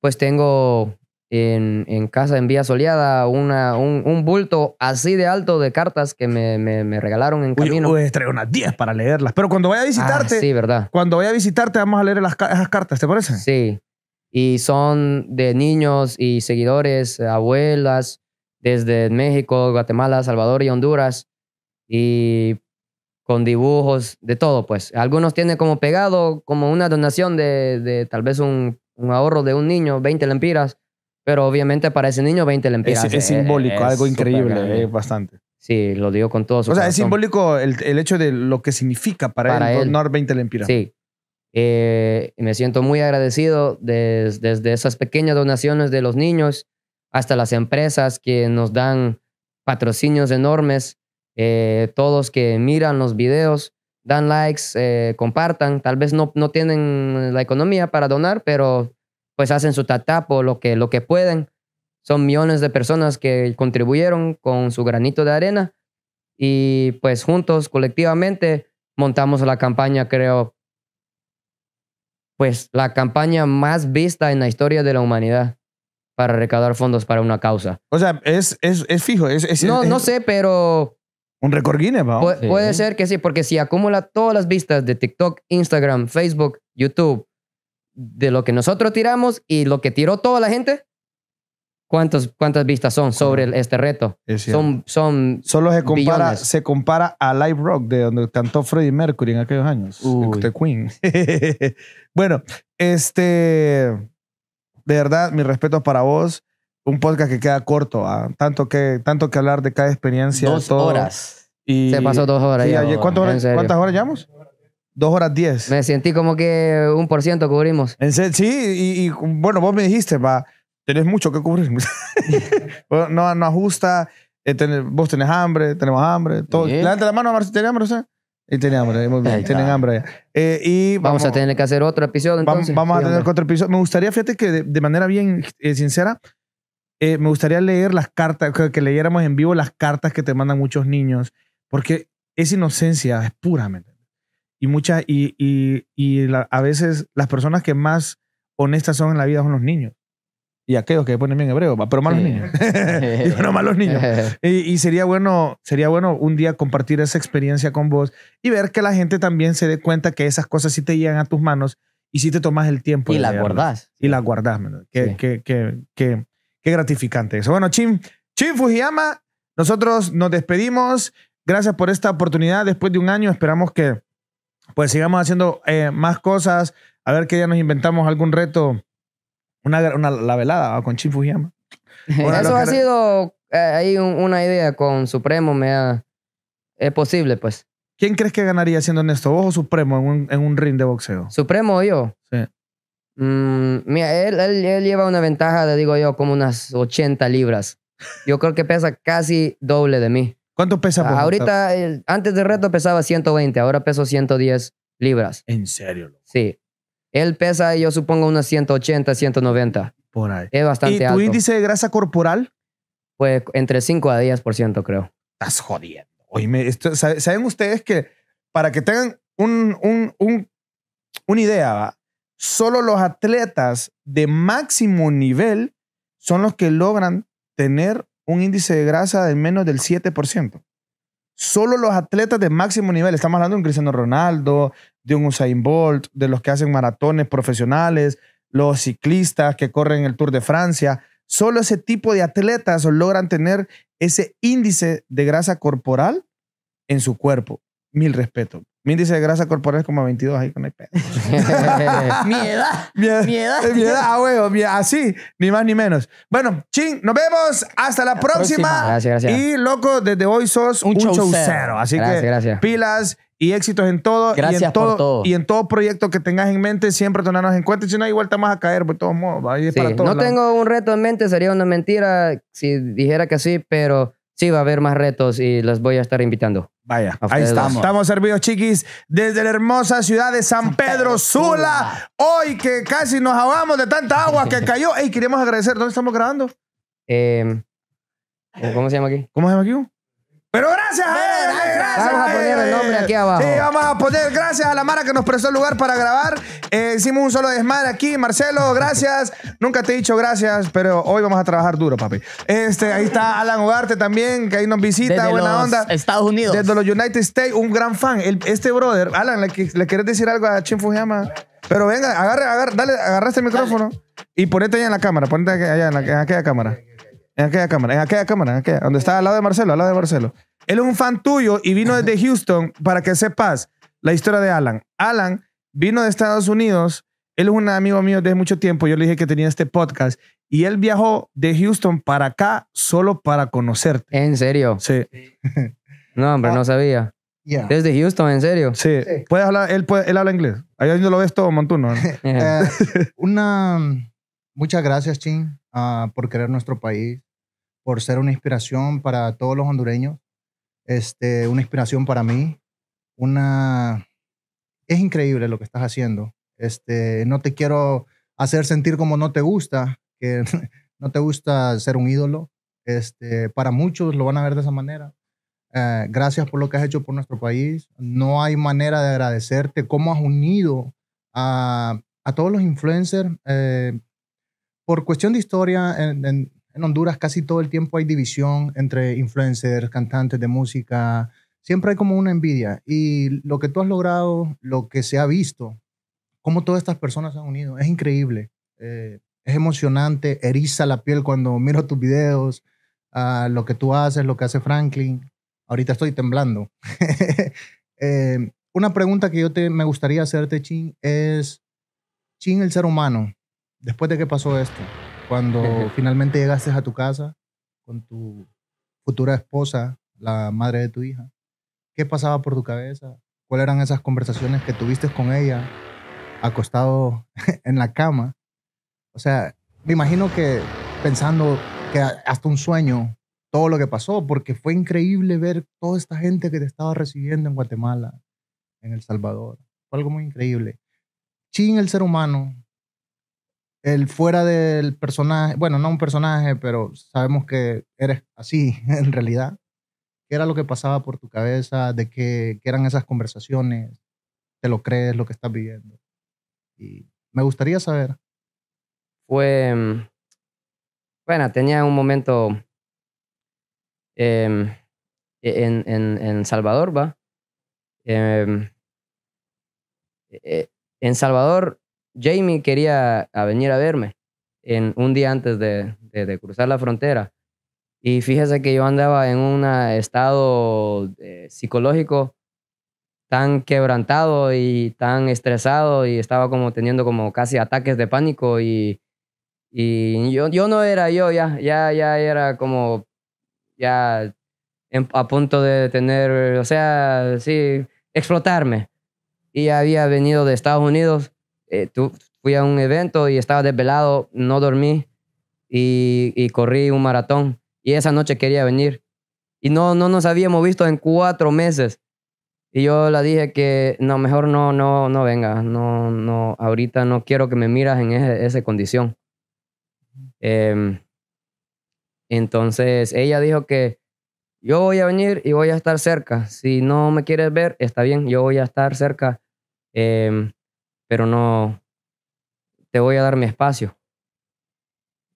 Pues tengo en, casa en Vía Soleada una, un, bulto así de alto de cartas que me, me, regalaron en camino. pues traigo unas 10 para leerlas, pero cuando vaya a visitarte... Ah, sí, verdad. Cuando vaya a visitarte vamos a leer las, esas cartas, ¿te parece? Sí. Y son de niños y seguidores, abuelas, desde México, Guatemala, Salvador y Honduras. Y con dibujos, de todo, pues. Algunos tienen como pegado, como una donación de, de tal vez un, un, ahorro de un niño, 20 lempiras. Pero obviamente para ese niño 20 lempiras. Es, es eh, simbólico, algo increíble, es eh, bastante. Sí, lo digo con todo su O sea, es simbólico el, el, hecho de lo que significa para, él, donar 20 lempiras. Sí. Eh, me siento muy agradecido desde esas pequeñas donaciones de los niños hasta las empresas que nos dan patrocinios enormes. todos que miran los videos, dan likes, compartan. Tal vez no, no tienen la economía para donar, pero pues hacen su tatapo, lo que, lo que pueden. Son millones de personas que contribuyeron con su granito de arena y pues juntos, colectivamente, montamos la campaña, creo, pues la campaña más vista en la historia de la humanidad para recaudar fondos para una causa. O sea, es, es, fijo. Es, no, no sé, pero... Un récord Guinness, Puede ser que sí, porque si acumula todas las vistas de TikTok, Instagram, Facebook, YouTube, de lo que nosotros tiramos y lo que tiró toda la gente, ¿cuántos, ¿cuántas vistas son sobre este reto? son, son Solo se compara, se compara a Live Rock, de donde cantó Freddie Mercury en aquellos años, The Queen. [laughs] bueno, este, de verdad, mis respetos para vos. Un podcast que queda corto, ¿ah? tanto, que, tanto que hablar de cada experiencia. Dos horas. Y, se pasó dos horas. ¿cuántas, horas ¿Cuántas horas llevamos? Dos horas diez. Me sentí como que un por ciento cubrimos. sí, y, bueno, vos me dijiste, va, tenés mucho que cubrir. [laughs] no, no ajusta, eh, vos tenés hambre, tenemos hambre. Todo. Levanta la mano a tenés hambre, Y tenés hambre, muy bien, tienen hambre. Eh, y Vamos, a tener que hacer otro episodio entonces. Vamos, a tener otro episodio. Me gustaría, fíjate que de, manera bien eh, sincera, me gustaría leer las cartas, que, leyéramos en vivo las cartas que te mandan muchos niños, porque es inocencia, es puramente y, muchas, y, a veces las personas que más honestas son en la vida son los niños. Y aquellos que ponen bien hebreo, pero malos niños. [laughs] [laughs] Y bueno, malos niños. y, sería, bueno, sería bueno un día compartir esa experiencia con vos y ver que la gente también se dé cuenta que esas cosas sí te llegan a tus manos y sí te tomas el tiempo. Y las guardas. Y las guardas Qué, gratificante eso. Bueno, Chin, Chin Fujiyama, nosotros nos despedimos. Gracias por esta oportunidad. Después de un año esperamos que pues sigamos haciendo eh, más cosas. A ver qué ya nos inventamos algún reto. Una, la velada con Chin Fujiyama. [laughs] Eso ha sido eh, ahí una idea con Supremo. Me es posible, pues. ¿Quién crees que ganaría siendo honesto? ¿Vos o Supremo en un, en un ring de boxeo? Supremo o yo. Sí. Mm, mira, él, él, lleva una ventaja, de digo yo, como unas 80 libras. Yo creo que pesa casi doble de mí. ¿Cuánto pesa? por ah, ahorita, antes de reto pesaba 120, ahora peso 110 libras. En serio, Sí. Él pesa, yo supongo, unas 180, 190. por ahí. Es bastante ¿Y tu índice de grasa corporal? Pues entre 5 a 10%, creo. Estás jodiendo. Oíme, ¿saben ustedes que para que tengan un, una idea, solo los atletas de máximo nivel son los que logran tener un índice de grasa de menos del 7%. Solo los atletas de máximo nivel, estamos hablando de un Cristiano Ronaldo, de un Usain Bolt, de los que hacen maratones profesionales, los ciclistas que corren el Tour de Francia, solo ese tipo de atletas logran tener ese índice de grasa corporal en su cuerpo. Mil respeto mi índice de grasa corporal es como 22 ahí con el pedo. Mieda. Mieda. Mieda, huevo. Así, ni más ni menos. Bueno, ching, nos vemos. Hasta la, próxima. Gracias, gracias. Y loco, desde hoy sos un, un cero. Así que pilas y éxitos en todo. Gracias y en todo, Y en todo proyecto que tengas en mente, siempre tomarnos en cuenta. Si no, igual te vas a caer, por pues, todos modos. no tengo un reto en mente, sería una mentira si dijera que sí, pero sí va a haber más retos y los voy a estar invitando. Vaya, ahí estamos. Estamos servidos, chiquis, desde la hermosa ciudad de San Pedro Sula. Hoy que casi nos ahogamos de tanta agua que [laughs] cayó. Ey, queremos agradecer. ¿Dónde estamos grabando? Em, ¿Cómo se llama aquí? ¿Cómo se llama aquí? Pero gracias a él, eh, gracias. Vamos a eh. poner el nombre aquí abajo. Sí, vamos a poner gracias a la Mara que nos prestó el lugar para grabar. Eh, hicimos un solo desmadre aquí. Marcelo, gracias. Nunca te he dicho gracias, pero hoy vamos a trabajar duro, papi. Este, ahí está Alan Ugarte también, que ahí nos visita. Desde buena onda. Estados Unidos. Desde los United States, un gran fan. este brother, Alan, ¿le, quieres querés decir algo a Chin Fujiyama? Pero venga, agarra, agarra, dale, agarraste el micrófono y ponete allá en la cámara, ponete allá en, la, en aquella cámara. En aquella cámara, en aquella cámara, en aquella, donde está al lado de Marcelo, al lado de Marcelo. Él es un fan tuyo y vino desde Houston para que sepas la historia de Alan. Alan vino de Estados Unidos, él es un amigo mío desde mucho tiempo, yo le dije que tenía este podcast y él viajó de Houston para acá solo para conocerte. ¿En serio? Sí. [laughs] No, hombre, no sabía. Desde Houston, en serio. Sí. ¿Puede hablar, él, él habla inglés. Ahí no lo ves todo, montuno. [laughs] Eh, una. Muchas gracias, Chin. Ah, por querer nuestro país, por ser una inspiración para todos los hondureños, este, una inspiración para mí, una... Es increíble lo que estás haciendo. Este, no te quiero hacer sentir como no te gusta, que [laughs] no te gusta ser un ídolo. Este, para muchos lo van a ver de esa manera. Eh, gracias por lo que has hecho por nuestro país. No hay manera de agradecerte cómo has unido a, a todos los influencers. Eh, por cuestión de historia, en, Honduras casi todo el tiempo hay división entre influencers, cantantes de música. Siempre hay como una envidia. Y lo que tú has logrado, lo que se ha visto, cómo todas estas personas se han unido, es increíble. Eh, es emocionante, eriza la piel cuando miro tus videos, a ah, lo que tú haces, lo que hace Franklin. Ahorita estoy temblando. [laughs] Eh, una pregunta que yo te, me gustaría hacerte, Chin, es, Chin, el ser humano, después de que pasó esto, cuando finalmente llegaste a tu casa con tu futura esposa, la madre de tu hija, ¿qué pasaba por tu cabeza? ¿Cuáles eran esas conversaciones que tuviste con ella acostado [laughs] en la cama? O sea, me imagino que pensando que hasta un sueño, todo lo que pasó, porque fue increíble ver toda esta gente que te estaba recibiendo en Guatemala, en El Salvador. Fue algo muy increíble. Chin, el ser humano, el fuera del personaje, bueno, no un personaje, pero sabemos que eres así [laughs] en realidad. ¿Qué era lo que pasaba por tu cabeza? ¿De qué, eran esas conversaciones? ¿Te lo crees lo que estás viviendo? Y me gustaría saber. Fue, em, bueno, tenía un momento em, e, en, Salvador, va. Em, e, en Salvador Jamie quería ah, venir a verme en un día antes de, cruzar la frontera. Y fíjese que yo andaba en un estado eh, psicológico tan quebrantado y tan estresado y estaba como teniendo como casi ataques de pánico y, y yo, yo no era yo, ya, ya, ya era como ya a punto de tener, o sea, sí, explotarme. Y había venido de Estados Unidos eh, tú, fui a un evento y estaba desvelado, no dormí y, corrí un maratón. Y esa noche quería venir. Y no, no nos habíamos visto en cuatro meses. Y yo le dije que no, mejor no, no, no venga No, no, ahorita no quiero que me miras en ese, esa condición. Em, entonces ella dijo que yo voy a venir y voy a estar cerca. Si no me quieres ver, está bien, yo voy a estar cerca. Em, pero no te voy a dar mi espacio.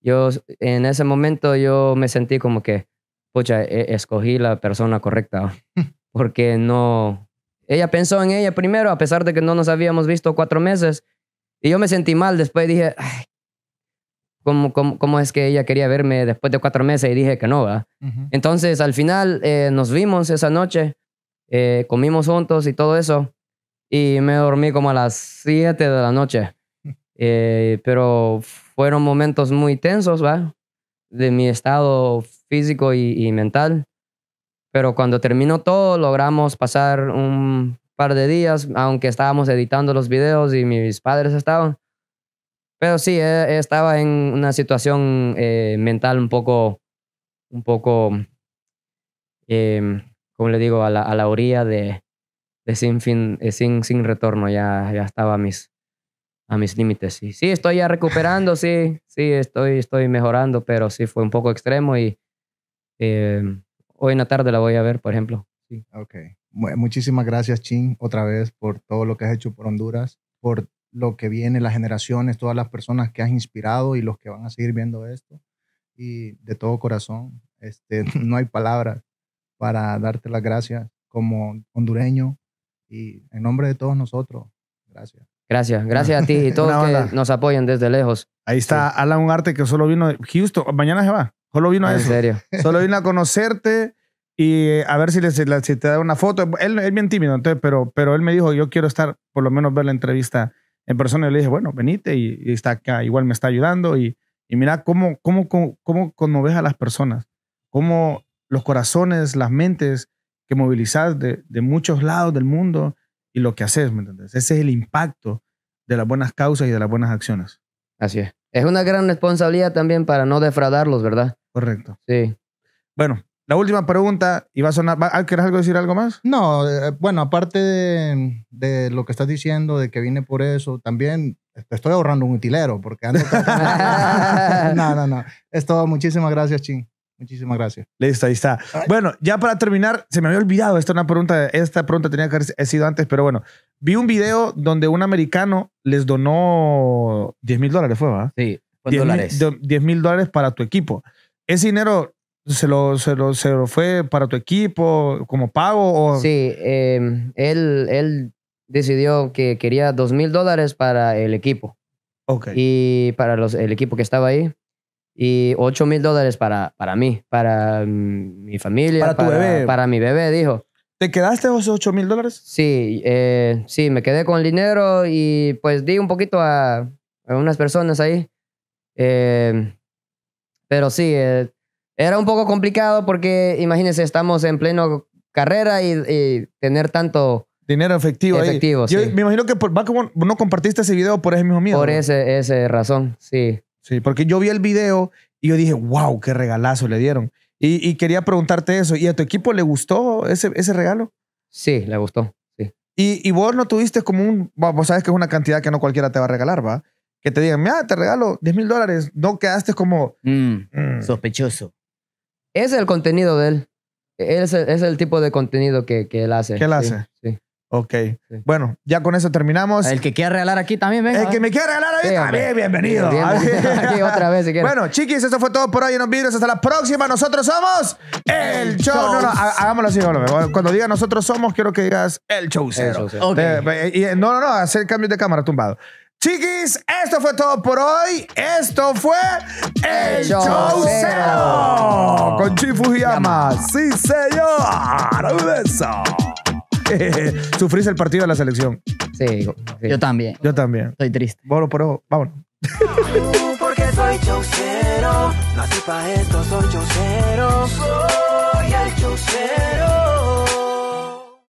Yo en ese momento yo me sentí como que, pucha, e, escogí la persona correcta, [laughs] porque no, ella pensó en ella primero, a pesar de que no nos habíamos visto cuatro meses, y yo me sentí mal, después dije, ¿cómo, es que ella quería verme después de cuatro meses? Y dije que no, ¿verdad? Entonces al final eh, nos vimos esa noche, eh, comimos juntos y todo eso y me dormí como a las 7 de la noche. [laughs] Eh, pero fueron momentos muy tensos, ¿va? De mi estado físico y, mental. Pero cuando terminó todo, logramos pasar un par de días, aunque estábamos editando los videos y mis padres estaban. Pero sí, eh, estaba en una situación eh, mental un poco, un poco, em, como le digo, a la orilla de, de sin, fin, eh, sin, sin retorno, ya, ya estaba a mis, a mis límites. Sí. sí, estoy ya recuperando, sí, sí, estoy, estoy mejorando, pero sí fue un poco extremo y eh, hoy en la tarde la voy a ver, por ejemplo. Sí. Ok. Muchísimas gracias, Chin, otra vez por todo lo que has hecho por Honduras, por lo que viene, las generaciones, todas las personas que has inspirado y los que van a seguir viendo esto. Y de todo corazón, este, [laughs] no hay palabras para darte las gracias como hondureño, y en nombre de todos nosotros, gracias. Gracias, [laughs] gracias a ti y todos que nos apoyan desde lejos. Ahí está Alan Arte que solo vino de Houston, mañana se va, solo vino a ah, eso. [laughs] Solo vino a conocerte y eh, a ver si, si te da una foto. Él es bien tímido, entonces, pero, pero él me dijo, yo quiero estar, por lo menos ver la entrevista en persona. Y le dije, bueno, venite y, está acá, igual me está ayudando y, y mira cómo, cómo, cómo, cómo conmoves a las personas, cómo los corazones, las mentes que movilizás de, de, muchos lados del mundo y lo que haces, ¿me entiendes? Ese es el impacto de las buenas causas y de las buenas acciones. Así es. Es una gran responsabilidad también para no defraudarlos, ¿verdad? Correcto. Sí. Bueno, la última pregunta, y a sonar. ¿Querés algo decir algo más? No, eh, bueno, aparte de, lo que estás diciendo, de que vine por eso, también estoy ahorrando un utilero, porque ando. [laughs] [laughs] no, no, no. Es todo. Muchísimas gracias, Chin. Muchísimas gracias. Listo, ahí está. Bueno, ya para terminar, se me había olvidado, esta una pregunta, esta pregunta tenía que haber sido antes, pero bueno, vi un video donde un americano les donó 10 mil dólares, ¿fue, Sí, 10 mil dólares para tu equipo. ¿Ese dinero se lo, se lo, se lo fue para tu equipo como pago? O... Sí, em, él, él decidió que quería 2 mil dólares para el equipo. Ok. Y para los, el equipo que estaba ahí y 8 mil dólares para, para mí, para mm, mi familia. Para tu bebé. Para mi bebé, dijo. ¿Te quedaste esos 8 mil dólares? Sí, eh, sí, me quedé con el dinero y pues di un poquito a, a unas personas ahí. Eh, pero sí, eh, era un poco complicado porque imagínense, estamos en pleno carrera y, tener tanto dinero efectivo. efectivo Sí. Yo me imagino que por, no compartiste ese video por ese mismo miedo. Por ese, ese razón, sí. Sí, porque yo vi el video y yo dije, wow, qué regalazo le dieron. Y, quería preguntarte eso. ¿Y a tu equipo le gustó ese, ese regalo? Sí, le gustó. Sí. Y, vos no tuviste como un. Vos sabes que es una cantidad que no cualquiera te va a regalar, ¿va? Que te digan, mira, te regalo 10 mil dólares. No quedaste como. Mm, mm. Sospechoso. Ese es el contenido de él. Ese es el tipo de contenido que, él hace. ¿Qué él hace? sí. Ok. Bueno, ya con eso terminamos. El que quiera regalar aquí también, venga. El que me quiera regalar ahí también, bienvenido. bienvenido. [laughs] Aquí otra vez, Bueno, chiquis, eso fue todo por hoy en los videos. Hasta la próxima. Nosotros somos El Show. No, no, hagámoslo así, Cuando diga nosotros somos, quiero que digas El Show Cero. okay. Eh, no, no, no, hacer cambios de cámara tumbado. Chiquis, esto fue todo por hoy. Esto fue El, el Show, Cero. Con Chi Fujiyama. Sí, señor. Un beso. [laughs] sufrís el partido de la selección. Sí, yo también. Yo también. Estoy triste. Bueno, pero vámonos. Porque soy chaucero, nací para esto, soy chaucero, soy el chocero.